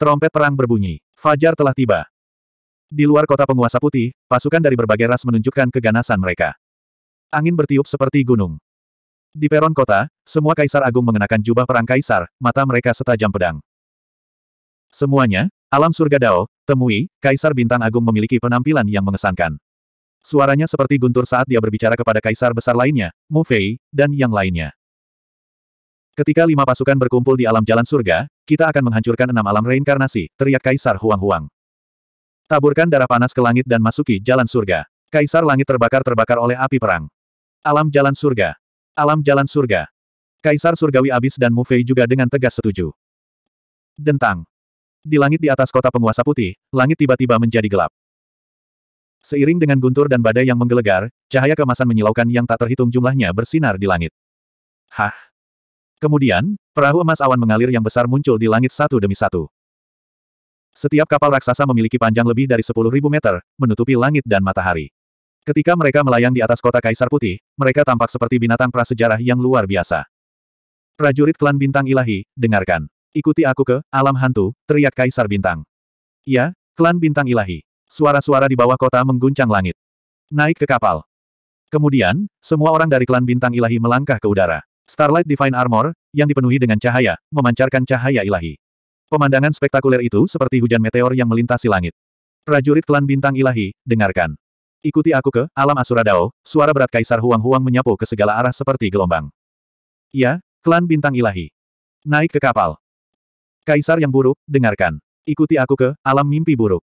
Trompet perang berbunyi. Fajar telah tiba. Di luar kota penguasa putih, pasukan dari berbagai ras menunjukkan keganasan mereka. Angin bertiup seperti gunung. Di peron kota, semua kaisar agung mengenakan jubah perang kaisar, mata mereka setajam pedang. Semuanya, alam surga Dao, temui, kaisar bintang agung memiliki penampilan yang mengesankan. Suaranya seperti guntur saat dia berbicara kepada kaisar besar lainnya, Mu Fei, dan yang lainnya. Ketika lima pasukan berkumpul di alam jalan surga, kita akan menghancurkan enam alam reinkarnasi, teriak Kaisar Huang-Huang. Taburkan darah panas ke langit dan masuki jalan surga. Kaisar langit terbakar-terbakar oleh api perang. Alam jalan surga. Alam jalan surga. Kaisar surgawi abis dan Mu juga dengan tegas setuju. Dentang. Di langit di atas kota penguasa putih, langit tiba-tiba menjadi gelap. Seiring dengan guntur dan badai yang menggelegar, cahaya kemasan menyilaukan yang tak terhitung jumlahnya bersinar di langit. Hah? Kemudian, Perahu emas awan mengalir yang besar muncul di langit satu demi satu. Setiap kapal raksasa memiliki panjang lebih dari 10.000 meter, menutupi langit dan matahari. Ketika mereka melayang di atas kota Kaisar Putih, mereka tampak seperti binatang prasejarah yang luar biasa. Prajurit klan bintang ilahi, dengarkan. Ikuti aku ke, alam hantu, teriak Kaisar Bintang. Ya, klan bintang ilahi. Suara-suara di bawah kota mengguncang langit. Naik ke kapal. Kemudian, semua orang dari klan bintang ilahi melangkah ke udara. Starlight Divine Armor, yang dipenuhi dengan cahaya, memancarkan cahaya ilahi. Pemandangan spektakuler itu seperti hujan meteor yang melintasi langit. Prajurit klan bintang ilahi, dengarkan. Ikuti aku ke alam Asura Dao, suara berat Kaisar Huang-Huang menyapu ke segala arah seperti gelombang. Ya, klan bintang ilahi. Naik ke kapal. Kaisar yang buruk, dengarkan. Ikuti aku ke alam mimpi buruk.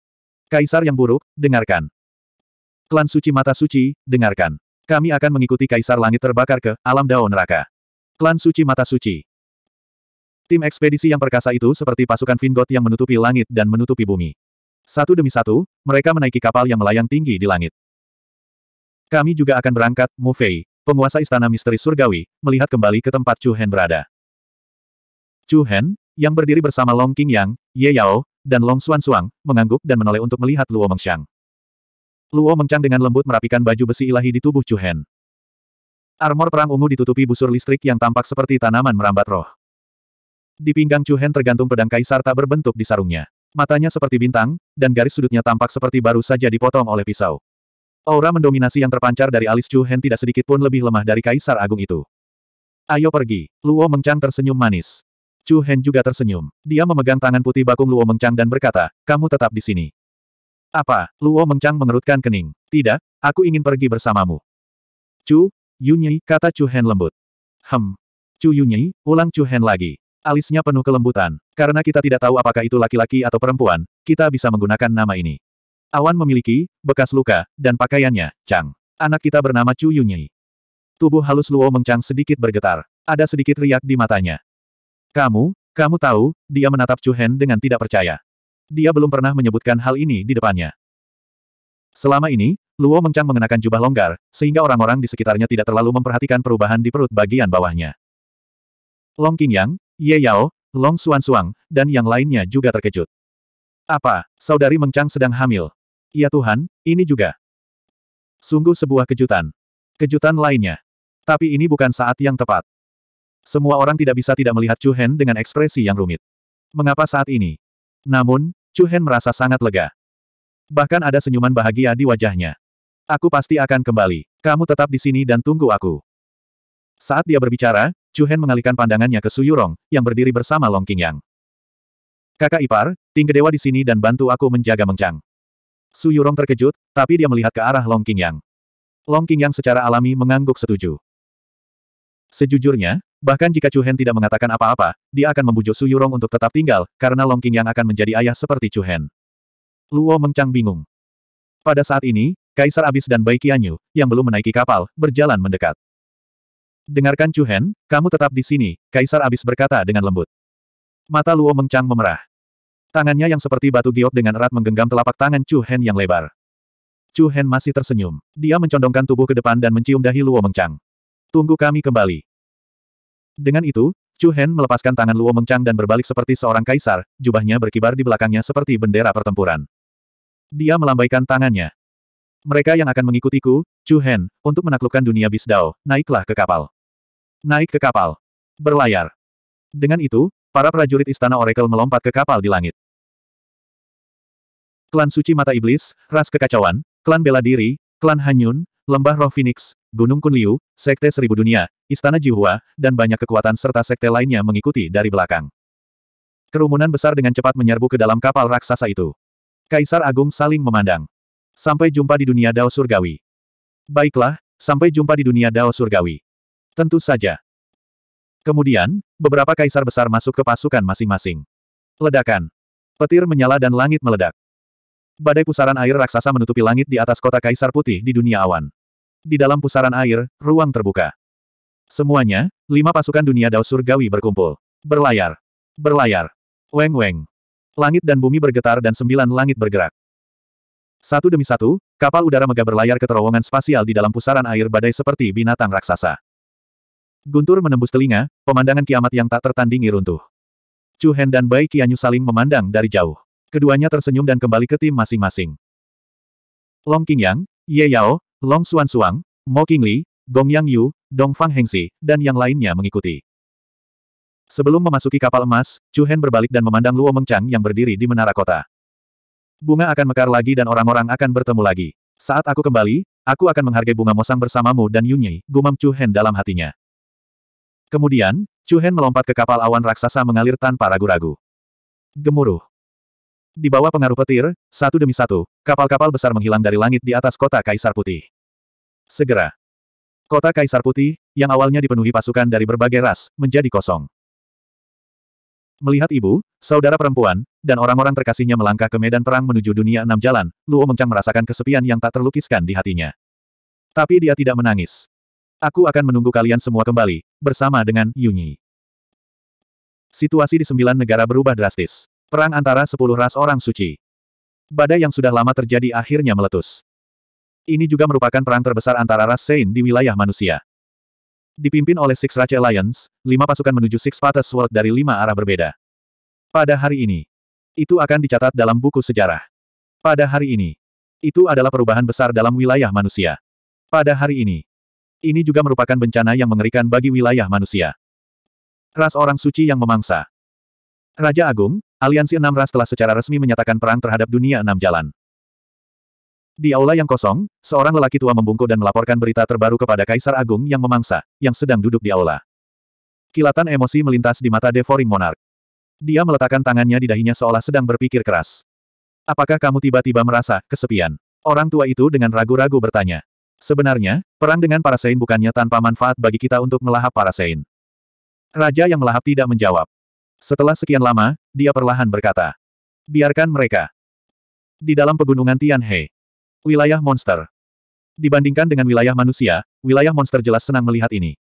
Kaisar yang buruk, dengarkan. Klan suci mata suci, dengarkan. Kami akan mengikuti Kaisar Langit terbakar ke alam Dao neraka. Klan Suci Mata Suci. Tim ekspedisi yang perkasa itu seperti pasukan Vingot yang menutupi langit dan menutupi bumi. Satu demi satu, mereka menaiki kapal yang melayang tinggi di langit. Kami juga akan berangkat, Mu Fei, penguasa istana misteri surgawi, melihat kembali ke tempat Chu Hen berada. Chu Hen, yang berdiri bersama Long King Yang, Ye Yao, dan Long Xuan Suang, mengangguk dan menoleh untuk melihat Luo Mengshang. Luo Mengchang dengan lembut merapikan baju besi ilahi di tubuh Chu Hen. Armor perang ungu ditutupi busur listrik yang tampak seperti tanaman merambat roh. Di pinggang Chu Hen tergantung pedang kaisar tak berbentuk di sarungnya. Matanya seperti bintang, dan garis sudutnya tampak seperti baru saja dipotong oleh pisau. Aura mendominasi yang terpancar dari alis Chu Hen tidak sedikit pun lebih lemah dari kaisar agung itu. Ayo pergi, Luo Mengchang tersenyum manis. Chu Hen juga tersenyum. Dia memegang tangan putih bakung Luo Mengchang dan berkata, kamu tetap di sini. Apa? Luo Mengchang mengerutkan kening. Tidak, aku ingin pergi bersamamu. Chu, Yunyi, kata Chu Hen lembut. Hem. Chu Yunyi, ulang Chu Hen lagi. Alisnya penuh kelembutan. Karena kita tidak tahu apakah itu laki-laki atau perempuan, kita bisa menggunakan nama ini. Awan memiliki, bekas luka, dan pakaiannya, Chang. Anak kita bernama Chu Yunyi. Tubuh halus Luo Mengcang sedikit bergetar. Ada sedikit riak di matanya. Kamu, kamu tahu, dia menatap Chu Hen dengan tidak percaya. Dia belum pernah menyebutkan hal ini di depannya. Selama ini, Luo Mengchang mengenakan jubah longgar, sehingga orang-orang di sekitarnya tidak terlalu memperhatikan perubahan di perut bagian bawahnya. Long Qingyang, Ye Yao, Long Suan Suang, dan yang lainnya juga terkejut. Apa, saudari Mengchang sedang hamil? Ya Tuhan, ini juga. Sungguh sebuah kejutan. Kejutan lainnya. Tapi ini bukan saat yang tepat. Semua orang tidak bisa tidak melihat Chu Hen dengan ekspresi yang rumit. Mengapa saat ini? Namun, Chu Hen merasa sangat lega. Bahkan ada senyuman bahagia di wajahnya. Aku pasti akan kembali. Kamu tetap di sini dan tunggu aku. Saat dia berbicara, Chu Hen mengalihkan pandangannya ke Su Yurong, yang berdiri bersama Long Qingyang. Kakak ipar, tinggal dewa di sini dan bantu aku menjaga Su Yurong terkejut, tapi dia melihat ke arah Long Qingyang. Long Qingyang secara alami mengangguk setuju. Sejujurnya, bahkan jika Chu Hen tidak mengatakan apa-apa, dia akan membujuk Su Yurong untuk tetap tinggal, karena Long Qingyang akan menjadi ayah seperti Chu Hen. Luo Mengchang bingung. Pada saat ini, Kaisar Abis dan Bai Qianyu, yang belum menaiki kapal, berjalan mendekat. Dengarkan Chu Hen, kamu tetap di sini, Kaisar Abis berkata dengan lembut. Mata Luo Mengcang memerah. Tangannya yang seperti batu giok dengan erat menggenggam telapak tangan Chu Hen yang lebar. Chu Hen masih tersenyum. Dia mencondongkan tubuh ke depan dan mencium dahi Luo Mengcang. Tunggu kami kembali. Dengan itu, Chu Hen melepaskan tangan Luo Mengcang dan berbalik seperti seorang kaisar, jubahnya berkibar di belakangnya seperti bendera pertempuran. Dia melambaikan tangannya. Mereka yang akan mengikutiku, Chu Hen, untuk menaklukkan dunia bis Dao, naiklah ke kapal. Naik ke kapal. Berlayar. Dengan itu, para prajurit Istana Oracle melompat ke kapal di langit. Klan Suci Mata Iblis, Ras Kekacauan, Klan Bela Diri, Klan Hanyun, Lembah Roh Phoenix, Gunung Kunliu, Sekte Seribu Dunia, Istana Jihua, dan banyak kekuatan serta sekte lainnya mengikuti dari belakang. Kerumunan besar dengan cepat menyerbu ke dalam kapal raksasa itu. Kaisar Agung saling memandang. Sampai jumpa di dunia Dao Surgawi. Baiklah, sampai jumpa di dunia Dao Surgawi. Tentu saja. Kemudian, beberapa kaisar besar masuk ke pasukan masing-masing. Ledakan. Petir menyala dan langit meledak. Badai pusaran air raksasa menutupi langit di atas kota kaisar putih di dunia awan. Di dalam pusaran air, ruang terbuka. Semuanya, lima pasukan dunia Dao Surgawi berkumpul. Berlayar. Berlayar. Weng-weng. Langit dan bumi bergetar dan sembilan langit bergerak. Satu demi satu, kapal udara megah berlayar ke terowongan spasial di dalam pusaran air badai seperti binatang raksasa. Guntur menembus telinga, pemandangan kiamat yang tak tertandingi runtuh. Chu Hen dan Bai Qianyu saling memandang dari jauh. Keduanya tersenyum dan kembali ke tim masing-masing. Long Qingyang, Ye Yao, Long Xuan Suang, Mo Qingli, Gong Yang Yu, Dong Fang Hengsi, dan yang lainnya mengikuti. Sebelum memasuki kapal emas, Chu Hen berbalik dan memandang Luo Mengchang yang berdiri di menara kota. Bunga akan mekar lagi dan orang-orang akan bertemu lagi. Saat aku kembali, aku akan menghargai bunga mosang bersamamu dan Yunyi, gumam Chu Hen dalam hatinya. Kemudian, Chu Hen melompat ke kapal awan raksasa mengalir tanpa ragu-ragu. Gemuruh. Di bawah pengaruh petir, satu demi satu, kapal-kapal besar menghilang dari langit di atas kota Kaisar Putih. Segera. Kota Kaisar Putih, yang awalnya dipenuhi pasukan dari berbagai ras, menjadi kosong. Melihat ibu, saudara perempuan, dan orang-orang terkasihnya melangkah ke medan perang menuju dunia enam jalan, Luo Mengcang merasakan kesepian yang tak terlukiskan di hatinya. Tapi dia tidak menangis. Aku akan menunggu kalian semua kembali, bersama dengan Yunyi. Situasi di sembilan negara berubah drastis. Perang antara sepuluh ras orang suci. Badai yang sudah lama terjadi akhirnya meletus. Ini juga merupakan perang terbesar antara ras Sein di wilayah manusia. Dipimpin oleh Six Rache Alliance, lima pasukan menuju Six Patas World dari lima arah berbeda. Pada hari ini, itu akan dicatat dalam buku sejarah. Pada hari ini, itu adalah perubahan besar dalam wilayah manusia. Pada hari ini, ini juga merupakan bencana yang mengerikan bagi wilayah manusia. Ras orang suci yang memangsa. Raja Agung, Aliansi Enam Ras telah secara resmi menyatakan perang terhadap dunia enam jalan. Di aula yang kosong, seorang lelaki tua membungkuk dan melaporkan berita terbaru kepada Kaisar Agung yang memangsa, yang sedang duduk di aula. Kilatan emosi melintas di mata Devouring Monarch. Dia meletakkan tangannya di dahinya seolah sedang berpikir keras. Apakah kamu tiba-tiba merasa kesepian? Orang tua itu dengan ragu-ragu bertanya. Sebenarnya, perang dengan para Sein bukannya tanpa manfaat bagi kita untuk melahap para Sein. Raja yang melahap tidak menjawab. Setelah sekian lama, dia perlahan berkata. Biarkan mereka. Di dalam pegunungan Tianhe, Wilayah monster. Dibandingkan dengan wilayah manusia, wilayah monster jelas senang melihat ini.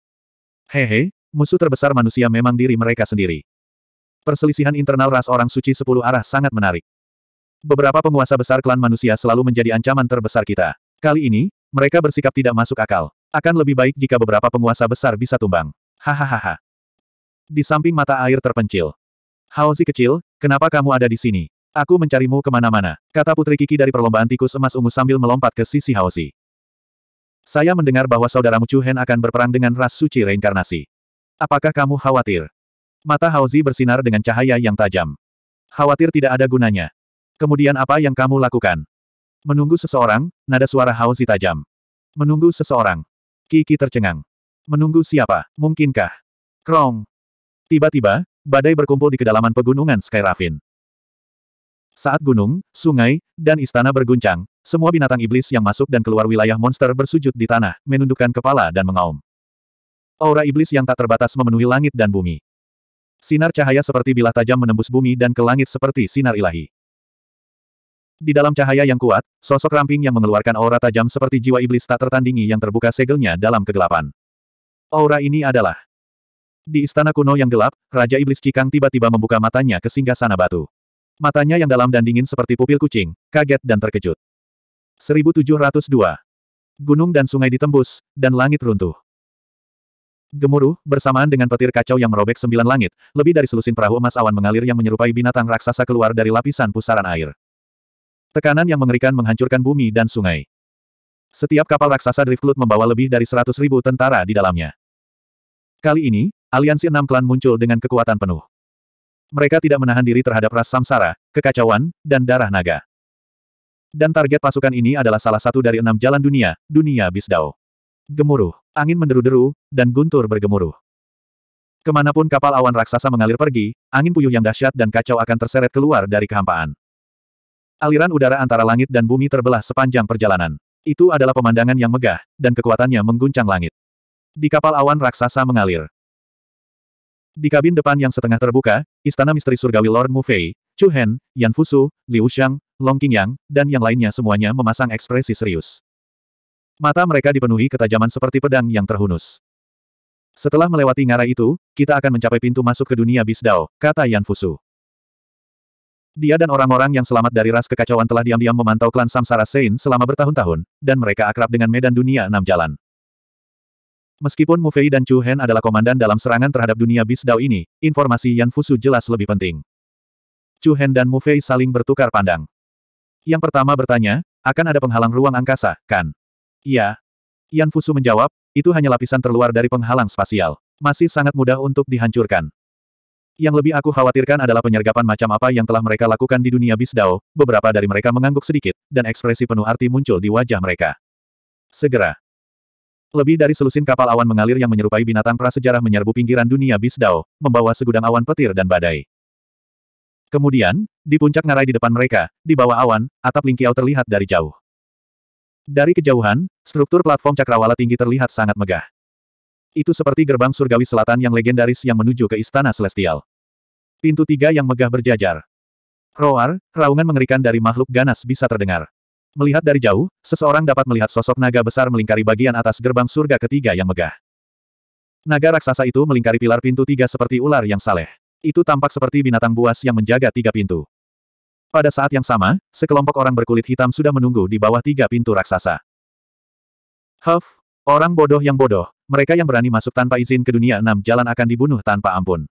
Hehe, musuh terbesar manusia memang diri mereka sendiri. Perselisihan internal ras orang suci sepuluh arah sangat menarik. Beberapa penguasa besar klan manusia selalu menjadi ancaman terbesar kita. Kali ini, mereka bersikap tidak masuk akal. Akan lebih baik jika beberapa penguasa besar bisa tumbang. Hahaha. Di samping mata air terpencil. Haozi kecil, kenapa kamu ada di sini? Aku mencarimu kemana-mana, kata Putri Kiki dari perlombaan tikus emas ungu sambil melompat ke sisi Haosi. Saya mendengar bahwa saudaramu Chu Hen akan berperang dengan ras suci reinkarnasi. Apakah kamu khawatir? Mata Haozi bersinar dengan cahaya yang tajam. Khawatir tidak ada gunanya. Kemudian apa yang kamu lakukan? Menunggu seseorang, nada suara Haozi tajam. Menunggu seseorang. Kiki tercengang. Menunggu siapa? Mungkinkah? Krong. Tiba-tiba, badai berkumpul di kedalaman pegunungan Skyrafin. Saat gunung, sungai, dan istana berguncang, semua binatang iblis yang masuk dan keluar wilayah monster bersujud di tanah, menundukkan kepala dan mengaum. Aura iblis yang tak terbatas memenuhi langit dan bumi. Sinar cahaya seperti bilah tajam menembus bumi dan ke langit seperti sinar ilahi. Di dalam cahaya yang kuat, sosok ramping yang mengeluarkan aura tajam seperti jiwa iblis tak tertandingi yang terbuka segelnya dalam kegelapan. Aura ini adalah di istana kuno yang gelap, Raja Iblis Cikang tiba-tiba membuka matanya ke singgah sana batu. Matanya yang dalam dan dingin seperti pupil kucing, kaget dan terkejut. 1702. Gunung dan sungai ditembus, dan langit runtuh. Gemuruh, bersamaan dengan petir kacau yang merobek sembilan langit, lebih dari selusin perahu emas awan mengalir yang menyerupai binatang raksasa keluar dari lapisan pusaran air. Tekanan yang mengerikan menghancurkan bumi dan sungai. Setiap kapal raksasa Driftcloud membawa lebih dari seratus ribu tentara di dalamnya. Kali ini, aliansi enam klan muncul dengan kekuatan penuh. Mereka tidak menahan diri terhadap ras samsara, kekacauan, dan darah naga. Dan target pasukan ini adalah salah satu dari enam jalan dunia, dunia Bisdao. Gemuruh, angin menderu-deru, dan guntur bergemuruh. Kemanapun kapal awan raksasa mengalir pergi, angin puyuh yang dahsyat dan kacau akan terseret keluar dari kehampaan. Aliran udara antara langit dan bumi terbelah sepanjang perjalanan. Itu adalah pemandangan yang megah, dan kekuatannya mengguncang langit. Di kapal awan raksasa mengalir, di kabin depan yang setengah terbuka, istana misteri surgawi Lord Mu Fei, Chu Hen, Yan Fusu, Liu Shang, Long Qingyang, dan yang lainnya semuanya memasang ekspresi serius. Mata mereka dipenuhi ketajaman seperti pedang yang terhunus. Setelah melewati ngarai itu, kita akan mencapai pintu masuk ke dunia Bisdao, kata Yan Fusu. Dia dan orang-orang yang selamat dari ras kekacauan telah diam-diam memantau klan Samsara Sein selama bertahun-tahun, dan mereka akrab dengan medan dunia enam jalan. Meskipun Mu Fei dan Chu Hen adalah komandan dalam serangan terhadap dunia bis Dao ini, informasi Yan Fusu jelas lebih penting. Chu Hen dan Mu Fei saling bertukar pandang. Yang pertama bertanya, akan ada penghalang ruang angkasa, kan? Iya. Yan Fusu menjawab, itu hanya lapisan terluar dari penghalang spasial. Masih sangat mudah untuk dihancurkan. Yang lebih aku khawatirkan adalah penyergapan macam apa yang telah mereka lakukan di dunia bis Dao, beberapa dari mereka mengangguk sedikit, dan ekspresi penuh arti muncul di wajah mereka. Segera, lebih dari selusin kapal awan mengalir yang menyerupai binatang prasejarah menyerbu pinggiran dunia Bisdao, membawa segudang awan petir dan badai. Kemudian, di puncak ngarai di depan mereka, di bawah awan, atap lingkiau terlihat dari jauh. Dari kejauhan, struktur platform cakrawala tinggi terlihat sangat megah. Itu seperti gerbang surgawi selatan yang legendaris yang menuju ke istana celestial. Pintu tiga yang megah berjajar. Roar, raungan mengerikan dari makhluk ganas bisa terdengar. Melihat dari jauh, seseorang dapat melihat sosok naga besar melingkari bagian atas gerbang surga ketiga yang megah. Naga raksasa itu melingkari pilar pintu tiga seperti ular yang saleh. Itu tampak seperti binatang buas yang menjaga tiga pintu. Pada saat yang sama, sekelompok orang berkulit hitam sudah menunggu di bawah tiga pintu raksasa. Huff, orang bodoh yang bodoh, mereka yang berani masuk tanpa izin ke dunia enam jalan akan dibunuh tanpa ampun.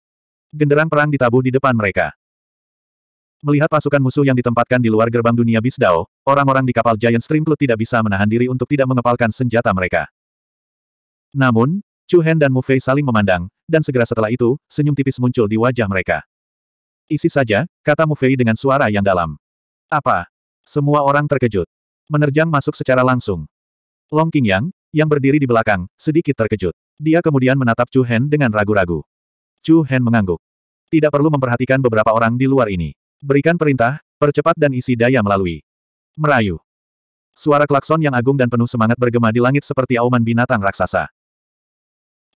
Genderang perang ditabuh di depan mereka. Melihat pasukan musuh yang ditempatkan di luar gerbang dunia Bisdao, orang-orang di kapal Giant Streamcloud tidak bisa menahan diri untuk tidak mengepalkan senjata mereka. Namun, Chu Hen dan Mu Fei saling memandang, dan segera setelah itu, senyum tipis muncul di wajah mereka. Isi saja, kata Mu Fei dengan suara yang dalam. Apa? Semua orang terkejut. Menerjang masuk secara langsung. Long Qingyang, yang berdiri di belakang, sedikit terkejut. Dia kemudian menatap Chu Hen dengan ragu-ragu. Chu Hen mengangguk. Tidak perlu memperhatikan beberapa orang di luar ini. Berikan perintah, percepat dan isi daya melalui. Merayu. Suara klakson yang agung dan penuh semangat bergema di langit seperti auman binatang raksasa.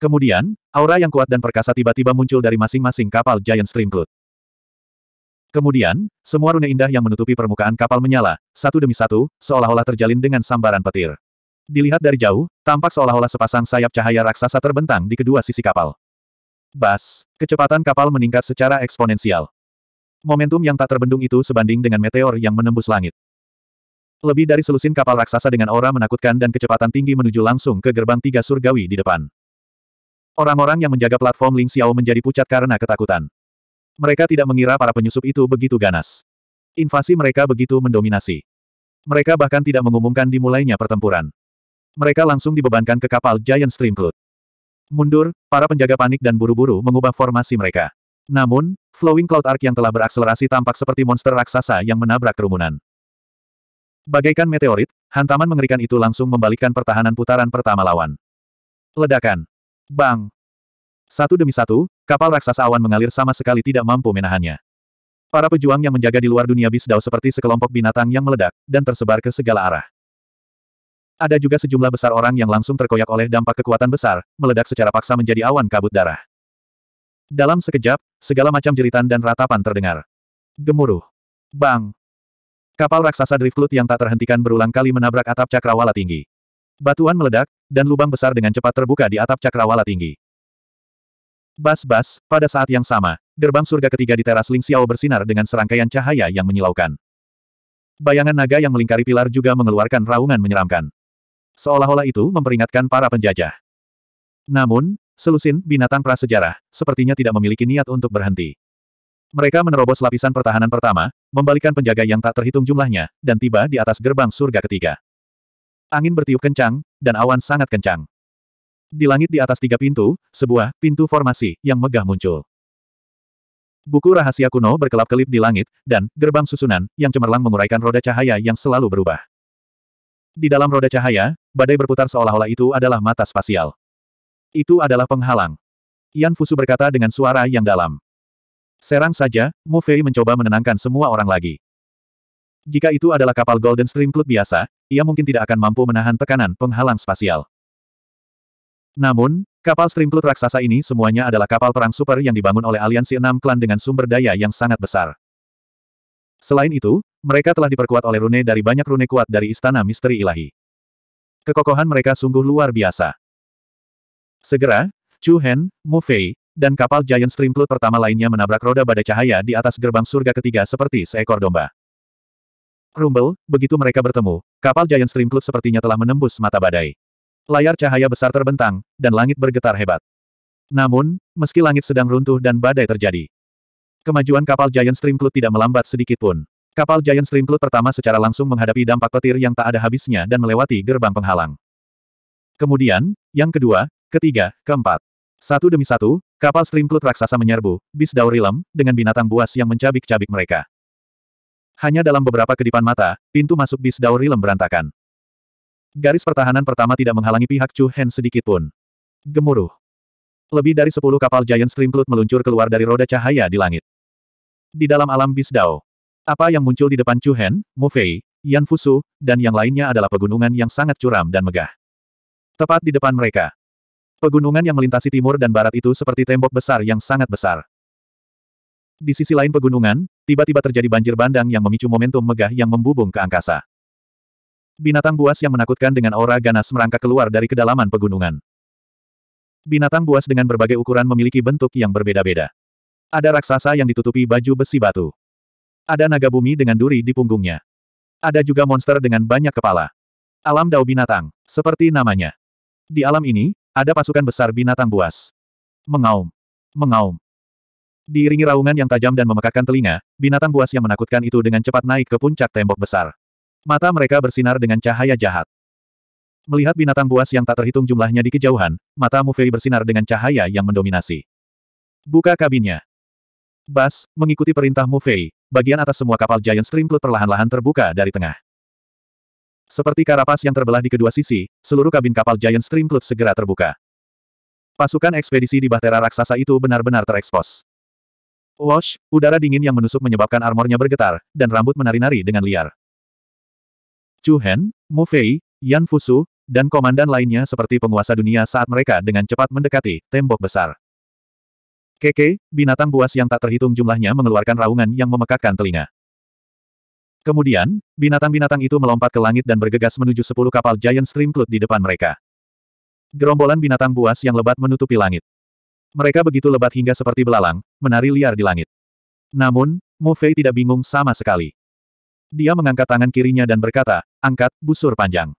Kemudian, aura yang kuat dan perkasa tiba-tiba muncul dari masing-masing kapal Giant Stream Kemudian, semua rune indah yang menutupi permukaan kapal menyala, satu demi satu, seolah-olah terjalin dengan sambaran petir. Dilihat dari jauh, tampak seolah-olah sepasang sayap cahaya raksasa terbentang di kedua sisi kapal. Bas, kecepatan kapal meningkat secara eksponensial. Momentum yang tak terbendung itu sebanding dengan meteor yang menembus langit. Lebih dari selusin kapal raksasa dengan aura menakutkan dan kecepatan tinggi menuju langsung ke gerbang tiga surgawi di depan. Orang-orang yang menjaga platform Ling Xiao menjadi pucat karena ketakutan. Mereka tidak mengira para penyusup itu begitu ganas. Invasi mereka begitu mendominasi. Mereka bahkan tidak mengumumkan dimulainya pertempuran. Mereka langsung dibebankan ke kapal Giant Stream Cloud. Mundur, para penjaga panik dan buru-buru mengubah formasi mereka. Namun, Flowing Cloud Arc yang telah berakselerasi tampak seperti monster raksasa yang menabrak kerumunan. Bagaikan meteorit, hantaman mengerikan itu langsung membalikkan pertahanan putaran pertama lawan. Ledakan. Bang. Satu demi satu, kapal raksasa awan mengalir sama sekali tidak mampu menahannya. Para pejuang yang menjaga di luar dunia bis Bisdao seperti sekelompok binatang yang meledak, dan tersebar ke segala arah. Ada juga sejumlah besar orang yang langsung terkoyak oleh dampak kekuatan besar, meledak secara paksa menjadi awan kabut darah. Dalam sekejap, segala macam jeritan dan ratapan terdengar. Gemuruh. Bang. Kapal raksasa Driftlut yang tak terhentikan berulang kali menabrak atap cakrawala tinggi. Batuan meledak, dan lubang besar dengan cepat terbuka di atap cakrawala tinggi. Bas-bas, pada saat yang sama, gerbang surga ketiga di teras Ling Xiao bersinar dengan serangkaian cahaya yang menyilaukan. Bayangan naga yang melingkari pilar juga mengeluarkan raungan menyeramkan. Seolah-olah itu memperingatkan para penjajah. Namun, Selusin, binatang prasejarah, sepertinya tidak memiliki niat untuk berhenti. Mereka menerobos lapisan pertahanan pertama, membalikan penjaga yang tak terhitung jumlahnya, dan tiba di atas gerbang surga ketiga. Angin bertiup kencang, dan awan sangat kencang. Di langit di atas tiga pintu, sebuah pintu formasi yang megah muncul. Buku rahasia kuno berkelap-kelip di langit, dan gerbang susunan yang cemerlang menguraikan roda cahaya yang selalu berubah. Di dalam roda cahaya, badai berputar seolah-olah itu adalah mata spasial. Itu adalah penghalang. Yan Fusu berkata dengan suara yang dalam. Serang saja, Mo Fei mencoba menenangkan semua orang lagi. Jika itu adalah kapal Golden Stream Club biasa, ia mungkin tidak akan mampu menahan tekanan penghalang spasial. Namun, kapal Stream Club raksasa ini semuanya adalah kapal perang super yang dibangun oleh aliansi enam klan dengan sumber daya yang sangat besar. Selain itu, mereka telah diperkuat oleh rune dari banyak rune kuat dari Istana Misteri Ilahi. Kekokohan mereka sungguh luar biasa. Segera, Chu Hen, Mu Fei, dan kapal Giant Streamflood pertama lainnya menabrak roda badai cahaya di atas gerbang surga ketiga seperti seekor domba. Rumble, begitu mereka bertemu, kapal Giant Streamflood sepertinya telah menembus mata badai. Layar cahaya besar terbentang, dan langit bergetar hebat. Namun, meski langit sedang runtuh dan badai terjadi, kemajuan kapal Giant Streamflood tidak melambat sedikit pun. Kapal Giant Streamflood pertama secara langsung menghadapi dampak petir yang tak ada habisnya dan melewati gerbang penghalang. Kemudian, yang kedua, ketiga, keempat. Satu demi satu, kapal streamclut raksasa menyerbu, bis daurilem, dengan binatang buas yang mencabik-cabik mereka. Hanya dalam beberapa kedipan mata, pintu masuk bis daurilem berantakan. Garis pertahanan pertama tidak menghalangi pihak Chu Hen sedikit pun. Gemuruh. Lebih dari sepuluh kapal Giant Streamclut meluncur keluar dari roda cahaya di langit. Di dalam alam bis dao. Apa yang muncul di depan Chu Hen, Mu Fei, Yan Fusu, dan yang lainnya adalah pegunungan yang sangat curam dan megah. Tepat di depan mereka, Pegunungan yang melintasi timur dan barat itu seperti tembok besar yang sangat besar. Di sisi lain pegunungan, tiba-tiba terjadi banjir bandang yang memicu momentum megah yang membubung ke angkasa. Binatang buas yang menakutkan dengan aura ganas merangkak keluar dari kedalaman pegunungan. Binatang buas dengan berbagai ukuran memiliki bentuk yang berbeda-beda. Ada raksasa yang ditutupi baju besi batu. Ada naga bumi dengan duri di punggungnya. Ada juga monster dengan banyak kepala. Alam dao binatang, seperti namanya. Di alam ini, ada pasukan besar binatang buas. Mengaum. Mengaum. Diiringi raungan yang tajam dan memekakkan telinga, binatang buas yang menakutkan itu dengan cepat naik ke puncak tembok besar. Mata mereka bersinar dengan cahaya jahat. Melihat binatang buas yang tak terhitung jumlahnya di kejauhan, mata Mufei bersinar dengan cahaya yang mendominasi. Buka kabinnya. Bas, mengikuti perintah Mufei, bagian atas semua kapal Giant Streamcloud perlahan-lahan terbuka dari tengah. Seperti karapas yang terbelah di kedua sisi, seluruh kabin kapal Giant Stream Cloud segera terbuka. Pasukan ekspedisi di Bahtera raksasa itu benar-benar terekspos. Wash, udara dingin yang menusuk menyebabkan armornya bergetar, dan rambut menari-nari dengan liar. Chu Hen, Mu Fei, Yan Fusu, dan komandan lainnya seperti penguasa dunia saat mereka dengan cepat mendekati tembok besar. Keke, binatang buas yang tak terhitung jumlahnya mengeluarkan raungan yang memekakkan telinga. Kemudian, binatang-binatang itu melompat ke langit dan bergegas menuju sepuluh kapal Giant Stream Cloud di depan mereka. Gerombolan binatang buas yang lebat menutupi langit. Mereka begitu lebat hingga seperti belalang, menari liar di langit. Namun, Mu Fei tidak bingung sama sekali. Dia mengangkat tangan kirinya dan berkata, angkat, busur panjang.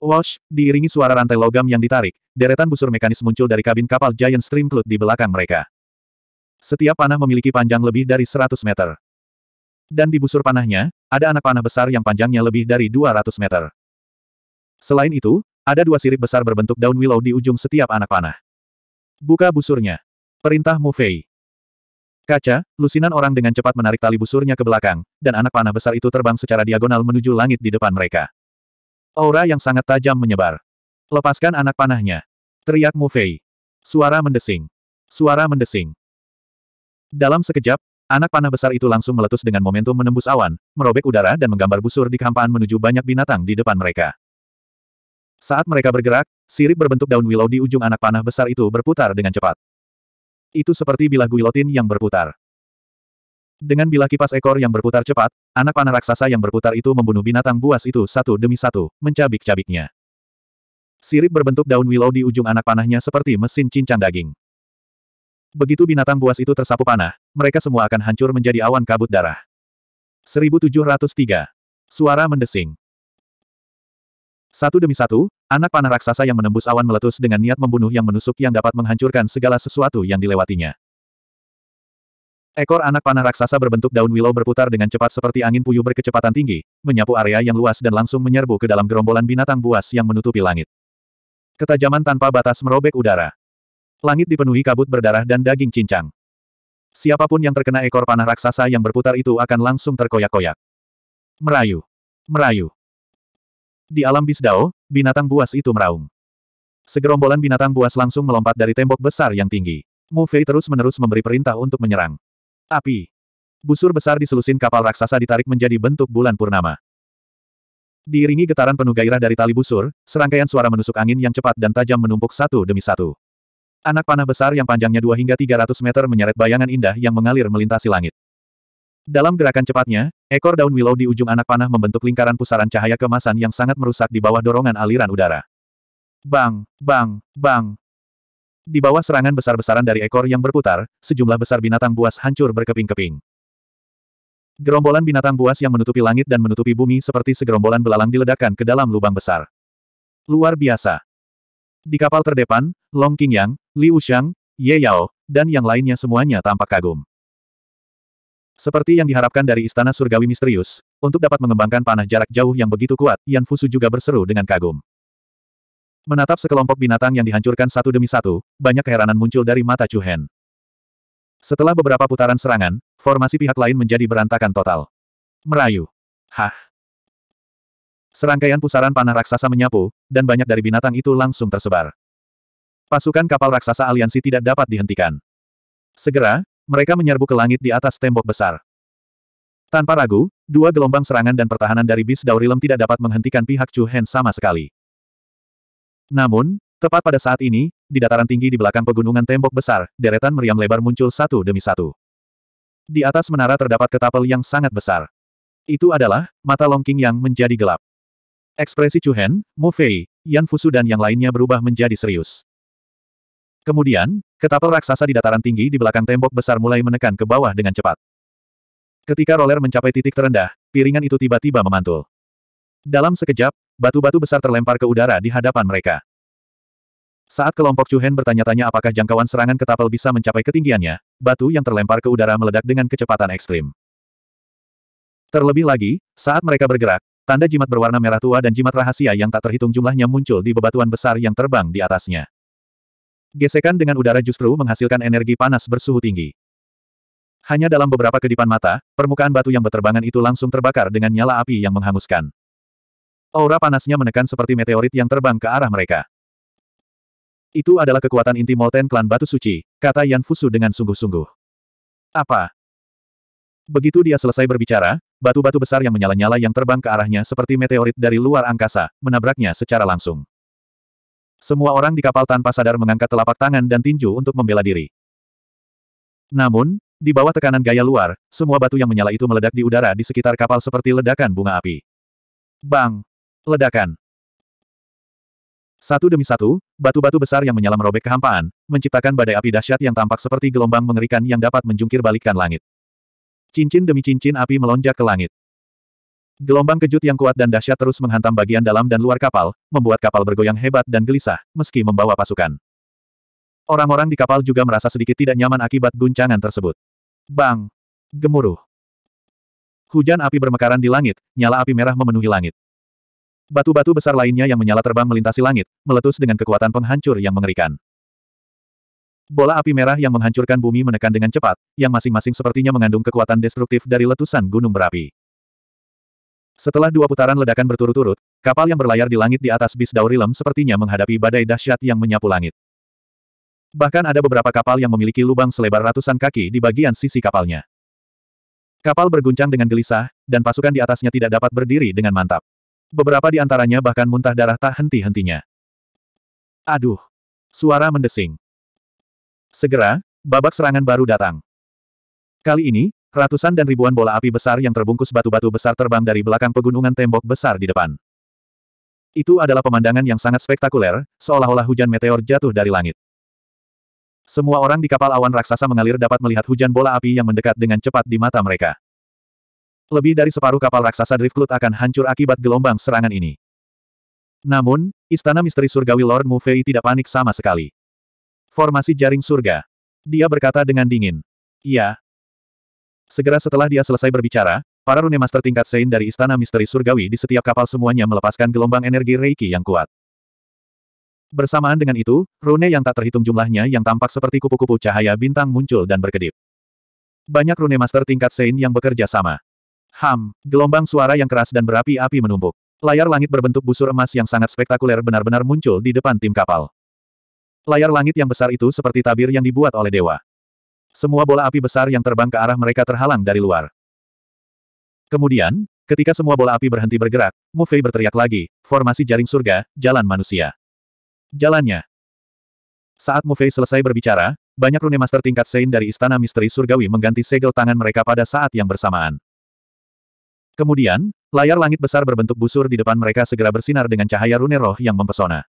Wash, diiringi suara rantai logam yang ditarik, deretan busur mekanis muncul dari kabin kapal Giant Stream Cloud di belakang mereka. Setiap panah memiliki panjang lebih dari 100 meter. Dan di busur panahnya, ada anak panah besar yang panjangnya lebih dari 200 meter. Selain itu, ada dua sirip besar berbentuk daun willow di ujung setiap anak panah. Buka busurnya. Perintah Mu Fei. Kaca, lusinan orang dengan cepat menarik tali busurnya ke belakang, dan anak panah besar itu terbang secara diagonal menuju langit di depan mereka. Aura yang sangat tajam menyebar. Lepaskan anak panahnya. Teriak Mu Fei. Suara mendesing. Suara mendesing. Dalam sekejap, Anak panah besar itu langsung meletus dengan momentum menembus awan, merobek udara dan menggambar busur di kehampaan menuju banyak binatang di depan mereka. Saat mereka bergerak, sirip berbentuk daun willow di ujung anak panah besar itu berputar dengan cepat. Itu seperti bilah guilotin yang berputar. Dengan bilah kipas ekor yang berputar cepat, anak panah raksasa yang berputar itu membunuh binatang buas itu satu demi satu, mencabik-cabiknya. Sirip berbentuk daun willow di ujung anak panahnya seperti mesin cincang daging. Begitu binatang buas itu tersapu panah, mereka semua akan hancur menjadi awan kabut darah. 1703. Suara mendesing. Satu demi satu, anak panah raksasa yang menembus awan meletus dengan niat membunuh yang menusuk yang dapat menghancurkan segala sesuatu yang dilewatinya. Ekor anak panah raksasa berbentuk daun willow berputar dengan cepat seperti angin puyuh berkecepatan tinggi, menyapu area yang luas dan langsung menyerbu ke dalam gerombolan binatang buas yang menutupi langit. Ketajaman tanpa batas merobek udara. Langit dipenuhi kabut berdarah dan daging cincang. Siapapun yang terkena ekor panah raksasa yang berputar itu akan langsung terkoyak-koyak. Merayu. Merayu. Di alam Bisdao, binatang buas itu meraung. Segerombolan binatang buas langsung melompat dari tembok besar yang tinggi. Mu Fei terus-menerus memberi perintah untuk menyerang. Api. Busur besar di selusin kapal raksasa ditarik menjadi bentuk bulan purnama. Diiringi getaran penuh gairah dari tali busur, serangkaian suara menusuk angin yang cepat dan tajam menumpuk satu demi satu. Anak panah besar yang panjangnya 2 hingga 300 meter menyeret bayangan indah yang mengalir melintasi langit. Dalam gerakan cepatnya, ekor daun willow di ujung anak panah membentuk lingkaran pusaran cahaya kemasan yang sangat merusak di bawah dorongan aliran udara. Bang, bang, bang. Di bawah serangan besar-besaran dari ekor yang berputar, sejumlah besar binatang buas hancur berkeping-keping. Gerombolan binatang buas yang menutupi langit dan menutupi bumi seperti segerombolan belalang diledakkan ke dalam lubang besar. Luar biasa. Di kapal terdepan, Long Qingyang, Li Wuxiang, Ye Yao, dan yang lainnya semuanya tampak kagum. Seperti yang diharapkan dari Istana Surgawi Misterius, untuk dapat mengembangkan panah jarak jauh yang begitu kuat, Yan Fusu juga berseru dengan kagum. Menatap sekelompok binatang yang dihancurkan satu demi satu, banyak keheranan muncul dari mata Chu Hen. Setelah beberapa putaran serangan, formasi pihak lain menjadi berantakan total. Merayu. Hah. Serangkaian pusaran panah raksasa menyapu, dan banyak dari binatang itu langsung tersebar. Pasukan kapal raksasa aliansi tidak dapat dihentikan. Segera, mereka menyerbu ke langit di atas tembok besar. Tanpa ragu, dua gelombang serangan dan pertahanan dari bis Daurilem tidak dapat menghentikan pihak Chu Hen sama sekali. Namun, tepat pada saat ini, di dataran tinggi di belakang pegunungan tembok besar, deretan meriam lebar muncul satu demi satu. Di atas menara terdapat ketapel yang sangat besar. Itu adalah mata Longking yang menjadi gelap. Ekspresi Chuhen, Mu Fei, Yan Fusu dan yang lainnya berubah menjadi serius. Kemudian, ketapel raksasa di dataran tinggi di belakang tembok besar mulai menekan ke bawah dengan cepat. Ketika roller mencapai titik terendah, piringan itu tiba-tiba memantul. Dalam sekejap, batu-batu besar terlempar ke udara di hadapan mereka. Saat kelompok Chuhen bertanya-tanya apakah jangkauan serangan ketapel bisa mencapai ketinggiannya, batu yang terlempar ke udara meledak dengan kecepatan ekstrim. Terlebih lagi, saat mereka bergerak, Tanda jimat berwarna merah tua dan jimat rahasia yang tak terhitung jumlahnya muncul di bebatuan besar yang terbang di atasnya. Gesekan dengan udara justru menghasilkan energi panas bersuhu tinggi. Hanya dalam beberapa kedipan mata, permukaan batu yang berterbangan itu langsung terbakar dengan nyala api yang menghanguskan. Aura panasnya menekan seperti meteorit yang terbang ke arah mereka. Itu adalah kekuatan inti Molten Klan Batu Suci, kata Yan Fusu dengan sungguh-sungguh. Apa? Begitu dia selesai berbicara, batu-batu besar yang menyala-nyala yang terbang ke arahnya seperti meteorit dari luar angkasa, menabraknya secara langsung. Semua orang di kapal tanpa sadar mengangkat telapak tangan dan tinju untuk membela diri. Namun, di bawah tekanan gaya luar, semua batu yang menyala itu meledak di udara di sekitar kapal seperti ledakan bunga api. Bang! Ledakan! Satu demi satu, batu-batu besar yang menyala merobek kehampaan, menciptakan badai api dahsyat yang tampak seperti gelombang mengerikan yang dapat menjungkir balikan langit. Cincin demi cincin api melonjak ke langit. Gelombang kejut yang kuat dan dahsyat terus menghantam bagian dalam dan luar kapal, membuat kapal bergoyang hebat dan gelisah, meski membawa pasukan. Orang-orang di kapal juga merasa sedikit tidak nyaman akibat guncangan tersebut. Bang! Gemuruh! Hujan api bermekaran di langit, nyala api merah memenuhi langit. Batu-batu besar lainnya yang menyala terbang melintasi langit, meletus dengan kekuatan penghancur yang mengerikan. Bola api merah yang menghancurkan bumi menekan dengan cepat, yang masing-masing sepertinya mengandung kekuatan destruktif dari letusan gunung berapi. Setelah dua putaran ledakan berturut-turut, kapal yang berlayar di langit di atas bis Daurilem sepertinya menghadapi badai dahsyat yang menyapu langit. Bahkan ada beberapa kapal yang memiliki lubang selebar ratusan kaki di bagian sisi kapalnya. Kapal berguncang dengan gelisah, dan pasukan di atasnya tidak dapat berdiri dengan mantap. Beberapa di antaranya bahkan muntah darah tak henti-hentinya. Aduh! Suara mendesing. Segera, babak serangan baru datang. Kali ini, ratusan dan ribuan bola api besar yang terbungkus batu-batu besar terbang dari belakang pegunungan tembok besar di depan. Itu adalah pemandangan yang sangat spektakuler, seolah-olah hujan meteor jatuh dari langit. Semua orang di kapal awan raksasa mengalir dapat melihat hujan bola api yang mendekat dengan cepat di mata mereka. Lebih dari separuh kapal raksasa Cloud akan hancur akibat gelombang serangan ini. Namun, istana misteri surgawi Lord Mufei tidak panik sama sekali. Formasi jaring surga. Dia berkata dengan dingin. Iya. Segera setelah dia selesai berbicara, para rune master tingkat Sein dari Istana Misteri Surgawi di setiap kapal semuanya melepaskan gelombang energi Reiki yang kuat. Bersamaan dengan itu, rune yang tak terhitung jumlahnya yang tampak seperti kupu-kupu cahaya bintang muncul dan berkedip. Banyak rune master tingkat Sein yang bekerja sama. Ham, gelombang suara yang keras dan berapi-api menumpuk. Layar langit berbentuk busur emas yang sangat spektakuler benar-benar muncul di depan tim kapal. Layar langit yang besar itu seperti tabir yang dibuat oleh dewa. Semua bola api besar yang terbang ke arah mereka terhalang dari luar. Kemudian, ketika semua bola api berhenti bergerak, Mufei berteriak lagi, formasi jaring surga, jalan manusia. Jalannya. Saat Mufei selesai berbicara, banyak rune master tingkat Sein dari Istana Misteri Surgawi mengganti segel tangan mereka pada saat yang bersamaan. Kemudian, layar langit besar berbentuk busur di depan mereka segera bersinar dengan cahaya rune roh yang mempesona.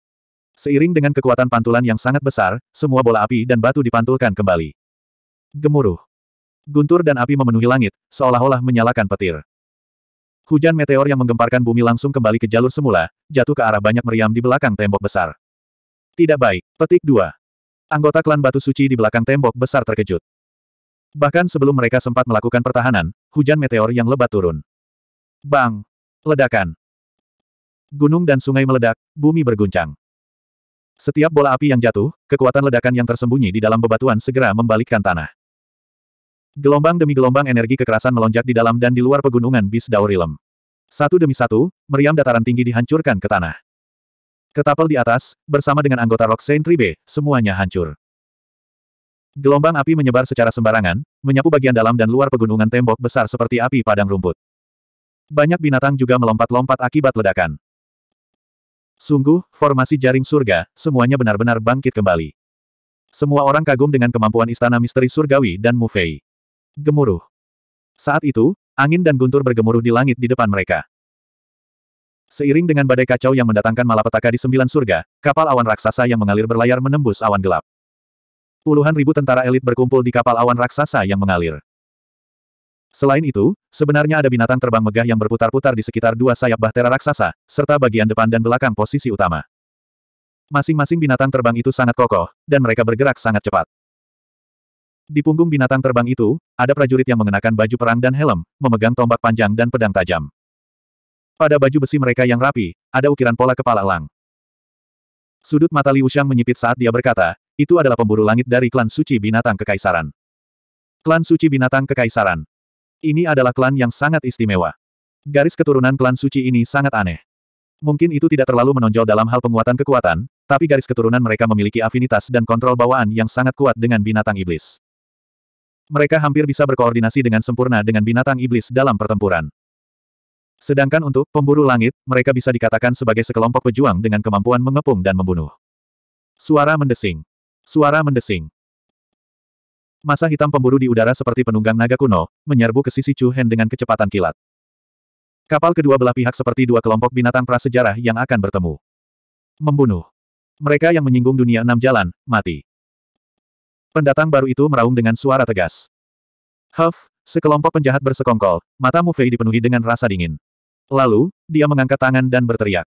Seiring dengan kekuatan pantulan yang sangat besar, semua bola api dan batu dipantulkan kembali. Gemuruh. Guntur dan api memenuhi langit, seolah-olah menyalakan petir. Hujan meteor yang menggemparkan bumi langsung kembali ke jalur semula, jatuh ke arah banyak meriam di belakang tembok besar. Tidak baik. Petik dua. Anggota klan Batu Suci di belakang tembok besar terkejut. Bahkan sebelum mereka sempat melakukan pertahanan, hujan meteor yang lebat turun. Bang! Ledakan! Gunung dan sungai meledak, bumi berguncang. Setiap bola api yang jatuh, kekuatan ledakan yang tersembunyi di dalam bebatuan segera membalikkan tanah. Gelombang demi gelombang energi kekerasan melonjak di dalam dan di luar pegunungan Bis Daurilem. Satu demi satu, meriam dataran tinggi dihancurkan ke tanah. Ketapel di atas, bersama dengan anggota Rock Roxane Tribe, semuanya hancur. Gelombang api menyebar secara sembarangan, menyapu bagian dalam dan luar pegunungan tembok besar seperti api padang rumput. Banyak binatang juga melompat-lompat akibat ledakan. Sungguh, formasi jaring surga, semuanya benar-benar bangkit kembali. Semua orang kagum dengan kemampuan istana misteri surgawi dan Mufei. Gemuruh. Saat itu, angin dan guntur bergemuruh di langit di depan mereka. Seiring dengan badai kacau yang mendatangkan malapetaka di sembilan surga, kapal awan raksasa yang mengalir berlayar menembus awan gelap. Puluhan ribu tentara elit berkumpul di kapal awan raksasa yang mengalir. Selain itu, sebenarnya ada binatang terbang megah yang berputar-putar di sekitar dua sayap bahtera raksasa, serta bagian depan dan belakang posisi utama. Masing-masing binatang terbang itu sangat kokoh, dan mereka bergerak sangat cepat. Di punggung binatang terbang itu, ada prajurit yang mengenakan baju perang dan helm, memegang tombak panjang dan pedang tajam. Pada baju besi mereka yang rapi, ada ukiran pola kepala elang. Sudut mata Liu Shang menyipit saat dia berkata, itu adalah pemburu langit dari klan suci binatang kekaisaran. Klan suci binatang kekaisaran, ini adalah klan yang sangat istimewa. Garis keturunan klan suci ini sangat aneh. Mungkin itu tidak terlalu menonjol dalam hal penguatan kekuatan, tapi garis keturunan mereka memiliki afinitas dan kontrol bawaan yang sangat kuat dengan binatang iblis. Mereka hampir bisa berkoordinasi dengan sempurna dengan binatang iblis dalam pertempuran. Sedangkan untuk pemburu langit, mereka bisa dikatakan sebagai sekelompok pejuang dengan kemampuan mengepung dan membunuh. Suara mendesing. Suara mendesing. Masa hitam pemburu di udara seperti penunggang naga kuno, menyerbu ke sisi Chu Hen dengan kecepatan kilat. Kapal kedua belah pihak seperti dua kelompok binatang prasejarah yang akan bertemu. Membunuh. Mereka yang menyinggung dunia enam jalan, mati. Pendatang baru itu meraung dengan suara tegas. Huff, sekelompok penjahat bersekongkol, mata Mu Fei dipenuhi dengan rasa dingin. Lalu, dia mengangkat tangan dan berteriak.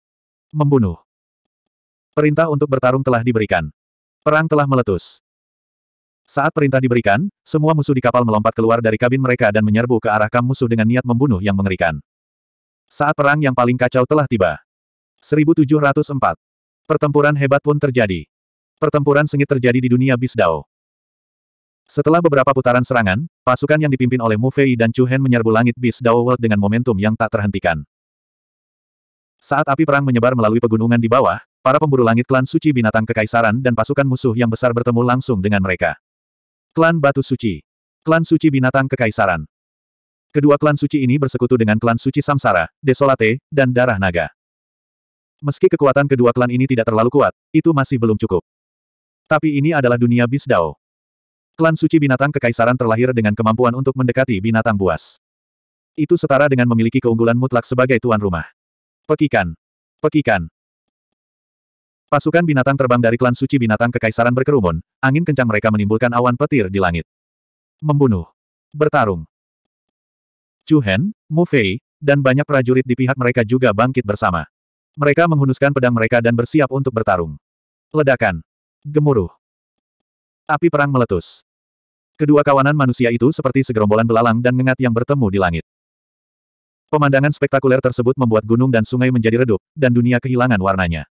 Membunuh. Perintah untuk bertarung telah diberikan. Perang telah meletus. Saat perintah diberikan, semua musuh di kapal melompat keluar dari kabin mereka dan menyerbu ke arah kam musuh dengan niat membunuh yang mengerikan. Saat perang yang paling kacau telah tiba. 1704. Pertempuran hebat pun terjadi. Pertempuran sengit terjadi di dunia Bisdao. Setelah beberapa putaran serangan, pasukan yang dipimpin oleh Mu Fei dan Chu Hen menyerbu langit Bisdao World dengan momentum yang tak terhentikan. Saat api perang menyebar melalui pegunungan di bawah, para pemburu langit klan suci binatang kekaisaran dan pasukan musuh yang besar bertemu langsung dengan mereka. Klan Batu Suci. Klan Suci Binatang Kekaisaran. Kedua klan suci ini bersekutu dengan klan suci Samsara, Desolate, dan Darah Naga. Meski kekuatan kedua klan ini tidak terlalu kuat, itu masih belum cukup. Tapi ini adalah dunia Bisdao. Klan suci binatang kekaisaran terlahir dengan kemampuan untuk mendekati binatang buas. Itu setara dengan memiliki keunggulan mutlak sebagai tuan rumah. Pekikan. Pekikan. Pasukan binatang terbang dari klan suci binatang kekaisaran berkerumun, angin kencang mereka menimbulkan awan petir di langit. Membunuh. Bertarung. Chu Hen, Mu Fei, dan banyak prajurit di pihak mereka juga bangkit bersama. Mereka menghunuskan pedang mereka dan bersiap untuk bertarung. Ledakan. Gemuruh. Api perang meletus. Kedua kawanan manusia itu seperti segerombolan belalang dan ngengat yang bertemu di langit. Pemandangan spektakuler tersebut membuat gunung dan sungai menjadi redup, dan dunia kehilangan warnanya.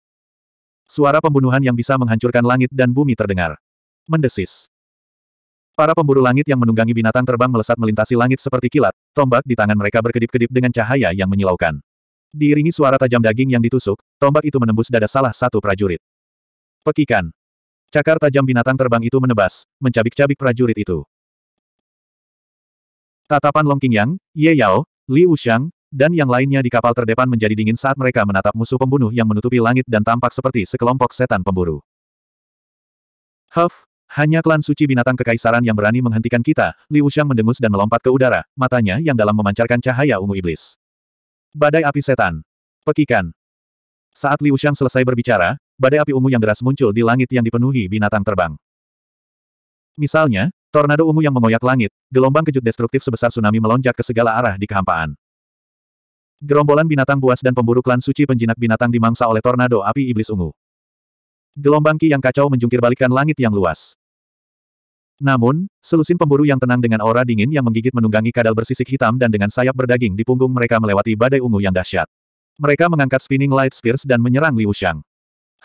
Suara pembunuhan yang bisa menghancurkan langit dan bumi terdengar. Mendesis. Para pemburu langit yang menunggangi binatang terbang melesat melintasi langit seperti kilat, tombak di tangan mereka berkedip-kedip dengan cahaya yang menyilaukan. Diiringi suara tajam daging yang ditusuk, tombak itu menembus dada salah satu prajurit. Pekikan. Cakar tajam binatang terbang itu menebas, mencabik-cabik prajurit itu. Tatapan Long Qingyang, Ye Yao, Li Wuxiang, dan yang lainnya di kapal terdepan menjadi dingin saat mereka menatap musuh pembunuh yang menutupi langit dan tampak seperti sekelompok setan pemburu. Huff, hanya klan suci binatang kekaisaran yang berani menghentikan kita, Li Wuxiang mendengus dan melompat ke udara, matanya yang dalam memancarkan cahaya ungu iblis. Badai api setan. Pekikan. Saat Li Wuxiang selesai berbicara, badai api ungu yang deras muncul di langit yang dipenuhi binatang terbang. Misalnya, tornado ungu yang mengoyak langit, gelombang kejut destruktif sebesar tsunami melonjak ke segala arah di kehampaan. Gerombolan binatang buas dan pemburu klan suci penjinak binatang dimangsa oleh tornado api iblis ungu. Gelombang ki yang kacau menjungkirbalikkan langit yang luas. Namun, selusin pemburu yang tenang dengan aura dingin yang menggigit menunggangi kadal bersisik hitam dan dengan sayap berdaging di punggung mereka melewati badai ungu yang dahsyat. Mereka mengangkat spinning light spears dan menyerang Liu Shang.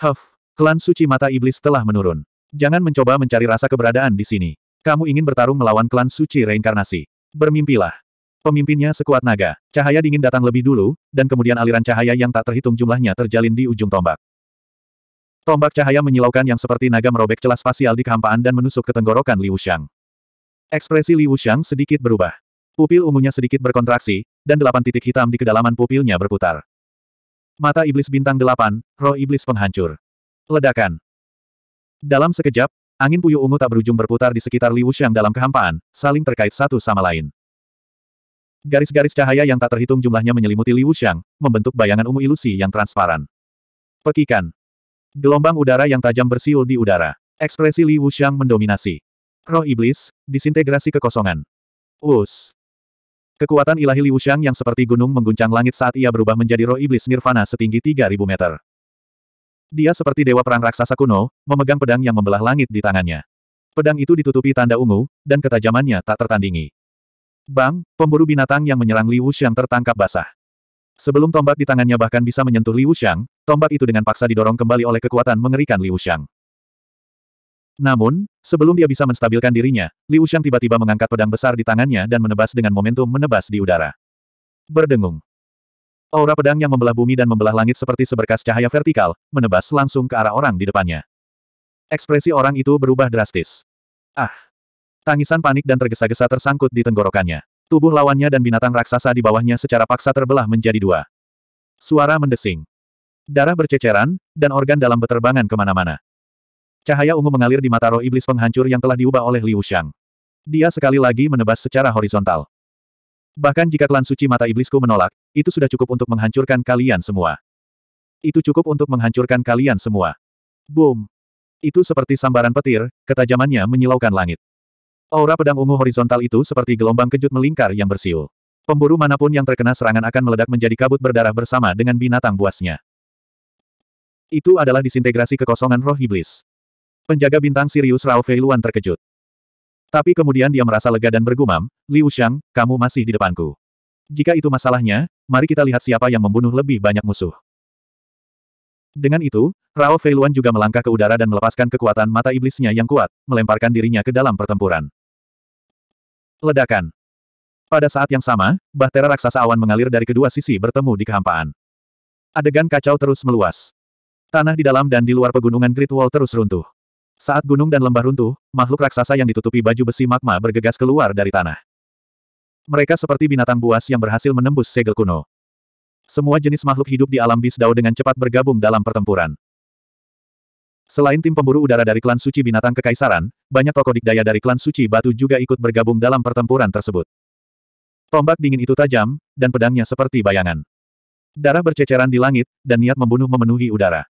Huff, klan suci mata iblis telah menurun. Jangan mencoba mencari rasa keberadaan di sini. Kamu ingin bertarung melawan klan suci reinkarnasi. Bermimpilah. Pemimpinnya sekuat naga. Cahaya dingin datang lebih dulu, dan kemudian aliran cahaya yang tak terhitung jumlahnya terjalin di ujung tombak. Tombak cahaya menyilaukan yang seperti naga merobek celah spasial di kehampaan dan menusuk ke tenggorokan Liu Shang. Ekspresi Liu Shang sedikit berubah. Pupil ungunya sedikit berkontraksi, dan delapan titik hitam di kedalaman pupilnya berputar. Mata iblis bintang delapan, roh iblis penghancur. Ledakan. Dalam sekejap, angin puyuh ungu tak berujung berputar di sekitar Liu Shang dalam kehampaan, saling terkait satu sama lain. Garis-garis cahaya yang tak terhitung jumlahnya menyelimuti Liu Shang, membentuk bayangan ungu ilusi yang transparan. Pekikan. Gelombang udara yang tajam bersiul di udara. Ekspresi Liu Shang mendominasi. Roh iblis, disintegrasi kekosongan. Us. Kekuatan ilahi Liu Shang yang seperti gunung mengguncang langit saat ia berubah menjadi roh iblis nirvana setinggi 3000 meter. Dia seperti dewa perang raksasa kuno, memegang pedang yang membelah langit di tangannya. Pedang itu ditutupi tanda ungu, dan ketajamannya tak tertandingi. Bang, pemburu binatang yang menyerang Liu Xiang tertangkap basah. Sebelum tombak di tangannya bahkan bisa menyentuh Liu Xiang, tombak itu dengan paksa didorong kembali oleh kekuatan mengerikan Liu Xiang. Namun, sebelum dia bisa menstabilkan dirinya, Liu Xiang tiba-tiba mengangkat pedang besar di tangannya dan menebas dengan momentum menebas di udara. Berdengung. Aura pedang yang membelah bumi dan membelah langit seperti seberkas cahaya vertikal, menebas langsung ke arah orang di depannya. Ekspresi orang itu berubah drastis. Ah! Tangisan panik dan tergesa-gesa tersangkut di tenggorokannya. Tubuh lawannya dan binatang raksasa di bawahnya secara paksa terbelah menjadi dua. Suara mendesing. Darah berceceran, dan organ dalam beterbangan kemana-mana. Cahaya ungu mengalir di mata roh iblis penghancur yang telah diubah oleh Liu Shang. Dia sekali lagi menebas secara horizontal. Bahkan jika klan suci mata iblisku menolak, itu sudah cukup untuk menghancurkan kalian semua. Itu cukup untuk menghancurkan kalian semua. Boom! Itu seperti sambaran petir, ketajamannya menyilaukan langit. Aura pedang ungu horizontal itu seperti gelombang kejut melingkar yang bersiul. Pemburu manapun yang terkena serangan akan meledak menjadi kabut berdarah bersama dengan binatang buasnya. Itu adalah disintegrasi kekosongan roh iblis. Penjaga bintang Sirius Rao Luan terkejut. Tapi kemudian dia merasa lega dan bergumam, Liu Shang, kamu masih di depanku. Jika itu masalahnya, mari kita lihat siapa yang membunuh lebih banyak musuh. Dengan itu, Rao Luan juga melangkah ke udara dan melepaskan kekuatan mata iblisnya yang kuat, melemparkan dirinya ke dalam pertempuran. Ledakan. Pada saat yang sama, bahtera raksasa awan mengalir dari kedua sisi bertemu di kehampaan. Adegan kacau terus meluas. Tanah di dalam dan di luar pegunungan Great Wall terus runtuh. Saat gunung dan lembah runtuh, makhluk raksasa yang ditutupi baju besi magma bergegas keluar dari tanah. Mereka seperti binatang buas yang berhasil menembus segel kuno. Semua jenis makhluk hidup di alam Bisdao dengan cepat bergabung dalam pertempuran. Selain tim pemburu udara dari klan suci binatang kekaisaran, banyak tokoh dikdaya dari klan suci batu juga ikut bergabung dalam pertempuran tersebut. Tombak dingin itu tajam, dan pedangnya seperti bayangan. Darah berceceran di langit, dan niat membunuh memenuhi udara.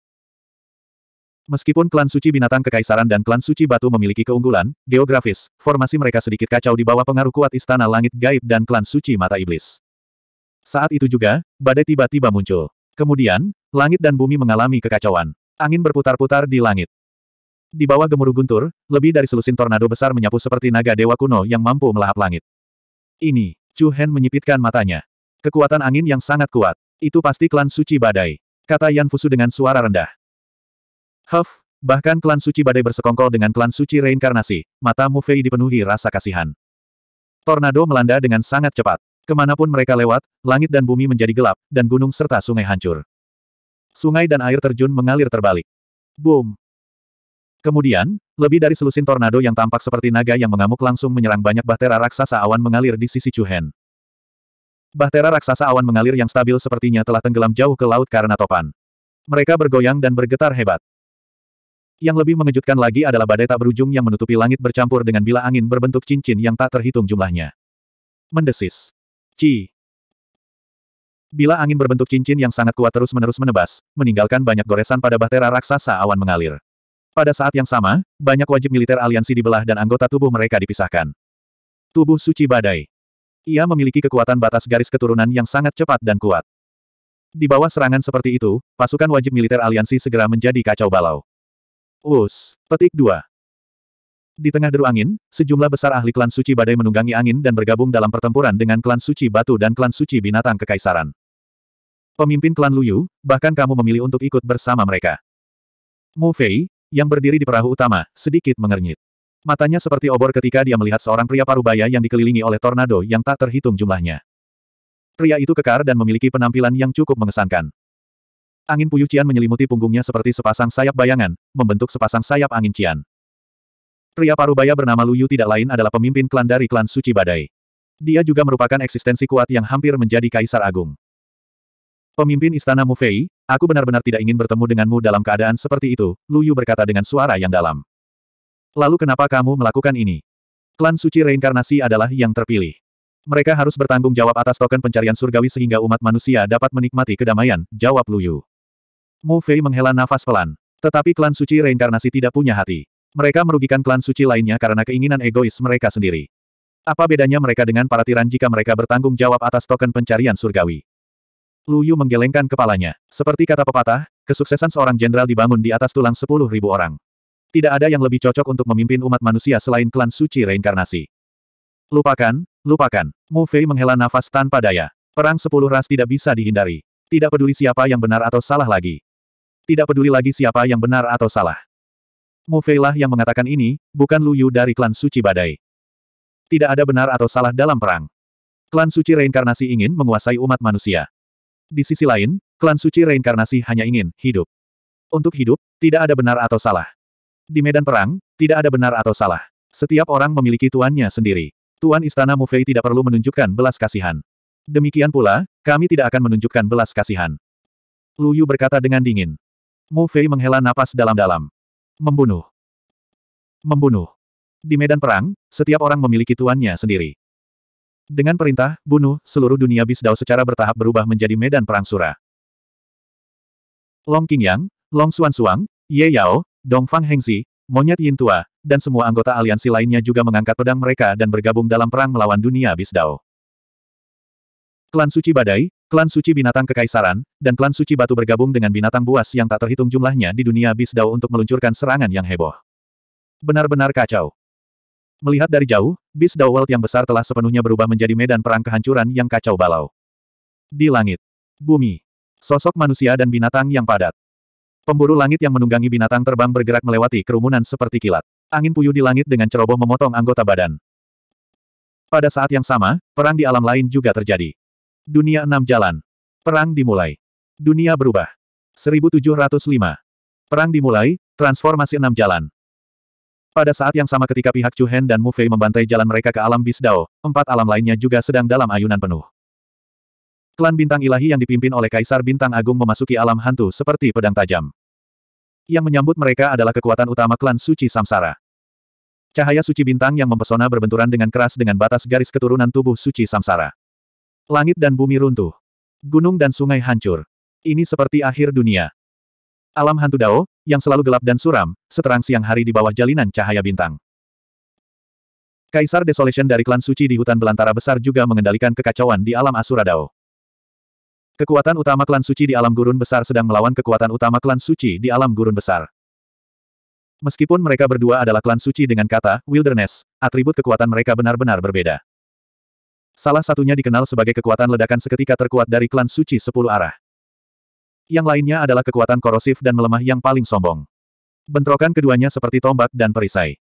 Meskipun klan suci binatang kekaisaran dan klan suci batu memiliki keunggulan, geografis, formasi mereka sedikit kacau di bawah pengaruh kuat istana langit gaib dan klan suci mata iblis. Saat itu juga, badai tiba-tiba muncul. Kemudian, langit dan bumi mengalami kekacauan. Angin berputar-putar di langit. Di bawah gemuruh guntur, lebih dari selusin tornado besar menyapu seperti naga dewa kuno yang mampu melahap langit. Ini, Chu Hen menyipitkan matanya. Kekuatan angin yang sangat kuat. Itu pasti klan suci badai. Kata Yan Fusu dengan suara rendah. Huff, bahkan klan suci badai bersekongkol dengan klan suci reinkarnasi, mata Mu Fei dipenuhi rasa kasihan. Tornado melanda dengan sangat cepat. Kemanapun mereka lewat, langit dan bumi menjadi gelap, dan gunung serta sungai hancur sungai dan air terjun mengalir terbalik. Boom! Kemudian, lebih dari selusin tornado yang tampak seperti naga yang mengamuk langsung menyerang banyak bahtera raksasa awan mengalir di sisi Chuhen. Bahtera raksasa awan mengalir yang stabil sepertinya telah tenggelam jauh ke laut karena topan. Mereka bergoyang dan bergetar hebat. Yang lebih mengejutkan lagi adalah badai tak berujung yang menutupi langit bercampur dengan bila angin berbentuk cincin yang tak terhitung jumlahnya. Mendesis. Ci. Bila angin berbentuk cincin yang sangat kuat terus-menerus menebas, meninggalkan banyak goresan pada bahtera raksasa awan mengalir. Pada saat yang sama, banyak wajib militer aliansi dibelah dan anggota tubuh mereka dipisahkan. Tubuh suci badai. Ia memiliki kekuatan batas garis keturunan yang sangat cepat dan kuat. Di bawah serangan seperti itu, pasukan wajib militer aliansi segera menjadi kacau balau. Us, petik 2. Di tengah deru angin, sejumlah besar ahli klan suci badai menunggangi angin dan bergabung dalam pertempuran dengan klan suci batu dan klan suci binatang kekaisaran. Pemimpin klan Luyu, bahkan kamu memilih untuk ikut bersama mereka. Mu Fei, yang berdiri di perahu utama, sedikit mengernyit. Matanya seperti obor ketika dia melihat seorang pria parubaya yang dikelilingi oleh tornado yang tak terhitung jumlahnya. Pria itu kekar dan memiliki penampilan yang cukup mengesankan. Angin puyuh Cian menyelimuti punggungnya seperti sepasang sayap bayangan, membentuk sepasang sayap angin Cian. Pria parubaya bernama Luyu tidak lain adalah pemimpin klan dari klan Suci Badai. Dia juga merupakan eksistensi kuat yang hampir menjadi kaisar agung. Pemimpin istana Mufei, aku benar-benar tidak ingin bertemu denganmu dalam keadaan seperti itu, Luyu berkata dengan suara yang dalam. Lalu kenapa kamu melakukan ini? Klan suci reinkarnasi adalah yang terpilih. Mereka harus bertanggung jawab atas token pencarian surgawi sehingga umat manusia dapat menikmati kedamaian, jawab Luyu. Mu Fei menghela nafas pelan. Tetapi klan suci reinkarnasi tidak punya hati. Mereka merugikan klan suci lainnya karena keinginan egois mereka sendiri. Apa bedanya mereka dengan para tiran jika mereka bertanggung jawab atas token pencarian surgawi? Lu Yu menggelengkan kepalanya. Seperti kata pepatah, kesuksesan seorang jenderal dibangun di atas tulang sepuluh ribu orang. Tidak ada yang lebih cocok untuk memimpin umat manusia selain klan suci reinkarnasi. Lupakan, lupakan. Mu Fei menghela nafas tanpa daya. Perang sepuluh ras tidak bisa dihindari. Tidak peduli siapa yang benar atau salah lagi. Tidak peduli lagi siapa yang benar atau salah. Mo Feilah yang mengatakan ini, bukan Lu Yu dari klan suci badai. Tidak ada benar atau salah dalam perang. Klan suci reinkarnasi ingin menguasai umat manusia. Di sisi lain, klan suci reinkarnasi hanya ingin hidup. Untuk hidup, tidak ada benar atau salah. Di medan perang, tidak ada benar atau salah. Setiap orang memiliki tuannya sendiri. Tuan Istana Mufei tidak perlu menunjukkan belas kasihan. Demikian pula, kami tidak akan menunjukkan belas kasihan. Lu Yu berkata dengan dingin. Mu Fei menghela napas dalam-dalam. Membunuh. Membunuh. Di medan perang, setiap orang memiliki tuannya sendiri. Dengan perintah, bunuh, seluruh dunia Bisdao secara bertahap berubah menjadi medan perang Sura. Long Qingyang, Long Xuan Suang, Ye Yao, Dong Fang Hengzi, Monyet Yin Tua, dan semua anggota aliansi lainnya juga mengangkat pedang mereka dan bergabung dalam perang melawan dunia Bisdao. Klan Suci Badai, Klan Suci Binatang Kekaisaran, dan Klan Suci Batu bergabung dengan binatang buas yang tak terhitung jumlahnya di dunia Bisdao untuk meluncurkan serangan yang heboh. Benar-benar kacau. Melihat dari jauh, Bisdao World yang besar telah sepenuhnya berubah menjadi medan perang kehancuran yang kacau balau. Di langit, bumi, sosok manusia dan binatang yang padat. Pemburu langit yang menunggangi binatang terbang bergerak melewati kerumunan seperti kilat. Angin puyuh di langit dengan ceroboh memotong anggota badan. Pada saat yang sama, perang di alam lain juga terjadi. Dunia enam jalan. Perang dimulai. Dunia berubah. 1705. Perang dimulai, transformasi enam jalan. Pada saat yang sama ketika pihak Chu Hen dan Mu Fei membantai jalan mereka ke alam Bisdao, empat alam lainnya juga sedang dalam ayunan penuh. Klan Bintang Ilahi yang dipimpin oleh Kaisar Bintang Agung memasuki alam hantu seperti pedang tajam. Yang menyambut mereka adalah kekuatan utama klan Suci Samsara. Cahaya suci bintang yang mempesona berbenturan dengan keras dengan batas garis keturunan tubuh suci Samsara. Langit dan bumi runtuh. Gunung dan sungai hancur. Ini seperti akhir dunia. Alam hantu Dao, yang selalu gelap dan suram, seterang siang hari di bawah jalinan cahaya bintang. Kaisar Desolation dari klan suci di hutan belantara besar juga mengendalikan kekacauan di alam Asura Dao. Kekuatan utama klan suci di alam gurun besar sedang melawan kekuatan utama klan suci di alam gurun besar. Meskipun mereka berdua adalah klan suci dengan kata, wilderness, atribut kekuatan mereka benar-benar berbeda. Salah satunya dikenal sebagai kekuatan ledakan seketika terkuat dari klan suci sepuluh arah. Yang lainnya adalah kekuatan korosif dan melemah yang paling sombong. Bentrokan keduanya seperti tombak dan perisai.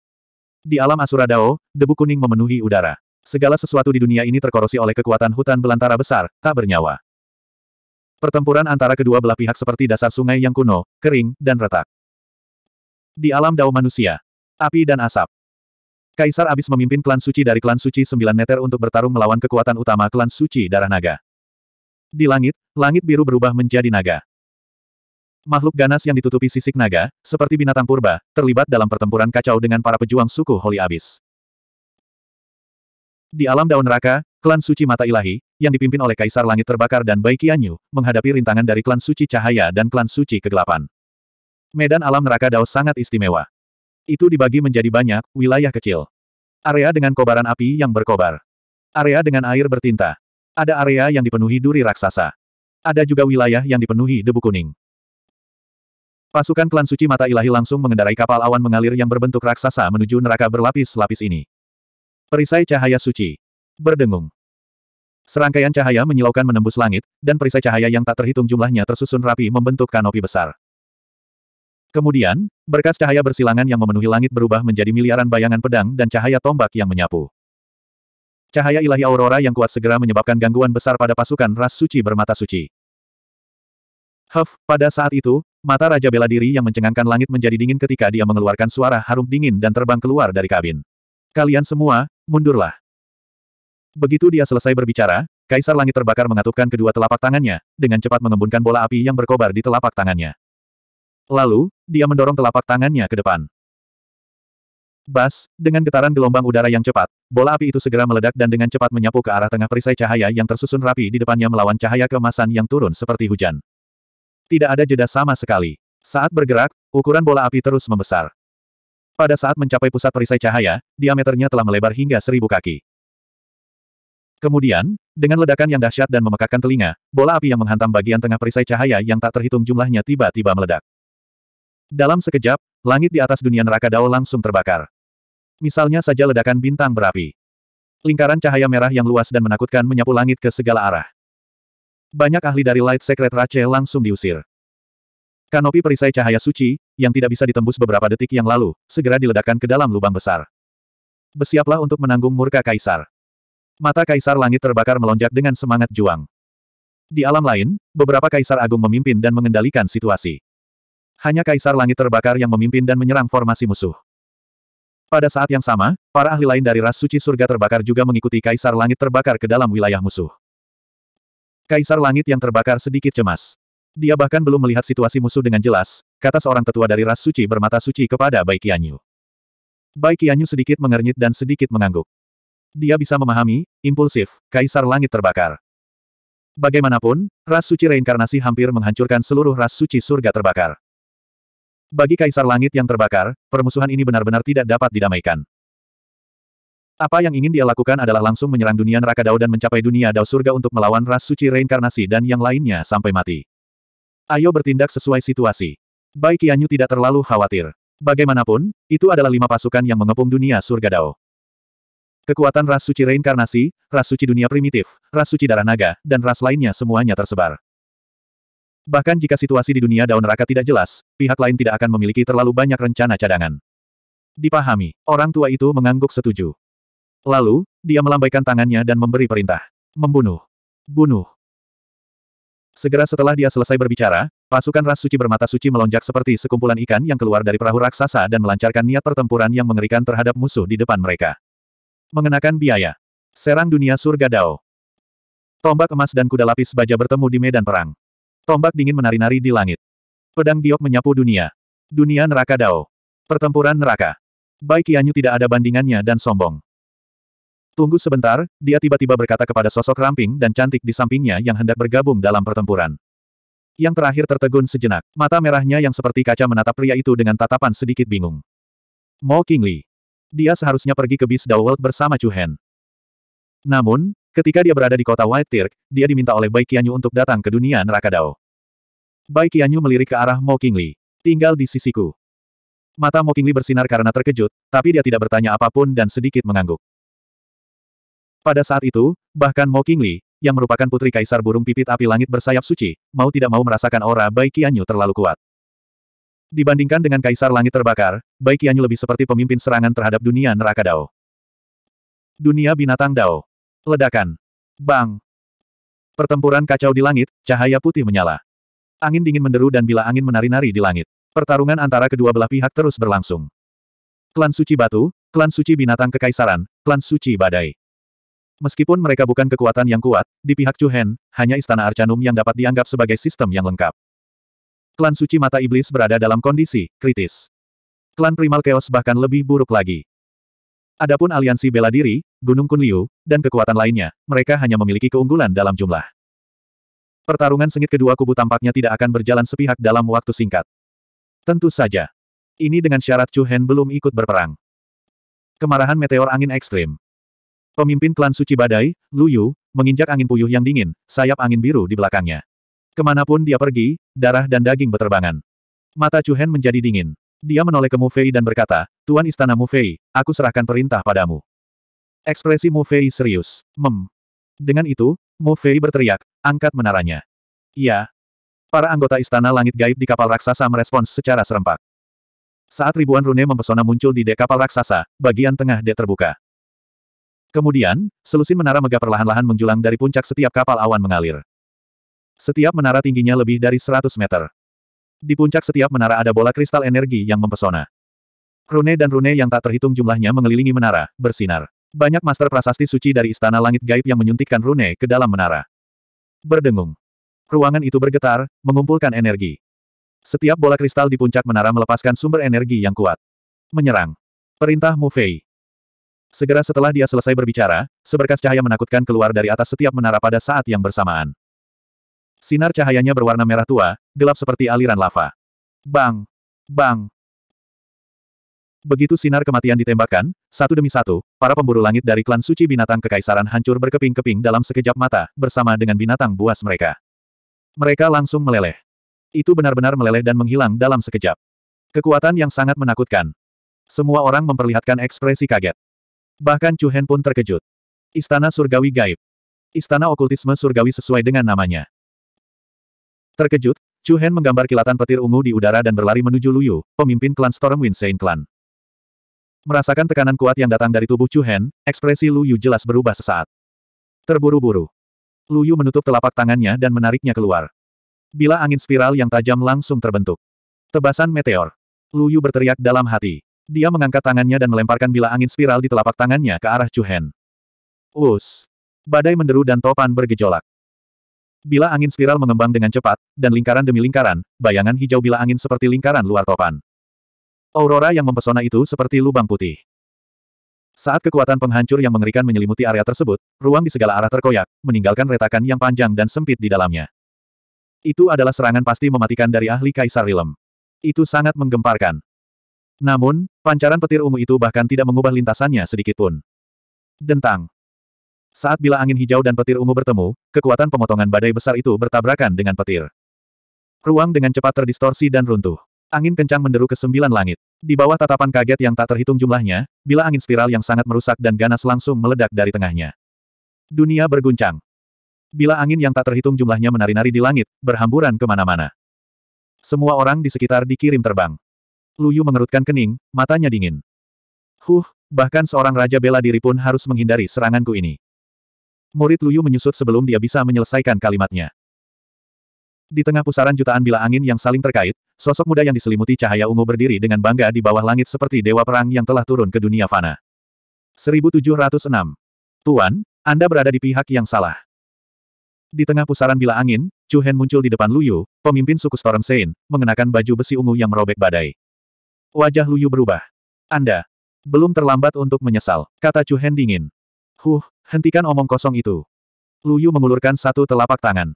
Di alam Asura Dao, debu kuning memenuhi udara. Segala sesuatu di dunia ini terkorosi oleh kekuatan hutan belantara besar, tak bernyawa. Pertempuran antara kedua belah pihak seperti dasar sungai yang kuno, kering, dan retak. Di alam Dao manusia, api dan asap, Kaisar Abis memimpin klan suci dari klan suci Sembilan Neter untuk bertarung melawan kekuatan utama klan suci darah naga. Di langit, langit biru berubah menjadi naga. Makhluk ganas yang ditutupi sisik naga, seperti binatang purba, terlibat dalam pertempuran kacau dengan para pejuang suku Holy Abis. Di alam daun neraka, klan suci mata ilahi, yang dipimpin oleh Kaisar Langit Terbakar dan Bai Qianyu, menghadapi rintangan dari klan suci cahaya dan klan suci kegelapan. Medan alam neraka Dao sangat istimewa. Itu dibagi menjadi banyak, wilayah kecil. Area dengan kobaran api yang berkobar. Area dengan air bertinta. Ada area yang dipenuhi duri raksasa. Ada juga wilayah yang dipenuhi debu kuning. Pasukan klan suci mata ilahi langsung mengendarai kapal awan mengalir yang berbentuk raksasa menuju neraka berlapis-lapis ini. Perisai cahaya suci. Berdengung. Serangkaian cahaya menyilaukan menembus langit, dan perisai cahaya yang tak terhitung jumlahnya tersusun rapi membentuk kanopi besar. Kemudian, berkas cahaya bersilangan yang memenuhi langit berubah menjadi miliaran bayangan pedang dan cahaya tombak yang menyapu. Cahaya ilahi aurora yang kuat segera menyebabkan gangguan besar pada pasukan ras suci bermata suci. Huff, pada saat itu, mata Raja Bela Diri yang mencengangkan langit menjadi dingin ketika dia mengeluarkan suara harum dingin dan terbang keluar dari kabin. Kalian semua, mundurlah. Begitu dia selesai berbicara, Kaisar Langit terbakar mengatupkan kedua telapak tangannya, dengan cepat mengembunkan bola api yang berkobar di telapak tangannya. Lalu, dia mendorong telapak tangannya ke depan. Bas, dengan getaran gelombang udara yang cepat, bola api itu segera meledak dan dengan cepat menyapu ke arah tengah perisai cahaya yang tersusun rapi di depannya melawan cahaya kemasan yang turun seperti hujan. Tidak ada jeda sama sekali. Saat bergerak, ukuran bola api terus membesar. Pada saat mencapai pusat perisai cahaya, diameternya telah melebar hingga seribu kaki. Kemudian, dengan ledakan yang dahsyat dan memekakkan telinga, bola api yang menghantam bagian tengah perisai cahaya yang tak terhitung jumlahnya tiba-tiba meledak. Dalam sekejap, langit di atas dunia neraka Dao langsung terbakar. Misalnya saja ledakan bintang berapi. Lingkaran cahaya merah yang luas dan menakutkan menyapu langit ke segala arah. Banyak ahli dari Light Secret Rache langsung diusir. Kanopi perisai cahaya suci, yang tidak bisa ditembus beberapa detik yang lalu, segera diledakkan ke dalam lubang besar. Bersiaplah untuk menanggung murka Kaisar. Mata Kaisar Langit terbakar melonjak dengan semangat juang. Di alam lain, beberapa Kaisar Agung memimpin dan mengendalikan situasi. Hanya Kaisar Langit Terbakar yang memimpin dan menyerang formasi musuh. Pada saat yang sama, para ahli lain dari ras suci surga terbakar juga mengikuti Kaisar Langit terbakar ke dalam wilayah musuh. Kaisar Langit yang terbakar sedikit cemas. Dia bahkan belum melihat situasi musuh dengan jelas, kata seorang tetua dari ras suci bermata suci kepada Bai Qianyu. Bai Qianyu sedikit mengernyit dan sedikit mengangguk. Dia bisa memahami, impulsif, Kaisar Langit terbakar. Bagaimanapun, ras suci reinkarnasi hampir menghancurkan seluruh ras suci surga terbakar. Bagi Kaisar Langit yang terbakar, permusuhan ini benar-benar tidak dapat didamaikan. Apa yang ingin dia lakukan adalah langsung menyerang dunia neraka Dao dan mencapai dunia Dao surga untuk melawan ras suci reinkarnasi dan yang lainnya sampai mati. Ayo bertindak sesuai situasi. Baik Qianyu tidak terlalu khawatir. Bagaimanapun, itu adalah lima pasukan yang mengepung dunia surga Dao. Kekuatan ras suci reinkarnasi, ras suci dunia primitif, ras suci darah naga, dan ras lainnya semuanya tersebar. Bahkan jika situasi di dunia daun neraka tidak jelas, pihak lain tidak akan memiliki terlalu banyak rencana cadangan. Dipahami, orang tua itu mengangguk setuju. Lalu, dia melambaikan tangannya dan memberi perintah. Membunuh. Bunuh. Segera setelah dia selesai berbicara, pasukan ras suci bermata suci melonjak seperti sekumpulan ikan yang keluar dari perahu raksasa dan melancarkan niat pertempuran yang mengerikan terhadap musuh di depan mereka. Mengenakan biaya. Serang dunia surga Dao. Tombak emas dan kuda lapis baja bertemu di medan perang. Tombak dingin menari-nari di langit. Pedang giok menyapu dunia. Dunia neraka Dao. Pertempuran neraka. Bai Qianyu tidak ada bandingannya dan sombong. Tunggu sebentar, dia tiba-tiba berkata kepada sosok ramping dan cantik di sampingnya yang hendak bergabung dalam pertempuran. Yang terakhir tertegun sejenak, mata merahnya yang seperti kaca menatap pria itu dengan tatapan sedikit bingung. Mo Kingli. Dia seharusnya pergi ke Bis Dao World bersama Chu Hen. Namun, Ketika dia berada di kota White Tirk, dia diminta oleh Bai Qianyu untuk datang ke dunia neraka Dao. Bai Qianyu melirik ke arah Mo Qingli. Tinggal di sisiku. Mata Mo Qingli bersinar karena terkejut, tapi dia tidak bertanya apapun dan sedikit mengangguk. Pada saat itu, bahkan Mo Qingli, yang merupakan putri kaisar burung pipit api langit bersayap suci, mau tidak mau merasakan aura Bai Qianyu terlalu kuat. Dibandingkan dengan kaisar langit terbakar, Bai Qianyu lebih seperti pemimpin serangan terhadap dunia neraka Dao. Dunia binatang Dao. Ledakan. Bang. Pertempuran kacau di langit, cahaya putih menyala. Angin dingin menderu dan bila angin menari-nari di langit. Pertarungan antara kedua belah pihak terus berlangsung. Klan Suci Batu, Klan Suci Binatang Kekaisaran, Klan Suci Badai. Meskipun mereka bukan kekuatan yang kuat, di pihak Chuhen, hanya Istana Arcanum yang dapat dianggap sebagai sistem yang lengkap. Klan Suci Mata Iblis berada dalam kondisi kritis. Klan Primal Chaos bahkan lebih buruk lagi. Adapun aliansi bela diri, Gunung Kunliu, dan kekuatan lainnya, mereka hanya memiliki keunggulan dalam jumlah. Pertarungan sengit kedua kubu tampaknya tidak akan berjalan sepihak dalam waktu singkat. Tentu saja. Ini dengan syarat Chu Hen belum ikut berperang. Kemarahan meteor angin ekstrim. Pemimpin klan Suci Badai, Lu Yu, menginjak angin puyuh yang dingin, sayap angin biru di belakangnya. Kemanapun dia pergi, darah dan daging berterbangan. Mata Chu Hen menjadi dingin. Dia menoleh ke Mu Fei dan berkata, Tuan Istana Mu Fei, aku serahkan perintah padamu. Ekspresi Mo Fei serius. Mem. Dengan itu, Mo Fei berteriak, angkat menaranya. Ya. Para anggota Istana Langit Gaib di kapal raksasa merespons secara serempak. Saat ribuan rune mempesona muncul di dek kapal raksasa, bagian tengah dek terbuka. Kemudian, selusin menara megah perlahan-lahan menjulang dari puncak setiap kapal awan mengalir. Setiap menara tingginya lebih dari 100 meter. Di puncak setiap menara ada bola kristal energi yang mempesona. Rune dan rune yang tak terhitung jumlahnya mengelilingi menara, bersinar. Banyak master prasasti suci dari Istana Langit Gaib yang menyuntikkan rune ke dalam menara. Berdengung. Ruangan itu bergetar, mengumpulkan energi. Setiap bola kristal di puncak menara melepaskan sumber energi yang kuat. Menyerang. Perintah Mu Fei. Segera setelah dia selesai berbicara, seberkas cahaya menakutkan keluar dari atas setiap menara pada saat yang bersamaan. Sinar cahayanya berwarna merah tua, gelap seperti aliran lava. Bang! Bang! Begitu sinar kematian ditembakkan, satu demi satu, para pemburu langit dari klan suci binatang kekaisaran hancur berkeping-keping dalam sekejap mata, bersama dengan binatang buas mereka. Mereka langsung meleleh. Itu benar-benar meleleh dan menghilang dalam sekejap. Kekuatan yang sangat menakutkan. Semua orang memperlihatkan ekspresi kaget. Bahkan Chu Hen pun terkejut. Istana Surgawi Gaib. Istana Okultisme Surgawi sesuai dengan namanya. Terkejut, Chu Hen menggambar kilatan petir ungu di udara dan berlari menuju Luyu, pemimpin klan Stormwind Saint Clan. Merasakan tekanan kuat yang datang dari tubuh Chu Hen, ekspresi Lu Yu jelas berubah sesaat. Terburu-buru. Lu Yu menutup telapak tangannya dan menariknya keluar. Bila angin spiral yang tajam langsung terbentuk. Tebasan meteor. Lu Yu berteriak dalam hati. Dia mengangkat tangannya dan melemparkan bila angin spiral di telapak tangannya ke arah Chu Hen. Us. Badai menderu dan topan bergejolak. Bila angin spiral mengembang dengan cepat, dan lingkaran demi lingkaran, bayangan hijau bila angin seperti lingkaran luar topan. Aurora yang mempesona itu seperti lubang putih. Saat kekuatan penghancur yang mengerikan menyelimuti area tersebut, ruang di segala arah terkoyak, meninggalkan retakan yang panjang dan sempit di dalamnya. Itu adalah serangan pasti mematikan dari ahli Kaisar Rilem. Itu sangat menggemparkan. Namun, pancaran petir ungu itu bahkan tidak mengubah lintasannya sedikitpun. Dentang. Saat bila angin hijau dan petir ungu bertemu, kekuatan pemotongan badai besar itu bertabrakan dengan petir. Ruang dengan cepat terdistorsi dan runtuh. Angin kencang menderu ke sembilan langit. Di bawah tatapan kaget yang tak terhitung jumlahnya, bila angin spiral yang sangat merusak dan ganas langsung meledak dari tengahnya. Dunia berguncang. Bila angin yang tak terhitung jumlahnya menari-nari di langit, berhamburan kemana-mana. Semua orang di sekitar dikirim terbang. Luyu mengerutkan kening, matanya dingin. Huh, bahkan seorang raja bela diri pun harus menghindari seranganku ini. Murid Luyu menyusut sebelum dia bisa menyelesaikan kalimatnya. Di tengah pusaran jutaan bila angin yang saling terkait, sosok muda yang diselimuti cahaya ungu berdiri dengan bangga di bawah langit seperti dewa perang yang telah turun ke dunia fana. 1706. Tuan, Anda berada di pihak yang salah. Di tengah pusaran bila angin, Chu Hen muncul di depan Luyu, pemimpin suku Storm Sein, mengenakan baju besi ungu yang merobek badai. Wajah Luyu berubah. Anda, belum terlambat untuk menyesal, kata Chu Hen dingin. Huh, hentikan omong kosong itu. Luyu mengulurkan satu telapak tangan.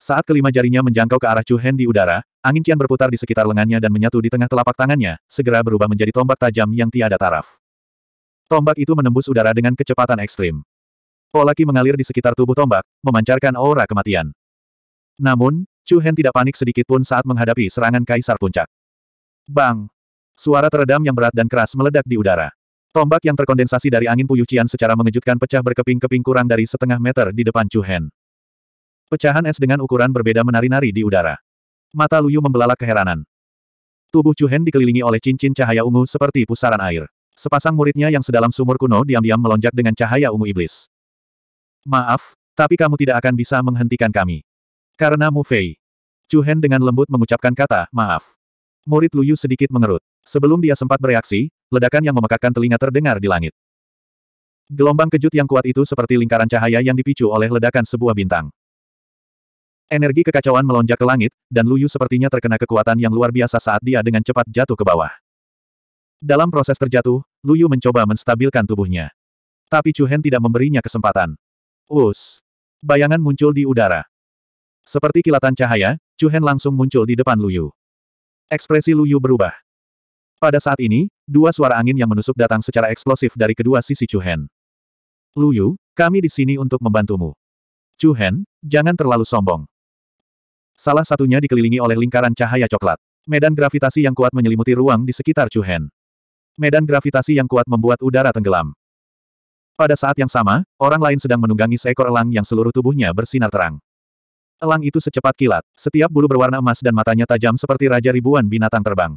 Saat kelima jarinya menjangkau ke arah Chu Hen di udara, angin kian berputar di sekitar lengannya dan menyatu di tengah telapak tangannya, segera berubah menjadi tombak tajam yang tiada taraf. Tombak itu menembus udara dengan kecepatan ekstrim. Polaki mengalir di sekitar tubuh tombak, memancarkan aura kematian. Namun, Chu Hen tidak panik sedikit pun saat menghadapi serangan Kaisar Puncak. Bang! Suara teredam yang berat dan keras meledak di udara. Tombak yang terkondensasi dari angin puyuh Cian secara mengejutkan pecah berkeping-keping kurang dari setengah meter di depan Chu Hen. Pecahan es dengan ukuran berbeda menari-nari di udara. Mata Luyu membelalak keheranan. Tubuh Chuhen dikelilingi oleh cincin cahaya ungu seperti pusaran air. Sepasang muridnya yang sedalam sumur kuno diam-diam melonjak dengan cahaya ungu iblis. Maaf, tapi kamu tidak akan bisa menghentikan kami. Karena Mu Fei. Chuhen dengan lembut mengucapkan kata, maaf. Murid Luyu sedikit mengerut. Sebelum dia sempat bereaksi, ledakan yang memekakkan telinga terdengar di langit. Gelombang kejut yang kuat itu seperti lingkaran cahaya yang dipicu oleh ledakan sebuah bintang. Energi kekacauan melonjak ke langit, dan Lu Yu sepertinya terkena kekuatan yang luar biasa saat dia dengan cepat jatuh ke bawah. Dalam proses terjatuh, Lu Yu mencoba menstabilkan tubuhnya. Tapi Chu Hen tidak memberinya kesempatan. Us! Bayangan muncul di udara. Seperti kilatan cahaya, Chu Hen langsung muncul di depan Lu Yu. Ekspresi Lu Yu berubah. Pada saat ini, dua suara angin yang menusuk datang secara eksplosif dari kedua sisi Chu Hen. Lu Yu, kami di sini untuk membantumu. Chu Hen, jangan terlalu sombong. Salah satunya dikelilingi oleh lingkaran cahaya coklat. Medan gravitasi yang kuat menyelimuti ruang di sekitar Chuhen. Medan gravitasi yang kuat membuat udara tenggelam. Pada saat yang sama, orang lain sedang menunggangi seekor elang yang seluruh tubuhnya bersinar terang. Elang itu secepat kilat, setiap bulu berwarna emas dan matanya tajam seperti raja ribuan binatang terbang.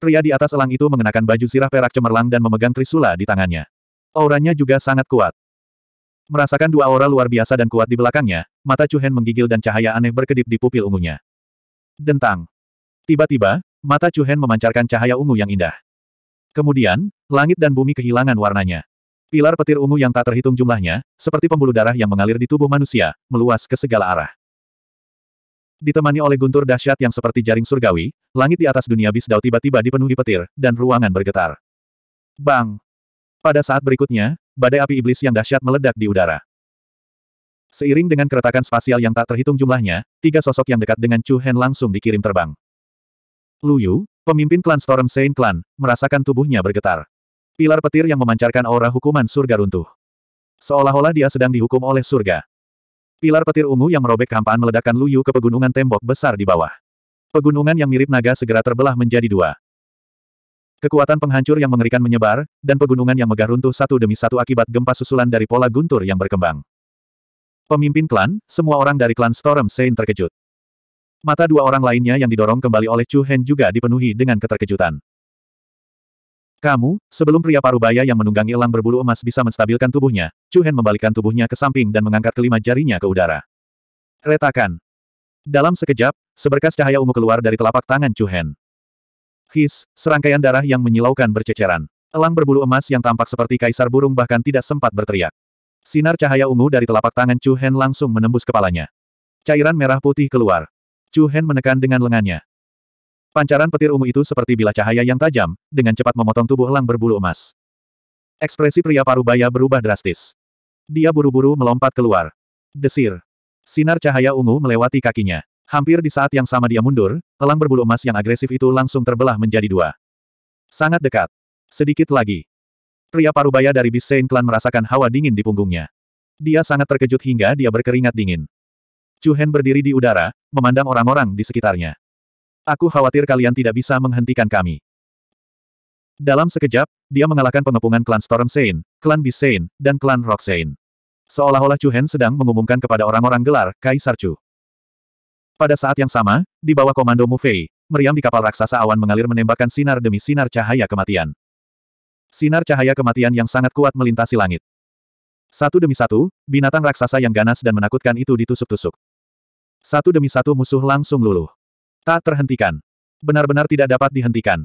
Pria di atas elang itu mengenakan baju sirah perak cemerlang dan memegang trisula di tangannya. Auranya juga sangat kuat. Merasakan dua aura luar biasa dan kuat di belakangnya, mata Cuhen menggigil dan cahaya aneh berkedip di pupil ungunya. Dentang. Tiba-tiba, mata Cuhen memancarkan cahaya ungu yang indah. Kemudian, langit dan bumi kehilangan warnanya. Pilar petir ungu yang tak terhitung jumlahnya, seperti pembuluh darah yang mengalir di tubuh manusia, meluas ke segala arah. Ditemani oleh guntur dahsyat yang seperti jaring surgawi, langit di atas dunia bis Bisdao tiba-tiba dipenuhi petir, dan ruangan bergetar. Bang! Pada saat berikutnya, badai api iblis yang dahsyat meledak di udara. Seiring dengan keretakan spasial yang tak terhitung jumlahnya, tiga sosok yang dekat dengan Chu Hen langsung dikirim terbang. Luyu, pemimpin klan Storm Saint Clan, merasakan tubuhnya bergetar. Pilar petir yang memancarkan aura hukuman surga runtuh. Seolah-olah dia sedang dihukum oleh surga. Pilar petir ungu yang merobek kehampaan meledakkan Luyu ke pegunungan tembok besar di bawah. Pegunungan yang mirip naga segera terbelah menjadi dua. Kekuatan penghancur yang mengerikan menyebar, dan pegunungan yang megah runtuh satu demi satu akibat gempa susulan dari pola guntur yang berkembang. Pemimpin klan, semua orang dari klan Storm Saint terkejut. Mata dua orang lainnya yang didorong kembali oleh Chu Hen juga dipenuhi dengan keterkejutan. Kamu, sebelum pria parubaya yang menunggangi elang berbulu emas bisa menstabilkan tubuhnya, Chu Hen membalikkan tubuhnya ke samping dan mengangkat kelima jarinya ke udara. Retakan. Dalam sekejap, seberkas cahaya ungu keluar dari telapak tangan Chu Hen. His, serangkaian darah yang menyilaukan berceceran. Elang berbulu emas yang tampak seperti kaisar burung bahkan tidak sempat berteriak. Sinar cahaya ungu dari telapak tangan Chu Hen langsung menembus kepalanya. Cairan merah putih keluar. Chu Hen menekan dengan lengannya. Pancaran petir ungu itu seperti bila cahaya yang tajam, dengan cepat memotong tubuh elang berbulu emas. Ekspresi pria parubaya berubah drastis. Dia buru-buru melompat keluar. Desir. Sinar cahaya ungu melewati kakinya. Hampir di saat yang sama dia mundur, elang berbulu emas yang agresif itu langsung terbelah menjadi dua. Sangat dekat. Sedikit lagi. Pria parubaya dari Bisein klan merasakan hawa dingin di punggungnya. Dia sangat terkejut hingga dia berkeringat dingin. Chu berdiri di udara, memandang orang-orang di sekitarnya. Aku khawatir kalian tidak bisa menghentikan kami. Dalam sekejap, dia mengalahkan pengepungan klan Storm Sein, klan Bisein, dan klan Rock Seolah-olah Chu sedang mengumumkan kepada orang-orang gelar, Kaisar Chu. Pada saat yang sama, di bawah komando Mu Fei, meriam di kapal raksasa awan mengalir menembakkan sinar demi sinar cahaya kematian. Sinar cahaya kematian yang sangat kuat melintasi langit. Satu demi satu, binatang raksasa yang ganas dan menakutkan itu ditusuk-tusuk. Satu demi satu musuh langsung luluh. Tak terhentikan. Benar-benar tidak dapat dihentikan.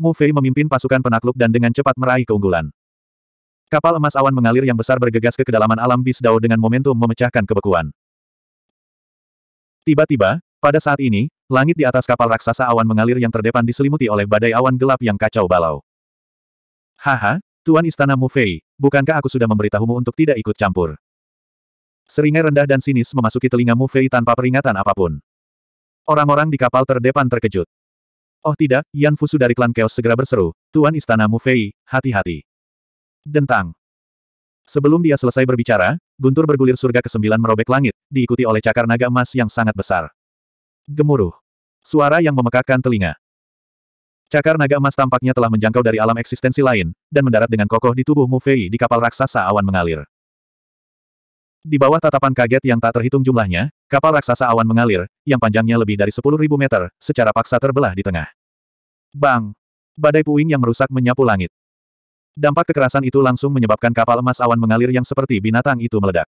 Mu Fei memimpin pasukan penakluk dan dengan cepat meraih keunggulan. Kapal emas awan mengalir yang besar bergegas ke kedalaman alam Bis Dao dengan momentum memecahkan kebekuan. Tiba-tiba, pada saat ini, langit di atas kapal raksasa awan mengalir yang terdepan diselimuti oleh badai awan gelap yang kacau balau. Haha, Tuan Istana Mufei, bukankah aku sudah memberitahumu untuk tidak ikut campur? Seringai rendah dan sinis memasuki telinga Mufei tanpa peringatan apapun. Orang-orang di kapal terdepan terkejut. Oh tidak, Yan Fusu dari klan Chaos segera berseru, Tuan Istana Mufei, hati-hati. Dentang. Sebelum dia selesai berbicara, guntur bergulir surga ke sembilan merobek langit, diikuti oleh cakar naga emas yang sangat besar. Gemuruh. Suara yang memekakkan telinga. Cakar naga emas tampaknya telah menjangkau dari alam eksistensi lain, dan mendarat dengan kokoh di tubuh Mu Fei di kapal raksasa awan mengalir. Di bawah tatapan kaget yang tak terhitung jumlahnya, kapal raksasa awan mengalir, yang panjangnya lebih dari 10.000 meter, secara paksa terbelah di tengah. Bang! Badai puing yang merusak menyapu langit. Dampak kekerasan itu langsung menyebabkan kapal emas awan mengalir yang seperti binatang itu meledak.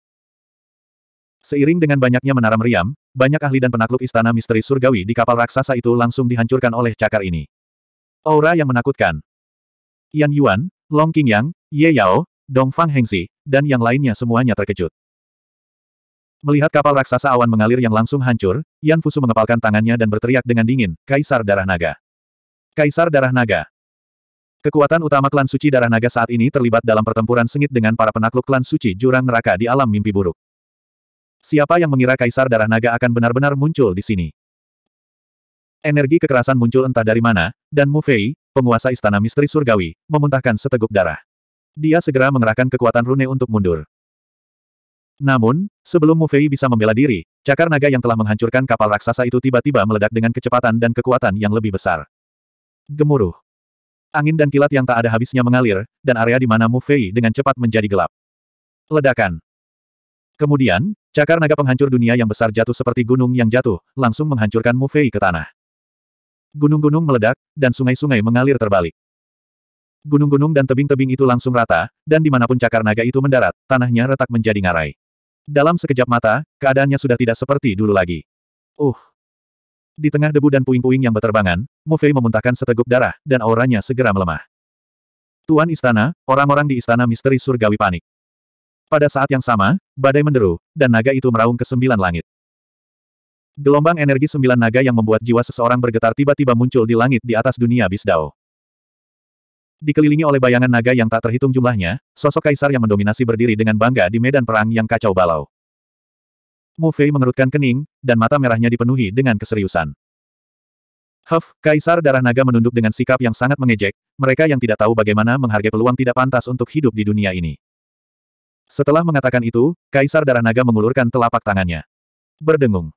Seiring dengan banyaknya menara meriam, banyak ahli dan penakluk istana misteri surgawi di kapal raksasa itu langsung dihancurkan oleh cakar ini. Aura yang menakutkan. Yan Yuan, Long King Yang, Ye Yao, Dong Dongfang Hengsi, dan yang lainnya semuanya terkejut. Melihat kapal raksasa awan mengalir yang langsung hancur, Yan Fusu mengepalkan tangannya dan berteriak dengan dingin, Kaisar Darah Naga. Kaisar Darah Naga. Kekuatan utama klan suci darah naga saat ini terlibat dalam pertempuran sengit dengan para penakluk klan suci jurang neraka di alam mimpi buruk. Siapa yang mengira kaisar darah naga akan benar-benar muncul di sini? Energi kekerasan muncul entah dari mana, dan Mu Fei, penguasa istana misteri surgawi, memuntahkan seteguk darah. Dia segera mengerahkan kekuatan rune untuk mundur. Namun, sebelum Mu Fei bisa membela diri, cakar naga yang telah menghancurkan kapal raksasa itu tiba-tiba meledak dengan kecepatan dan kekuatan yang lebih besar. Gemuruh. Angin dan kilat yang tak ada habisnya mengalir, dan area di mana Mu Fei dengan cepat menjadi gelap. Ledakan. Kemudian, cakar naga penghancur dunia yang besar jatuh seperti gunung yang jatuh, langsung menghancurkan Mu Fei ke tanah. Gunung-gunung meledak, dan sungai-sungai mengalir terbalik. Gunung-gunung dan tebing-tebing itu langsung rata, dan dimanapun cakar naga itu mendarat, tanahnya retak menjadi ngarai. Dalam sekejap mata, keadaannya sudah tidak seperti dulu lagi. Uh, di tengah debu dan puing-puing yang berterbangan, Fei memuntahkan seteguk darah, dan auranya segera melemah. Tuan istana, orang-orang di istana misteri surgawi panik. Pada saat yang sama, badai menderu, dan naga itu meraung ke sembilan langit. Gelombang energi sembilan naga yang membuat jiwa seseorang bergetar tiba-tiba muncul di langit di atas dunia Bisdao. Dikelilingi oleh bayangan naga yang tak terhitung jumlahnya, sosok kaisar yang mendominasi berdiri dengan bangga di medan perang yang kacau balau. Mu Fei mengerutkan kening, dan mata merahnya dipenuhi dengan keseriusan. Huff, Kaisar Darah Naga menunduk dengan sikap yang sangat mengejek, mereka yang tidak tahu bagaimana menghargai peluang tidak pantas untuk hidup di dunia ini. Setelah mengatakan itu, Kaisar Darah Naga mengulurkan telapak tangannya. Berdengung.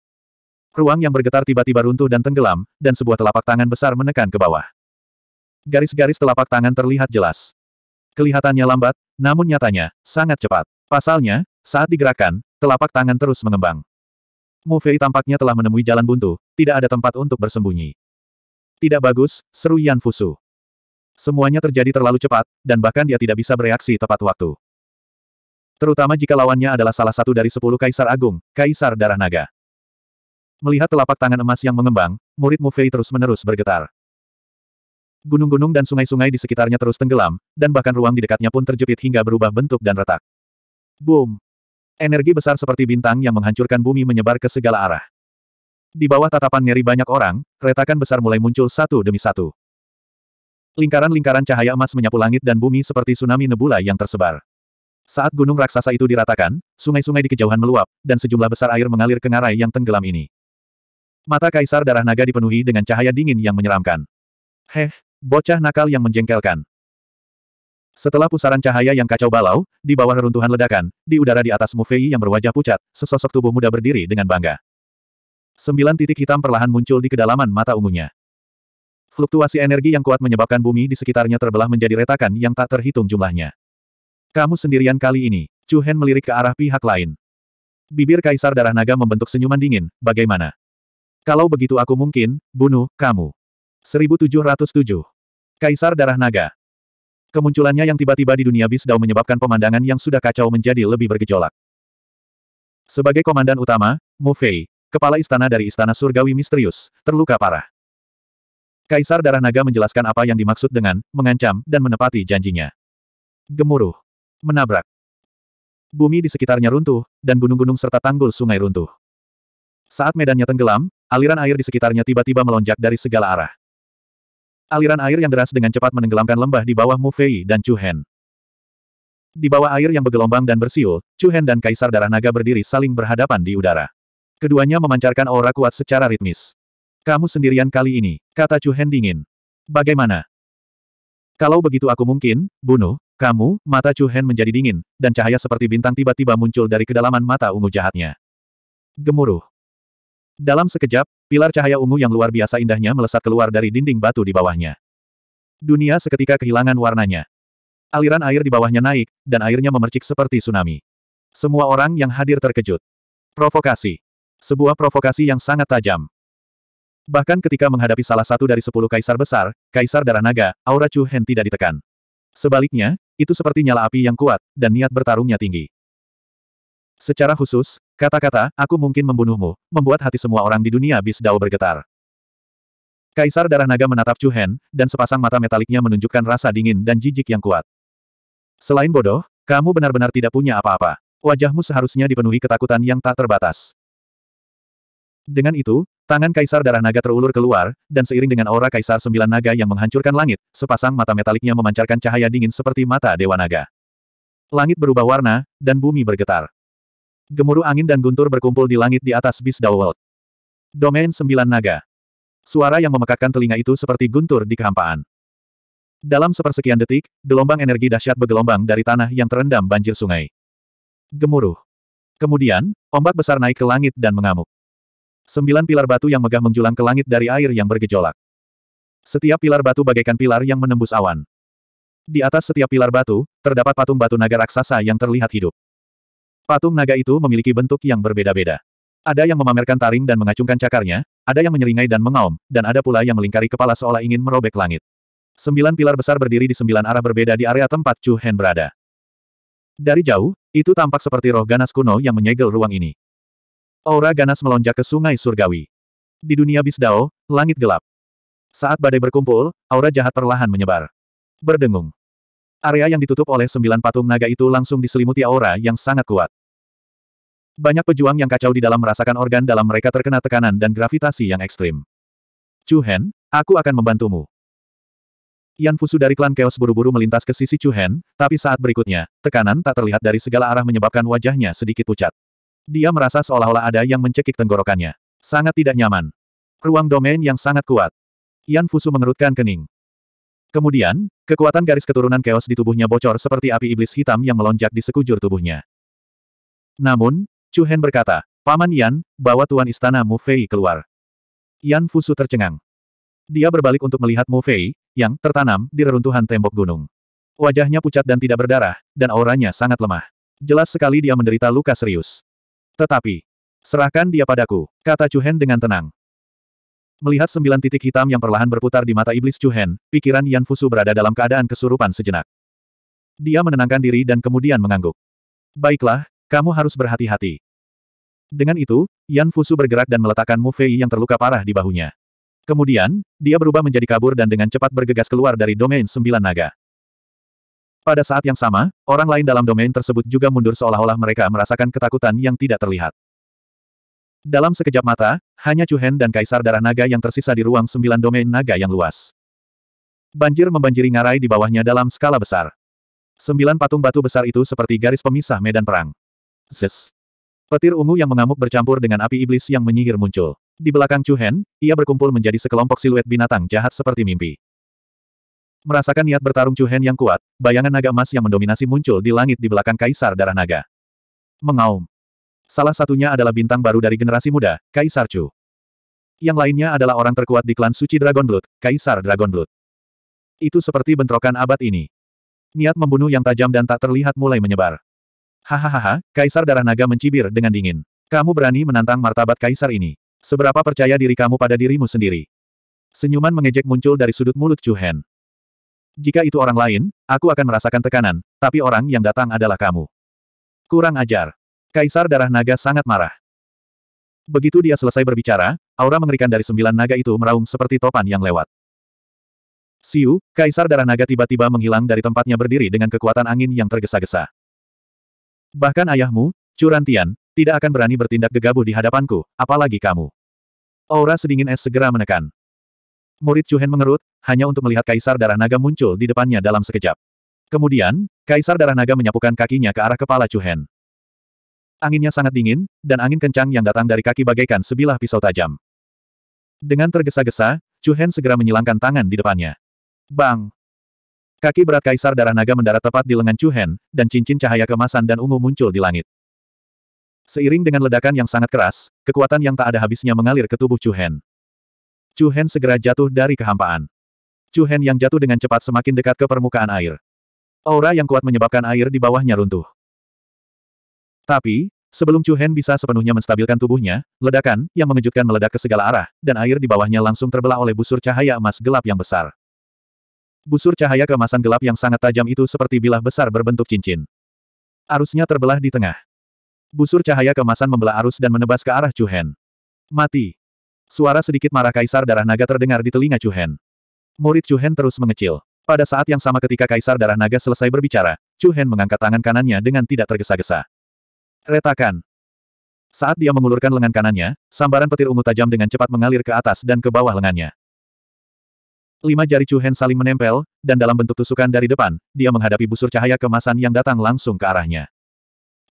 Ruang yang bergetar tiba-tiba runtuh dan tenggelam, dan sebuah telapak tangan besar menekan ke bawah. Garis-garis telapak tangan terlihat jelas. Kelihatannya lambat, namun nyatanya, sangat cepat. Pasalnya, saat digerakkan, Telapak tangan terus mengembang. Mu Fei tampaknya telah menemui jalan buntu, tidak ada tempat untuk bersembunyi. Tidak bagus, seru Yan Fusu. Semuanya terjadi terlalu cepat, dan bahkan dia tidak bisa bereaksi tepat waktu. Terutama jika lawannya adalah salah satu dari sepuluh kaisar agung, kaisar darah naga. Melihat telapak tangan emas yang mengembang, murid Mu Fei terus-menerus bergetar. Gunung-gunung dan sungai-sungai di sekitarnya terus tenggelam, dan bahkan ruang di dekatnya pun terjepit hingga berubah bentuk dan retak. Boom! Energi besar seperti bintang yang menghancurkan bumi menyebar ke segala arah. Di bawah tatapan ngeri banyak orang, retakan besar mulai muncul satu demi satu. Lingkaran-lingkaran cahaya emas menyapu langit dan bumi seperti tsunami nebula yang tersebar. Saat gunung raksasa itu diratakan, sungai-sungai di kejauhan meluap, dan sejumlah besar air mengalir ke ngarai yang tenggelam ini. Mata kaisar darah naga dipenuhi dengan cahaya dingin yang menyeramkan. Heh, bocah nakal yang menjengkelkan. Setelah pusaran cahaya yang kacau balau, di bawah reruntuhan ledakan, di udara di atas Mufei yang berwajah pucat, sesosok tubuh muda berdiri dengan bangga. Sembilan titik hitam perlahan muncul di kedalaman mata ungunya. Fluktuasi energi yang kuat menyebabkan bumi di sekitarnya terbelah menjadi retakan yang tak terhitung jumlahnya. Kamu sendirian kali ini, Chu Hen melirik ke arah pihak lain. Bibir Kaisar Darah Naga membentuk senyuman dingin, bagaimana? Kalau begitu aku mungkin, bunuh, kamu. 1707. Kaisar Darah Naga, Kemunculannya yang tiba-tiba di dunia Bis Dao menyebabkan pemandangan yang sudah kacau menjadi lebih bergejolak. Sebagai komandan utama, Mu Fei, kepala istana dari istana surgawi misterius, terluka parah. Kaisar Darah Naga menjelaskan apa yang dimaksud dengan mengancam dan menepati janjinya. Gemuruh. Menabrak. Bumi di sekitarnya runtuh, dan gunung-gunung serta tanggul sungai runtuh. Saat medannya tenggelam, aliran air di sekitarnya tiba-tiba melonjak dari segala arah. Aliran air yang deras dengan cepat menenggelamkan lembah di bawah Mu Fei dan Chu Hen. Di bawah air yang bergelombang dan bersiul, Chu Hen dan Kaisar Darah Naga berdiri saling berhadapan di udara. Keduanya memancarkan aura kuat secara ritmis. Kamu sendirian kali ini, kata Chu Hen dingin. Bagaimana? Kalau begitu aku mungkin, bunuh, kamu, mata Chu Hen menjadi dingin, dan cahaya seperti bintang tiba-tiba muncul dari kedalaman mata ungu jahatnya. Gemuruh. Dalam sekejap, Pilar cahaya ungu yang luar biasa indahnya melesat keluar dari dinding batu di bawahnya. Dunia seketika kehilangan warnanya. Aliran air di bawahnya naik, dan airnya memercik seperti tsunami. Semua orang yang hadir terkejut. Provokasi. Sebuah provokasi yang sangat tajam. Bahkan ketika menghadapi salah satu dari sepuluh kaisar besar, kaisar darah naga, aura Chu Hen tidak ditekan. Sebaliknya, itu seperti nyala api yang kuat, dan niat bertarungnya tinggi. Secara khusus, kata-kata, aku mungkin membunuhmu, membuat hati semua orang di dunia bis dao bergetar. Kaisar Darah Naga menatap Chu Hen, dan sepasang mata metaliknya menunjukkan rasa dingin dan jijik yang kuat. Selain bodoh, kamu benar-benar tidak punya apa-apa. Wajahmu seharusnya dipenuhi ketakutan yang tak terbatas. Dengan itu, tangan Kaisar Darah Naga terulur keluar, dan seiring dengan aura Kaisar Sembilan Naga yang menghancurkan langit, sepasang mata metaliknya memancarkan cahaya dingin seperti mata Dewa Naga. Langit berubah warna, dan bumi bergetar. Gemuruh angin dan guntur berkumpul di langit di atas bis Dao Domain Sembilan Naga. Suara yang memekakkan telinga itu seperti guntur di kehampaan. Dalam sepersekian detik, gelombang energi dahsyat bergelombang dari tanah yang terendam banjir sungai. Gemuruh. Kemudian, ombak besar naik ke langit dan mengamuk. Sembilan pilar batu yang megah menjulang ke langit dari air yang bergejolak. Setiap pilar batu bagaikan pilar yang menembus awan. Di atas setiap pilar batu, terdapat patung batu naga raksasa yang terlihat hidup. Patung naga itu memiliki bentuk yang berbeda-beda. Ada yang memamerkan taring dan mengacungkan cakarnya, ada yang menyeringai dan mengaum, dan ada pula yang melingkari kepala seolah ingin merobek langit. Sembilan pilar besar berdiri di sembilan arah berbeda di area tempat Chu Hen berada. Dari jauh, itu tampak seperti roh ganas kuno yang menyegel ruang ini. Aura ganas melonjak ke sungai surgawi. Di dunia Bisdao, langit gelap. Saat badai berkumpul, aura jahat perlahan menyebar. Berdengung. Area yang ditutup oleh sembilan patung naga itu langsung diselimuti aura yang sangat kuat. Banyak pejuang yang kacau di dalam merasakan organ dalam mereka terkena tekanan dan gravitasi yang ekstrim. Chu Hen, aku akan membantumu. Yan Fusu dari klan Chaos buru-buru melintas ke sisi Chu Hen, tapi saat berikutnya, tekanan tak terlihat dari segala arah menyebabkan wajahnya sedikit pucat. Dia merasa seolah-olah ada yang mencekik tenggorokannya. Sangat tidak nyaman. Ruang domain yang sangat kuat. Yan Fusu mengerutkan kening. Kemudian, kekuatan garis keturunan Chaos di tubuhnya bocor seperti api iblis hitam yang melonjak di sekujur tubuhnya. Namun, Chu Hen berkata, Paman Yan, bawa tuan istana Mu Fei keluar. Yan Fusu tercengang. Dia berbalik untuk melihat Mu Fei, yang tertanam di reruntuhan tembok gunung. Wajahnya pucat dan tidak berdarah, dan auranya sangat lemah. Jelas sekali dia menderita luka serius. Tetapi, serahkan dia padaku, kata Chu Hen dengan tenang. Melihat sembilan titik hitam yang perlahan berputar di mata iblis Chu Hen, pikiran Yan Fusu berada dalam keadaan kesurupan sejenak. Dia menenangkan diri dan kemudian mengangguk. Baiklah, kamu harus berhati-hati. Dengan itu, Yan Fusu bergerak dan meletakkan Mu Fei yang terluka parah di bahunya. Kemudian, dia berubah menjadi kabur dan dengan cepat bergegas keluar dari domain sembilan naga. Pada saat yang sama, orang lain dalam domain tersebut juga mundur seolah-olah mereka merasakan ketakutan yang tidak terlihat. Dalam sekejap mata, hanya Chu Hen dan Kaisar Darah Naga yang tersisa di ruang sembilan domain naga yang luas. Banjir membanjiri ngarai di bawahnya dalam skala besar. Sembilan patung batu besar itu seperti garis pemisah medan perang. Zes. Petir ungu yang mengamuk bercampur dengan api iblis yang menyihir muncul. Di belakang Chu Hen, ia berkumpul menjadi sekelompok siluet binatang jahat seperti mimpi. Merasakan niat bertarung Chu Hen yang kuat, bayangan naga emas yang mendominasi muncul di langit di belakang Kaisar Darah Naga. Mengaum. Salah satunya adalah bintang baru dari generasi muda, Kaisar Chu. Yang lainnya adalah orang terkuat di klan suci Dragon Blood, Kaisar Dragon Blood. Itu seperti bentrokan abad ini. Niat membunuh yang tajam dan tak terlihat mulai menyebar. Hahaha, Kaisar Darah Naga mencibir dengan dingin. Kamu berani menantang martabat Kaisar ini. Seberapa percaya diri kamu pada dirimu sendiri? Senyuman mengejek muncul dari sudut mulut Chu Hen. Jika itu orang lain, aku akan merasakan tekanan, tapi orang yang datang adalah kamu. Kurang ajar. Kaisar Darah Naga sangat marah. Begitu dia selesai berbicara, aura mengerikan dari sembilan naga itu meraung seperti topan yang lewat. Siu, Kaisar Darah Naga tiba-tiba menghilang dari tempatnya berdiri dengan kekuatan angin yang tergesa-gesa. Bahkan ayahmu, Curantian, tidak akan berani bertindak gegabah di hadapanku, apalagi kamu. Aura sedingin es segera menekan. Murid Chuhen mengerut, hanya untuk melihat Kaisar Darah Naga muncul di depannya dalam sekejap. Kemudian, Kaisar Darah Naga menyapukan kakinya ke arah kepala Chuhen. Anginnya sangat dingin, dan angin kencang yang datang dari kaki bagaikan sebilah pisau tajam. Dengan tergesa-gesa, Chuhen segera menyilangkan tangan di depannya. Bang! Kaki berat Kaisar Darah Naga mendarat tepat di lengan Chu Hen, dan cincin cahaya kemasan dan ungu muncul di langit. Seiring dengan ledakan yang sangat keras, kekuatan yang tak ada habisnya mengalir ke tubuh Chu Hen. Chu Hen segera jatuh dari kehampaan. Chu Hen yang jatuh dengan cepat semakin dekat ke permukaan air. Aura yang kuat menyebabkan air di bawahnya runtuh. Tapi, Sebelum Chu Hen bisa sepenuhnya menstabilkan tubuhnya, ledakan, yang mengejutkan meledak ke segala arah, dan air di bawahnya langsung terbelah oleh busur cahaya emas gelap yang besar. Busur cahaya kemasan gelap yang sangat tajam itu seperti bilah besar berbentuk cincin. Arusnya terbelah di tengah. Busur cahaya kemasan membelah arus dan menebas ke arah Hen. Mati. Suara sedikit marah kaisar darah naga terdengar di telinga Hen. Murid Hen terus mengecil. Pada saat yang sama ketika kaisar darah naga selesai berbicara, Hen mengangkat tangan kanannya dengan tidak tergesa-gesa. Retakan. Saat dia mengulurkan lengan kanannya, sambaran petir ungu tajam dengan cepat mengalir ke atas dan ke bawah lengannya. Lima jari Chu Hen saling menempel, dan dalam bentuk tusukan dari depan, dia menghadapi busur cahaya kemasan yang datang langsung ke arahnya.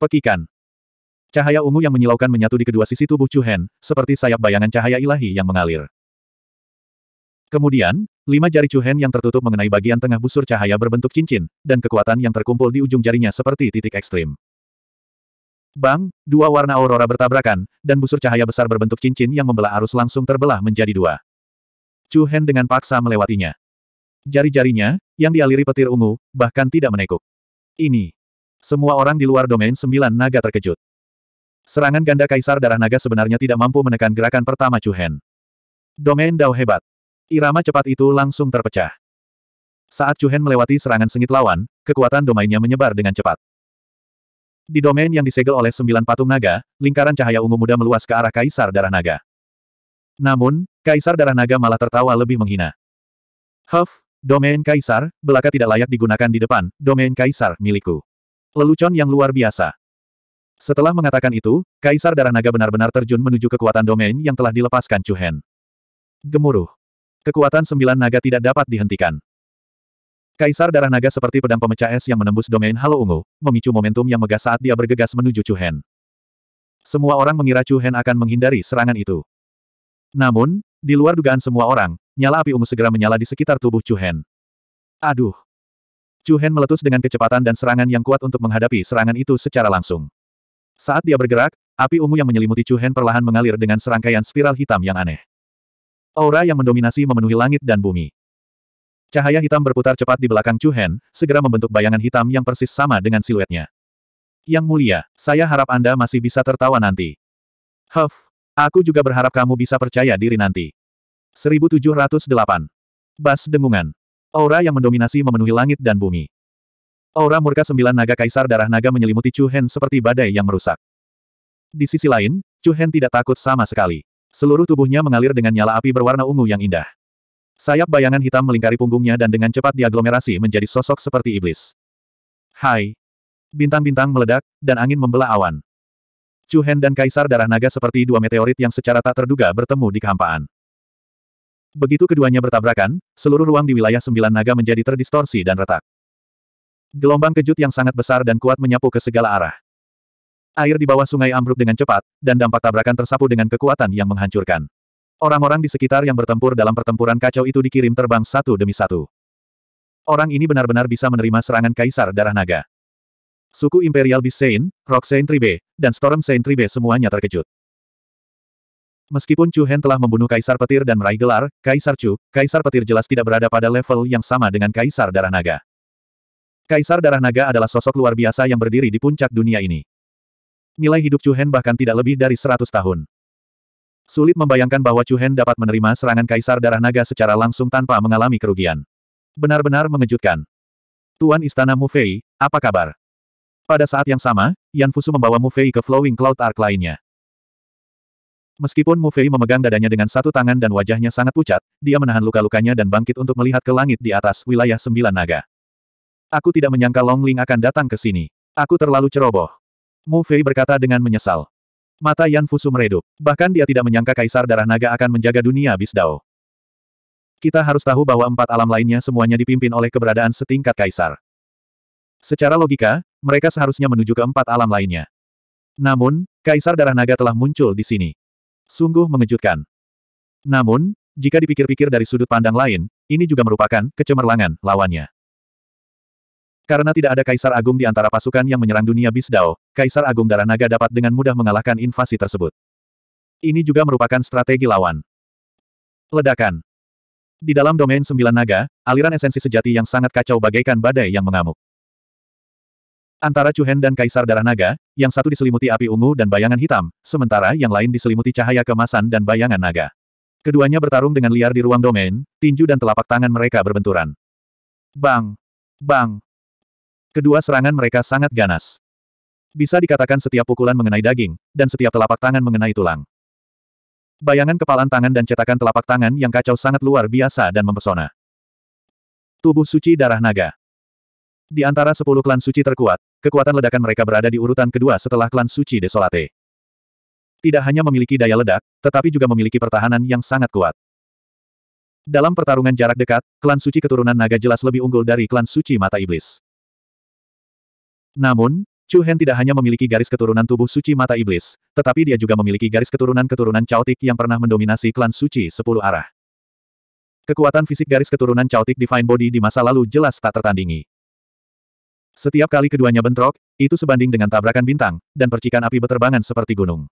Pekikan. Cahaya ungu yang menyilaukan menyatu di kedua sisi tubuh Chu Hen, seperti sayap bayangan cahaya ilahi yang mengalir. Kemudian, lima jari Chu Hen yang tertutup mengenai bagian tengah busur cahaya berbentuk cincin, dan kekuatan yang terkumpul di ujung jarinya seperti titik ekstrim. Bang, dua warna aurora bertabrakan, dan busur cahaya besar berbentuk cincin yang membelah arus langsung terbelah menjadi dua. Chu Hen dengan paksa melewatinya. Jari-jarinya, yang dialiri petir ungu, bahkan tidak menekuk. Ini. Semua orang di luar domain sembilan naga terkejut. Serangan ganda kaisar darah naga sebenarnya tidak mampu menekan gerakan pertama Chu Hen. Domain Dao hebat. Irama cepat itu langsung terpecah. Saat Chu Hen melewati serangan sengit lawan, kekuatan domainnya menyebar dengan cepat. Di domain yang disegel oleh sembilan patung naga, lingkaran cahaya ungu muda meluas ke arah kaisar darah naga. Namun, Kaisar Darah Naga malah tertawa lebih menghina. Huff, domain Kaisar, belaka tidak layak digunakan di depan, domain Kaisar, milikku. Lelucon yang luar biasa. Setelah mengatakan itu, Kaisar Darah Naga benar-benar terjun menuju kekuatan domain yang telah dilepaskan Chuhen. Gemuruh. Kekuatan sembilan naga tidak dapat dihentikan. Kaisar Darah Naga seperti pedang pemecah es yang menembus domain halo ungu, memicu momentum yang megah saat dia bergegas menuju Chuhen. Semua orang mengira Chuhen akan menghindari serangan itu. Namun, di luar dugaan semua orang, nyala api ungu segera menyala di sekitar tubuh Chu Hen. Aduh! Chu Hen meletus dengan kecepatan dan serangan yang kuat untuk menghadapi serangan itu secara langsung. Saat dia bergerak, api ungu yang menyelimuti Chu Hen perlahan mengalir dengan serangkaian spiral hitam yang aneh. Aura yang mendominasi memenuhi langit dan bumi. Cahaya hitam berputar cepat di belakang Chu Hen, segera membentuk bayangan hitam yang persis sama dengan siluetnya. Yang mulia, saya harap Anda masih bisa tertawa nanti. Huff, Aku juga berharap kamu bisa percaya diri nanti. 1708. Bas Dengungan. Aura yang mendominasi memenuhi langit dan bumi. Aura murka sembilan naga kaisar darah naga menyelimuti Chu Hen seperti badai yang merusak. Di sisi lain, Chu Hen tidak takut sama sekali. Seluruh tubuhnya mengalir dengan nyala api berwarna ungu yang indah. Sayap bayangan hitam melingkari punggungnya dan dengan cepat diaglomerasi menjadi sosok seperti iblis. Hai! Bintang-bintang meledak, dan angin membelah awan. Chu Hen dan Kaisar Darah Naga seperti dua meteorit yang secara tak terduga bertemu di kehampaan. Begitu keduanya bertabrakan, seluruh ruang di wilayah sembilan naga menjadi terdistorsi dan retak. Gelombang kejut yang sangat besar dan kuat menyapu ke segala arah. Air di bawah sungai ambruk dengan cepat, dan dampak tabrakan tersapu dengan kekuatan yang menghancurkan. Orang-orang di sekitar yang bertempur dalam pertempuran kacau itu dikirim terbang satu demi satu. Orang ini benar-benar bisa menerima serangan Kaisar Darah Naga. Suku Imperial Beast Saint, Rock Saint Tribe, dan Storm Saint Tribe semuanya terkejut. Meskipun Chu Hen telah membunuh Kaisar Petir dan meraih gelar, Kaisar Chu, Kaisar Petir jelas tidak berada pada level yang sama dengan Kaisar Darah Naga. Kaisar Darah Naga adalah sosok luar biasa yang berdiri di puncak dunia ini. Nilai hidup Chu Hen bahkan tidak lebih dari 100 tahun. Sulit membayangkan bahwa Chu Hen dapat menerima serangan Kaisar Darah Naga secara langsung tanpa mengalami kerugian. Benar-benar mengejutkan. Tuan Istana Mufei, apa kabar? Pada saat yang sama, Yan Fusu membawa Mu Fei ke Flowing Cloud Arc lainnya. Meskipun Mu Fei memegang dadanya dengan satu tangan dan wajahnya sangat pucat, dia menahan luka-lukanya dan bangkit untuk melihat ke langit di atas wilayah sembilan naga. Aku tidak menyangka Long Ling akan datang ke sini. Aku terlalu ceroboh. Mu Fei berkata dengan menyesal. Mata Yan Fusu meredup. Bahkan dia tidak menyangka Kaisar Darah Naga akan menjaga dunia Bisdao. Kita harus tahu bahwa empat alam lainnya semuanya dipimpin oleh keberadaan setingkat Kaisar. Secara logika, mereka seharusnya menuju ke empat alam lainnya. Namun, Kaisar Darah Naga telah muncul di sini. Sungguh mengejutkan. Namun, jika dipikir-pikir dari sudut pandang lain, ini juga merupakan kecemerlangan lawannya. Karena tidak ada Kaisar Agung di antara pasukan yang menyerang dunia Bisdao, Kaisar Agung Darah Naga dapat dengan mudah mengalahkan invasi tersebut. Ini juga merupakan strategi lawan. Ledakan. Di dalam domain sembilan naga, aliran esensi sejati yang sangat kacau bagaikan badai yang mengamuk. Antara Cuhen dan Kaisar Darah Naga, yang satu diselimuti api ungu dan bayangan hitam, sementara yang lain diselimuti cahaya kemasan dan bayangan naga. Keduanya bertarung dengan liar di ruang domain, tinju dan telapak tangan mereka berbenturan. Bang! Bang! Kedua serangan mereka sangat ganas. Bisa dikatakan setiap pukulan mengenai daging, dan setiap telapak tangan mengenai tulang. Bayangan kepalan tangan dan cetakan telapak tangan yang kacau sangat luar biasa dan mempesona. Tubuh suci darah naga. Di antara sepuluh klan suci terkuat, kekuatan ledakan mereka berada di urutan kedua setelah klan suci Desolate. Tidak hanya memiliki daya ledak, tetapi juga memiliki pertahanan yang sangat kuat. Dalam pertarungan jarak dekat, klan suci keturunan naga jelas lebih unggul dari klan suci mata iblis. Namun, Chu Hen tidak hanya memiliki garis keturunan tubuh suci mata iblis, tetapi dia juga memiliki garis keturunan-keturunan caotik yang pernah mendominasi klan suci sepuluh arah. Kekuatan fisik garis keturunan caotik Divine Body di masa lalu jelas tak tertandingi. Setiap kali keduanya bentrok, itu sebanding dengan tabrakan bintang, dan percikan api beterbangan seperti gunung.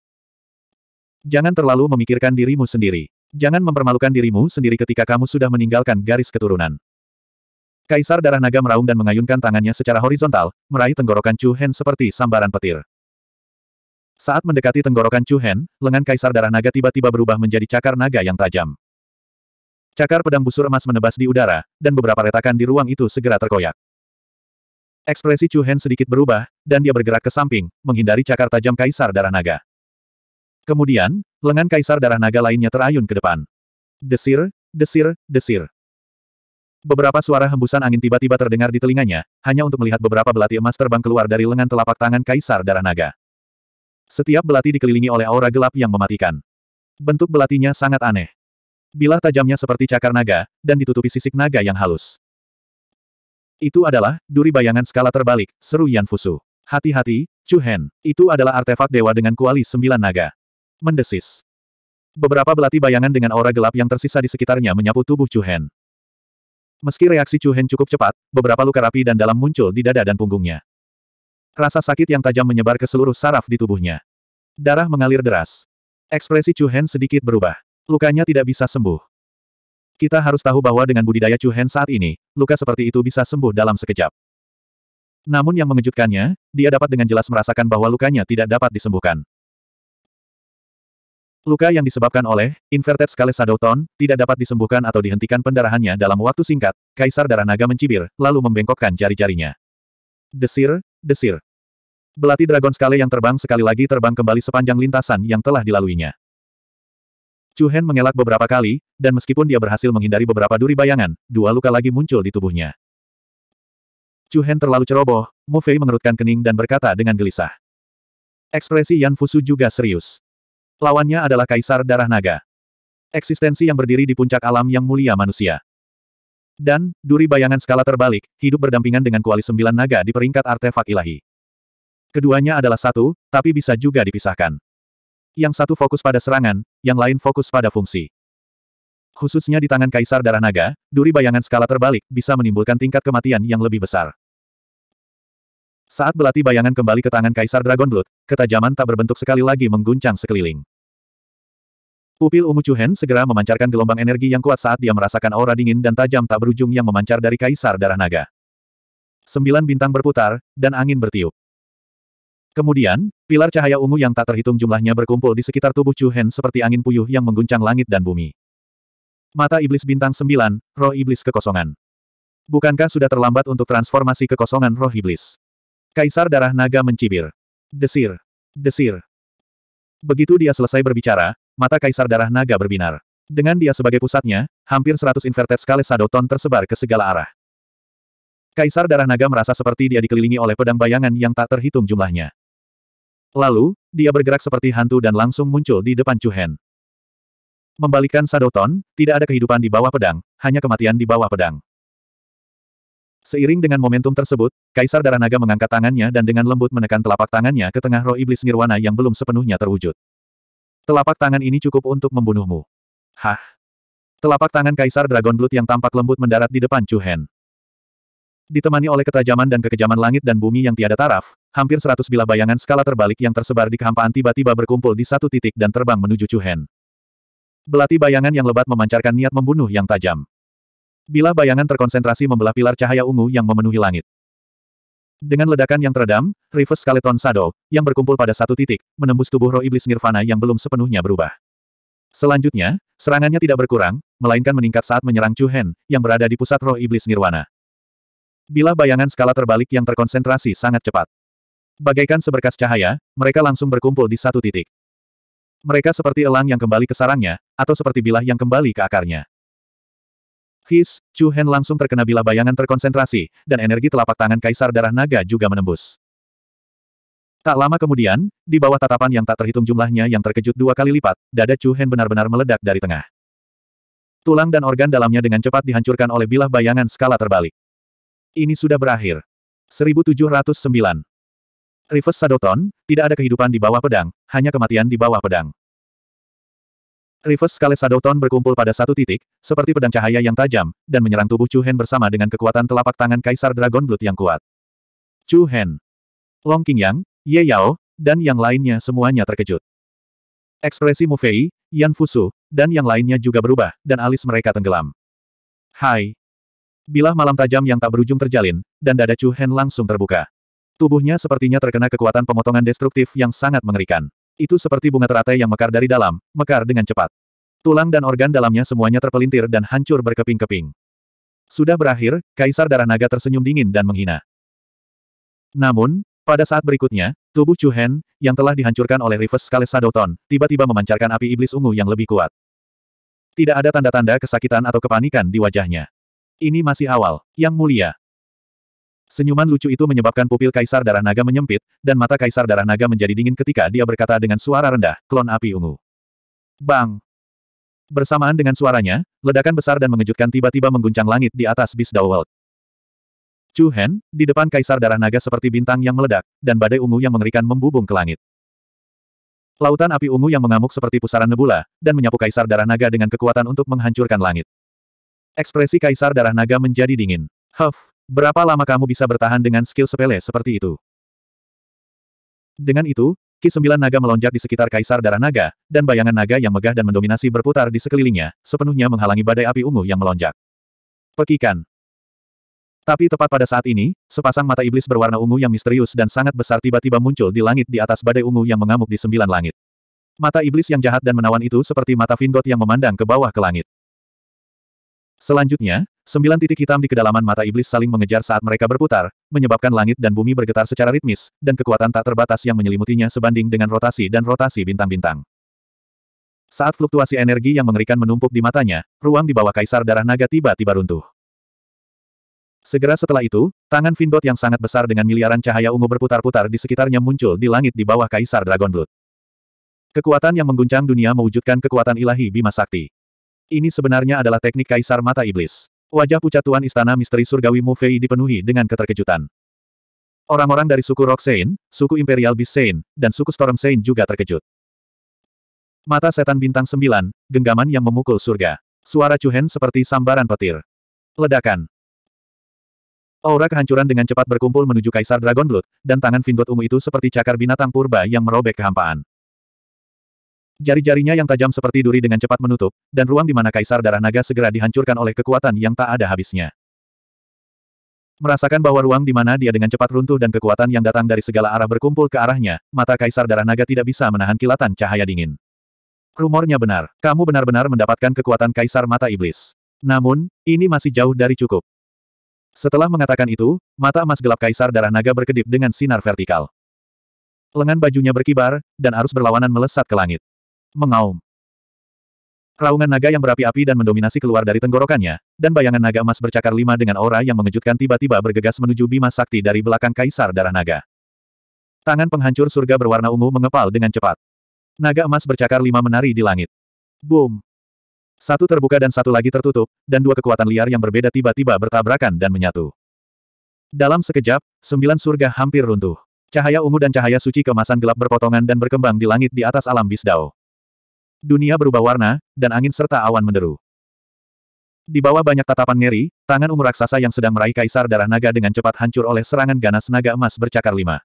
Jangan terlalu memikirkan dirimu sendiri. Jangan mempermalukan dirimu sendiri ketika kamu sudah meninggalkan garis keturunan. Kaisar Darah Naga meraung dan mengayunkan tangannya secara horizontal, meraih tenggorokan Chu Hen seperti sambaran petir. Saat mendekati tenggorokan Chu Hen, lengan Kaisar Darah Naga tiba-tiba berubah menjadi cakar naga yang tajam. Cakar pedang busur emas menebas di udara, dan beberapa retakan di ruang itu segera terkoyak. Ekspresi Chu Hen sedikit berubah, dan dia bergerak ke samping, menghindari cakar tajam Kaisar Darah Naga. Kemudian, lengan Kaisar Darah Naga lainnya terayun ke depan. Desir, desir, desir. Beberapa suara hembusan angin tiba-tiba terdengar di telinganya, hanya untuk melihat beberapa belati emas terbang keluar dari lengan telapak tangan Kaisar Darah Naga. Setiap belati dikelilingi oleh aura gelap yang mematikan. Bentuk belatinya sangat aneh. Bilah tajamnya seperti cakar naga, dan ditutupi sisik naga yang halus. Itu adalah, duri bayangan skala terbalik, seru Yan Fusu. Hati-hati, Chu Hen, itu adalah artefak dewa dengan kuali sembilan naga. Mendesis. Beberapa belati bayangan dengan aura gelap yang tersisa di sekitarnya menyapu tubuh Chu Hen. Meski reaksi Chu Hen cukup cepat, beberapa luka rapi dan dalam muncul di dada dan punggungnya. Rasa sakit yang tajam menyebar ke seluruh saraf di tubuhnya. Darah mengalir deras. Ekspresi Chu Hen sedikit berubah. Lukanya tidak bisa sembuh. Kita harus tahu bahwa dengan budidaya Chu Hen saat ini, luka seperti itu bisa sembuh dalam sekejap. Namun yang mengejutkannya, dia dapat dengan jelas merasakan bahwa lukanya tidak dapat disembuhkan. Luka yang disebabkan oleh inverted scale sadoton tidak dapat disembuhkan atau dihentikan pendarahannya dalam waktu singkat. Kaisar darah naga mencibir, lalu membengkokkan jari-jarinya. Desir, desir. Belati dragon scale yang terbang sekali lagi terbang kembali sepanjang lintasan yang telah dilaluinya. Chu Hen mengelak beberapa kali, dan meskipun dia berhasil menghindari beberapa duri bayangan, dua luka lagi muncul di tubuhnya. Chu Hen terlalu ceroboh, Mo Fei mengerutkan kening dan berkata dengan gelisah. Ekspresi Yan Fusu juga serius. Lawannya adalah Kaisar Darah Naga. Eksistensi yang berdiri di puncak alam yang mulia manusia. Dan, duri bayangan skala terbalik, hidup berdampingan dengan kuali sembilan naga di peringkat artefak ilahi. Keduanya adalah satu, tapi bisa juga dipisahkan. Yang satu fokus pada serangan, yang lain fokus pada fungsi. Khususnya di tangan Kaisar Darah Naga, duri bayangan skala terbalik bisa menimbulkan tingkat kematian yang lebih besar. Saat belati bayangan kembali ke tangan Kaisar Dragon Blood, ketajaman tak berbentuk sekali lagi mengguncang sekeliling. Pupil ungu Chuhen segera memancarkan gelombang energi yang kuat saat dia merasakan aura dingin dan tajam tak berujung yang memancar dari Kaisar Darah Naga. Sembilan bintang berputar, dan angin bertiup. Kemudian, pilar cahaya ungu yang tak terhitung jumlahnya berkumpul di sekitar tubuh Chu Hen seperti angin puyuh yang mengguncang langit dan bumi. Mata iblis bintang sembilan, roh iblis kekosongan. Bukankah sudah terlambat untuk transformasi kekosongan roh iblis? Kaisar darah naga mencibir. Desir. Desir. Begitu dia selesai berbicara, mata kaisar darah naga berbinar. Dengan dia sebagai pusatnya, hampir seratus inverted skala sadoton tersebar ke segala arah. Kaisar Darah Naga merasa seperti dia dikelilingi oleh pedang bayangan yang tak terhitung jumlahnya. Lalu, dia bergerak seperti hantu dan langsung muncul di depan Cuhen. Membalikan Sadoton, tidak ada kehidupan di bawah pedang, hanya kematian di bawah pedang. Seiring dengan momentum tersebut, Kaisar Darah Naga mengangkat tangannya dan dengan lembut menekan telapak tangannya ke tengah roh iblis nirwana yang belum sepenuhnya terwujud. Telapak tangan ini cukup untuk membunuhmu. Hah? Telapak tangan Kaisar Dragon Blood yang tampak lembut mendarat di depan Chu Hen. Ditemani oleh ketajaman dan kekejaman langit dan bumi yang tiada taraf, hampir seratus bilah bayangan skala terbalik yang tersebar di kehampaan tiba-tiba berkumpul di satu titik dan terbang menuju Chuhen. Belati bayangan yang lebat memancarkan niat membunuh yang tajam. Bilah bayangan terkonsentrasi membelah pilar cahaya ungu yang memenuhi langit. Dengan ledakan yang teredam, Reverse Skeleton Shadow, yang berkumpul pada satu titik, menembus tubuh roh iblis nirvana yang belum sepenuhnya berubah. Selanjutnya, serangannya tidak berkurang, melainkan meningkat saat menyerang Chuhen yang berada di pusat roh iblis nirwana. Bila bayangan skala terbalik yang terkonsentrasi sangat cepat. Bagaikan seberkas cahaya, mereka langsung berkumpul di satu titik. Mereka seperti elang yang kembali ke sarangnya, atau seperti bilah yang kembali ke akarnya. His, Chu Hen langsung terkena bilah bayangan terkonsentrasi, dan energi telapak tangan kaisar darah naga juga menembus. Tak lama kemudian, di bawah tatapan yang tak terhitung jumlahnya yang terkejut dua kali lipat, dada Chu Hen benar-benar meledak dari tengah. Tulang dan organ dalamnya dengan cepat dihancurkan oleh bilah bayangan skala terbalik. Ini sudah berakhir. 1709. Rivers Sadoton, tidak ada kehidupan di bawah pedang, hanya kematian di bawah pedang. Rivers Kale Sadoton berkumpul pada satu titik, seperti pedang cahaya yang tajam, dan menyerang tubuh Chu Hen bersama dengan kekuatan telapak tangan Kaisar Dragon Blood yang kuat. Chu Hen, Long King Qingyang, Ye Yao, dan yang lainnya semuanya terkejut. Ekspresi Mu Fei, Yan Fusu, dan yang lainnya juga berubah, dan alis mereka tenggelam. Hai, Bilah malam tajam yang tak berujung terjalin, dan dada Chu Hen langsung terbuka. Tubuhnya sepertinya terkena kekuatan pemotongan destruktif yang sangat mengerikan. Itu seperti bunga teratai yang mekar dari dalam, mekar dengan cepat. Tulang dan organ dalamnya semuanya terpelintir dan hancur berkeping-keping. Sudah berakhir, Kaisar Darah Naga tersenyum dingin dan menghina. Namun, pada saat berikutnya, tubuh Chu Hen, yang telah dihancurkan oleh Rivers Scales Sadoton, tiba-tiba memancarkan api iblis ungu yang lebih kuat. Tidak ada tanda-tanda kesakitan atau kepanikan di wajahnya. Ini masih awal, yang mulia. Senyuman lucu itu menyebabkan pupil Kaisar Darah Naga menyempit, dan mata Kaisar Darah Naga menjadi dingin ketika dia berkata dengan suara rendah, klon api ungu. Bang! Bersamaan dengan suaranya, ledakan besar dan mengejutkan tiba-tiba mengguncang langit di atas bis Dawelt. Chu Hen, di depan Kaisar Darah Naga seperti bintang yang meledak, dan badai ungu yang mengerikan membubung ke langit. Lautan api ungu yang mengamuk seperti pusaran nebula, dan menyapu Kaisar Darah Naga dengan kekuatan untuk menghancurkan langit. Ekspresi kaisar darah naga menjadi dingin. Huff, berapa lama kamu bisa bertahan dengan skill sepele seperti itu? Dengan itu, Ki sembilan naga melonjak di sekitar kaisar darah naga, dan bayangan naga yang megah dan mendominasi berputar di sekelilingnya, sepenuhnya menghalangi badai api ungu yang melonjak. Pekikan. Tapi tepat pada saat ini, sepasang mata iblis berwarna ungu yang misterius dan sangat besar tiba-tiba muncul di langit di atas badai ungu yang mengamuk di sembilan langit. Mata iblis yang jahat dan menawan itu seperti mata Vingot yang memandang ke bawah ke langit. Selanjutnya, sembilan titik hitam di kedalaman mata iblis saling mengejar saat mereka berputar, menyebabkan langit dan bumi bergetar secara ritmis, dan kekuatan tak terbatas yang menyelimutinya sebanding dengan rotasi dan rotasi bintang-bintang. Saat fluktuasi energi yang mengerikan menumpuk di matanya, ruang di bawah kaisar darah naga tiba-tiba runtuh. Segera setelah itu, tangan Finbot yang sangat besar dengan miliaran cahaya ungu berputar-putar di sekitarnya muncul di langit di bawah kaisar Dragon Blood. Kekuatan yang mengguncang dunia mewujudkan kekuatan ilahi Bima Sakti. Ini sebenarnya adalah teknik Kaisar Mata Iblis. Wajah pucat Tuan Istana Misteri Surgawi Mu Fei dipenuhi dengan keterkejutan. Orang-orang dari suku Rock suku Imperial Beast Sein, dan suku Storm Sein juga terkejut. Mata setan bintang sembilan, genggaman yang memukul surga. Suara cuhen seperti sambaran petir. Ledakan. Aura kehancuran dengan cepat berkumpul menuju Kaisar Dragon Blood, dan tangan Vingot ungu itu seperti cakar binatang purba yang merobek kehampaan. Jari-jarinya yang tajam seperti duri dengan cepat menutup, dan ruang di mana Kaisar Darah Naga segera dihancurkan oleh kekuatan yang tak ada habisnya. Merasakan bahwa ruang di mana dia dengan cepat runtuh dan kekuatan yang datang dari segala arah berkumpul ke arahnya, mata Kaisar Darah Naga tidak bisa menahan kilatan cahaya dingin. Rumornya benar, kamu benar-benar mendapatkan kekuatan Kaisar Mata Iblis. Namun, ini masih jauh dari cukup. Setelah mengatakan itu, mata emas gelap Kaisar Darah Naga berkedip dengan sinar vertikal. Lengan bajunya berkibar, dan arus berlawanan melesat ke langit. Mengaum. Raungan naga yang berapi-api dan mendominasi keluar dari tenggorokannya, dan bayangan naga emas bercakar lima dengan aura yang mengejutkan tiba-tiba bergegas menuju Bima Sakti dari belakang Kaisar Darah Naga. Tangan penghancur surga berwarna ungu mengepal dengan cepat. Naga emas bercakar lima menari di langit. Boom! Satu terbuka dan satu lagi tertutup, dan dua kekuatan liar yang berbeda tiba-tiba bertabrakan dan menyatu. Dalam sekejap, sembilan surga hampir runtuh. Cahaya ungu dan cahaya suci kemasan gelap berpotongan dan berkembang di langit di atas alam Bisdao. Dunia berubah warna, dan angin serta awan menderu. Di bawah banyak tatapan ngeri, tangan umur raksasa yang sedang meraih kaisar darah naga dengan cepat hancur oleh serangan ganas naga emas bercakar lima.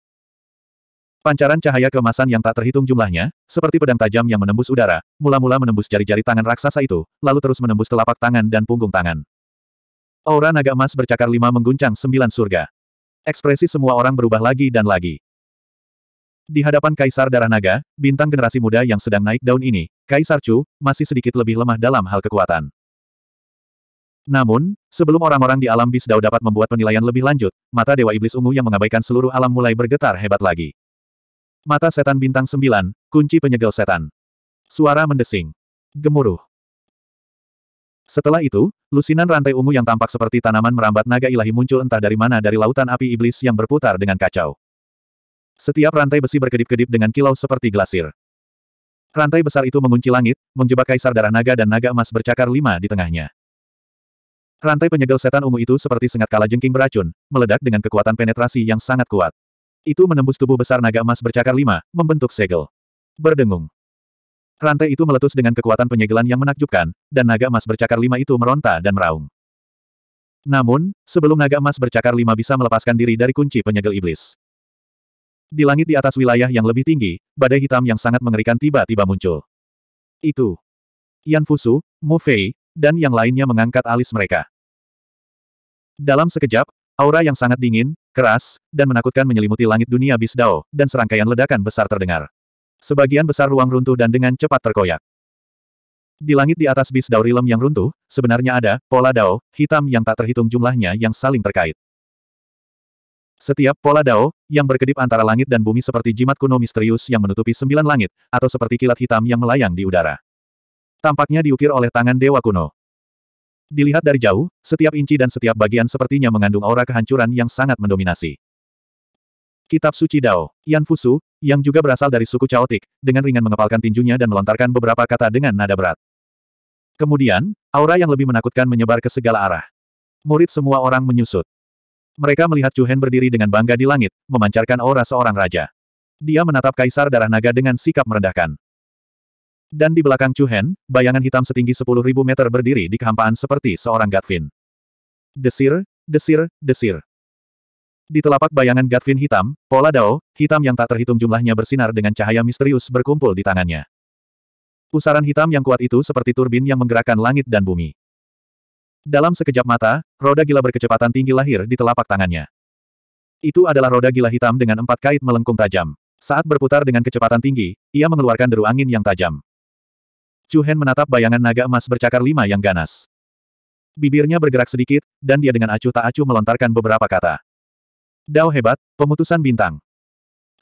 Pancaran cahaya kemasan yang tak terhitung jumlahnya, seperti pedang tajam yang menembus udara, mula-mula menembus jari-jari tangan raksasa itu, lalu terus menembus telapak tangan dan punggung tangan. Aura naga emas bercakar lima mengguncang sembilan surga. Ekspresi semua orang berubah lagi dan lagi. Di hadapan Kaisar Darah Naga, bintang generasi muda yang sedang naik daun ini, Kaisar Chu, masih sedikit lebih lemah dalam hal kekuatan. Namun, sebelum orang-orang di alam Bisdao dapat membuat penilaian lebih lanjut, mata Dewa Iblis Ungu yang mengabaikan seluruh alam mulai bergetar hebat lagi. Mata setan bintang sembilan, kunci penyegel setan. Suara mendesing. Gemuruh. Setelah itu, lusinan rantai ungu yang tampak seperti tanaman merambat naga ilahi muncul entah dari mana dari lautan api iblis yang berputar dengan kacau. Setiap rantai besi berkedip-kedip dengan kilau seperti glasir. Rantai besar itu mengunci langit, menjebak kaisar darah naga dan naga emas bercakar lima di tengahnya. Rantai penyegel setan ungu itu seperti sengat kala jengking beracun, meledak dengan kekuatan penetrasi yang sangat kuat. Itu menembus tubuh besar naga emas bercakar lima, membentuk segel. Berdengung. Rantai itu meletus dengan kekuatan penyegelan yang menakjubkan, dan naga emas bercakar lima itu meronta dan meraung. Namun, sebelum naga emas bercakar lima bisa melepaskan diri dari kunci penyegel iblis. Di langit di atas wilayah yang lebih tinggi, badai hitam yang sangat mengerikan tiba-tiba muncul. Itu. Yan Fusu, Mu Fei, dan yang lainnya mengangkat alis mereka. Dalam sekejap, aura yang sangat dingin, keras, dan menakutkan menyelimuti langit dunia Bisdao, dan serangkaian ledakan besar terdengar. Sebagian besar ruang runtuh dan dengan cepat terkoyak. Di langit di atas Bisdao rilem yang runtuh, sebenarnya ada, pola Dao, hitam yang tak terhitung jumlahnya yang saling terkait. Setiap pola dao, yang berkedip antara langit dan bumi seperti jimat kuno misterius yang menutupi sembilan langit, atau seperti kilat hitam yang melayang di udara. Tampaknya diukir oleh tangan dewa kuno. Dilihat dari jauh, setiap inci dan setiap bagian sepertinya mengandung aura kehancuran yang sangat mendominasi. Kitab Suci Dao, Yan Fusu, yang juga berasal dari suku Chaotic, dengan ringan mengepalkan tinjunya dan melontarkan beberapa kata dengan nada berat. Kemudian, aura yang lebih menakutkan menyebar ke segala arah. Murid semua orang menyusut. Mereka melihat Chu Hen berdiri dengan bangga di langit, memancarkan aura seorang raja. Dia menatap Kaisar Darah Naga dengan sikap merendahkan. Dan di belakang Chu Hen, bayangan hitam setinggi 10.000 meter berdiri di kehampaan seperti seorang Gatvin. Desir, desir, desir. Di telapak bayangan Gatvin hitam, pola dao, hitam yang tak terhitung jumlahnya bersinar dengan cahaya misterius berkumpul di tangannya. Pusaran hitam yang kuat itu seperti turbin yang menggerakkan langit dan bumi. Dalam sekejap mata, roda gila berkecepatan tinggi lahir di telapak tangannya. Itu adalah roda gila hitam dengan empat kait melengkung tajam. Saat berputar dengan kecepatan tinggi, ia mengeluarkan deru angin yang tajam. Chu Hen menatap bayangan naga emas bercakar lima yang ganas. Bibirnya bergerak sedikit, dan dia dengan acuh tak acuh melontarkan beberapa kata. Dao hebat, pemutusan bintang.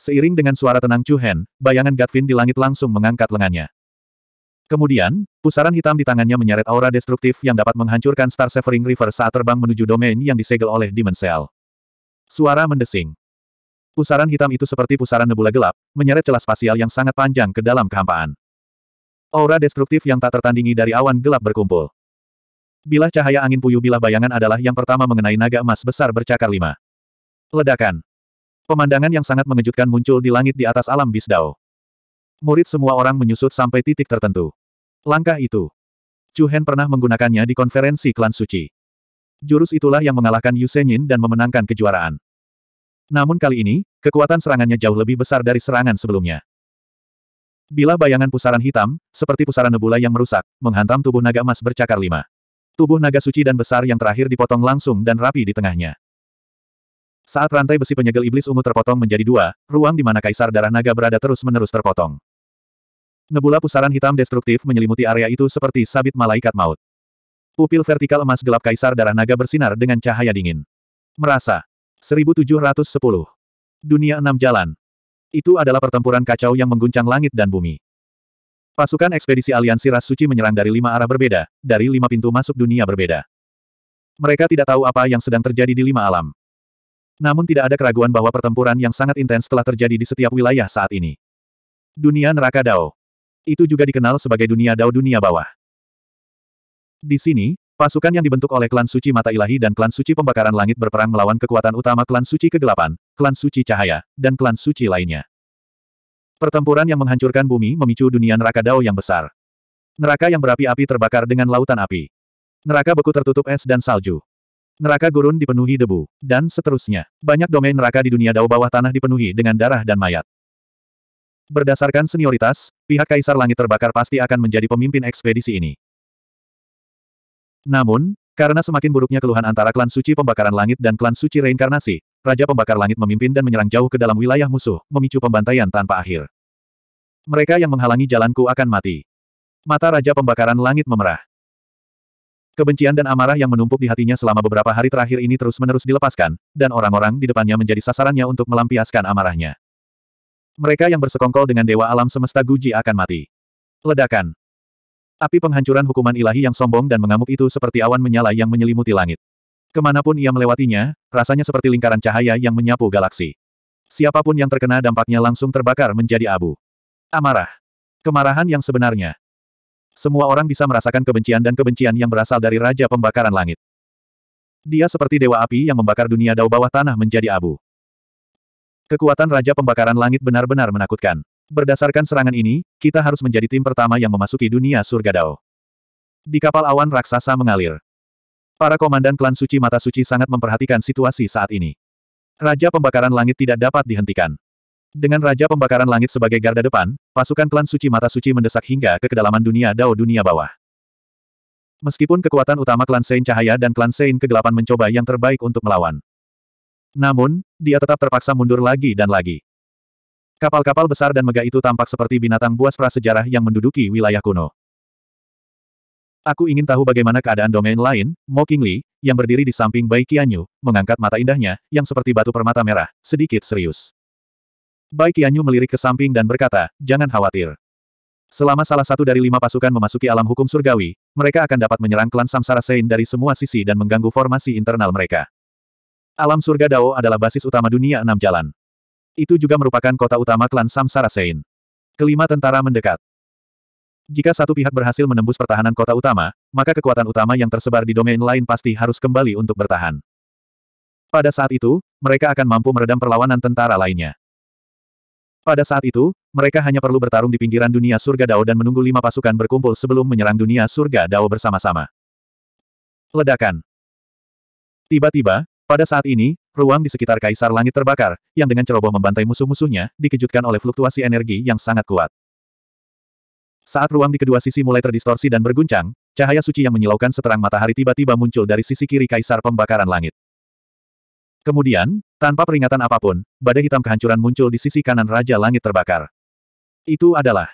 Seiring dengan suara tenang Chu Hen, bayangan Gatvin di langit langsung mengangkat lengannya. Kemudian, pusaran hitam di tangannya menyeret aura destruktif yang dapat menghancurkan Star Severing River saat terbang menuju domain yang disegel oleh Demon Cell. Suara mendesing. Pusaran hitam itu seperti pusaran nebula gelap, menyeret celah spasial yang sangat panjang ke dalam kehampaan. Aura destruktif yang tak tertandingi dari awan gelap berkumpul. Bilah cahaya angin puyuh bilah bayangan adalah yang pertama mengenai naga emas besar bercakar lima. Ledakan. Pemandangan yang sangat mengejutkan muncul di langit di atas alam Bisdao. Murid semua orang menyusut sampai titik tertentu. Langkah itu. Chu Hen pernah menggunakannya di konferensi klan suci. Jurus itulah yang mengalahkan Yu Senyin dan memenangkan kejuaraan. Namun kali ini, kekuatan serangannya jauh lebih besar dari serangan sebelumnya. Bila bayangan pusaran hitam, seperti pusaran nebula yang merusak, menghantam tubuh naga emas bercakar lima. Tubuh naga suci dan besar yang terakhir dipotong langsung dan rapi di tengahnya. Saat rantai besi penyegel iblis ungu terpotong menjadi dua, ruang di mana kaisar darah naga berada terus-menerus terpotong. Nebula pusaran hitam destruktif menyelimuti area itu seperti sabit malaikat maut. Pupil vertikal emas gelap kaisar darah naga bersinar dengan cahaya dingin. Merasa. 1710. Dunia enam jalan. Itu adalah pertempuran kacau yang mengguncang langit dan bumi. Pasukan ekspedisi aliansi ras suci menyerang dari lima arah berbeda, dari lima pintu masuk dunia berbeda. Mereka tidak tahu apa yang sedang terjadi di lima alam. Namun tidak ada keraguan bahwa pertempuran yang sangat intens telah terjadi di setiap wilayah saat ini. Dunia neraka Dao. Itu juga dikenal sebagai dunia dao dunia bawah. Di sini, pasukan yang dibentuk oleh klan suci mata ilahi dan klan suci pembakaran langit berperang melawan kekuatan utama klan suci kegelapan, klan suci cahaya, dan klan suci lainnya. Pertempuran yang menghancurkan bumi memicu dunia neraka dao yang besar. Neraka yang berapi-api terbakar dengan lautan api. Neraka beku tertutup es dan salju. Neraka gurun dipenuhi debu, dan seterusnya. Banyak domain neraka di dunia dao bawah tanah dipenuhi dengan darah dan mayat. Berdasarkan senioritas, pihak Kaisar Langit Terbakar pasti akan menjadi pemimpin ekspedisi ini. Namun, karena semakin buruknya keluhan antara klan suci pembakaran langit dan klan suci reinkarnasi, Raja Pembakar Langit memimpin dan menyerang jauh ke dalam wilayah musuh, memicu pembantaian tanpa akhir. Mereka yang menghalangi jalanku akan mati. Mata Raja Pembakaran Langit memerah. Kebencian dan amarah yang menumpuk di hatinya selama beberapa hari terakhir ini terus-menerus dilepaskan, dan orang-orang di depannya menjadi sasarannya untuk melampiaskan amarahnya. Mereka yang bersekongkol dengan dewa alam semesta Guji akan mati. Ledakan. Api penghancuran hukuman ilahi yang sombong dan mengamuk itu seperti awan menyala yang menyelimuti langit. Kemanapun ia melewatinya, rasanya seperti lingkaran cahaya yang menyapu galaksi. Siapapun yang terkena dampaknya langsung terbakar menjadi abu. Amarah. Kemarahan yang sebenarnya. Semua orang bisa merasakan kebencian dan kebencian yang berasal dari Raja Pembakaran Langit. Dia seperti dewa api yang membakar dunia dau bawah tanah menjadi abu. Kekuatan Raja Pembakaran Langit benar-benar menakutkan. Berdasarkan serangan ini, kita harus menjadi tim pertama yang memasuki dunia surga Dao. Di kapal awan raksasa mengalir. Para komandan klan suci mata suci sangat memperhatikan situasi saat ini. Raja Pembakaran Langit tidak dapat dihentikan. Dengan Raja Pembakaran Langit sebagai garda depan, pasukan klan suci mata suci mendesak hingga ke kedalaman dunia Dao dunia bawah. Meskipun kekuatan utama klan Sein Cahaya dan klan Sein Kegelapan mencoba yang terbaik untuk melawan. Namun, dia tetap terpaksa mundur lagi dan lagi. Kapal-kapal besar dan megah itu tampak seperti binatang buas prasejarah yang menduduki wilayah kuno. Aku ingin tahu bagaimana keadaan domain lain, Mo Qingli, yang berdiri di samping Bai Qianyu, mengangkat mata indahnya, yang seperti batu permata merah, sedikit serius. Bai Qianyu melirik ke samping dan berkata, jangan khawatir. Selama salah satu dari lima pasukan memasuki alam hukum surgawi, mereka akan dapat menyerang klan Samsara Sein dari semua sisi dan mengganggu formasi internal mereka. Alam surga Dao adalah basis utama dunia enam jalan. Itu juga merupakan kota utama klan Samsara Sein. Kelima tentara mendekat. Jika satu pihak berhasil menembus pertahanan kota utama, maka kekuatan utama yang tersebar di domain lain pasti harus kembali untuk bertahan. Pada saat itu, mereka akan mampu meredam perlawanan tentara lainnya. Pada saat itu, mereka hanya perlu bertarung di pinggiran dunia surga Dao dan menunggu lima pasukan berkumpul sebelum menyerang dunia surga Dao bersama-sama. Ledakan Tiba-tiba, pada saat ini, ruang di sekitar Kaisar Langit terbakar, yang dengan ceroboh membantai musuh-musuhnya, dikejutkan oleh fluktuasi energi yang sangat kuat. Saat ruang di kedua sisi mulai terdistorsi dan berguncang, cahaya suci yang menyilaukan seterang matahari tiba-tiba muncul dari sisi kiri Kaisar Pembakaran Langit. Kemudian, tanpa peringatan apapun, badai hitam kehancuran muncul di sisi kanan Raja Langit terbakar. Itu adalah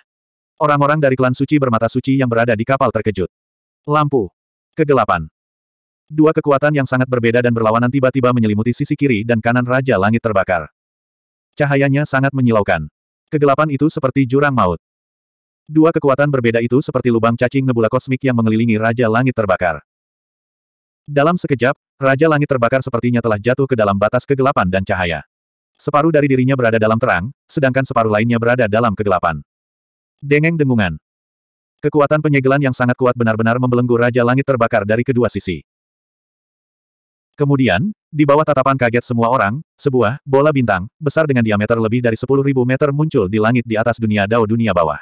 orang-orang dari klan suci bermata suci yang berada di kapal terkejut. Lampu. Kegelapan. Dua kekuatan yang sangat berbeda dan berlawanan tiba-tiba menyelimuti sisi kiri dan kanan Raja Langit terbakar. Cahayanya sangat menyilaukan. Kegelapan itu seperti jurang maut. Dua kekuatan berbeda itu seperti lubang cacing nebula kosmik yang mengelilingi Raja Langit terbakar. Dalam sekejap, Raja Langit terbakar sepertinya telah jatuh ke dalam batas kegelapan dan cahaya. Separuh dari dirinya berada dalam terang, sedangkan separuh lainnya berada dalam kegelapan. Dengeng dengungan. Kekuatan penyegelan yang sangat kuat benar-benar membelenggu Raja Langit terbakar dari kedua sisi. Kemudian, di bawah tatapan kaget semua orang, sebuah bola bintang besar dengan diameter lebih dari 10.000 meter muncul di langit di atas dunia Dao dunia bawah.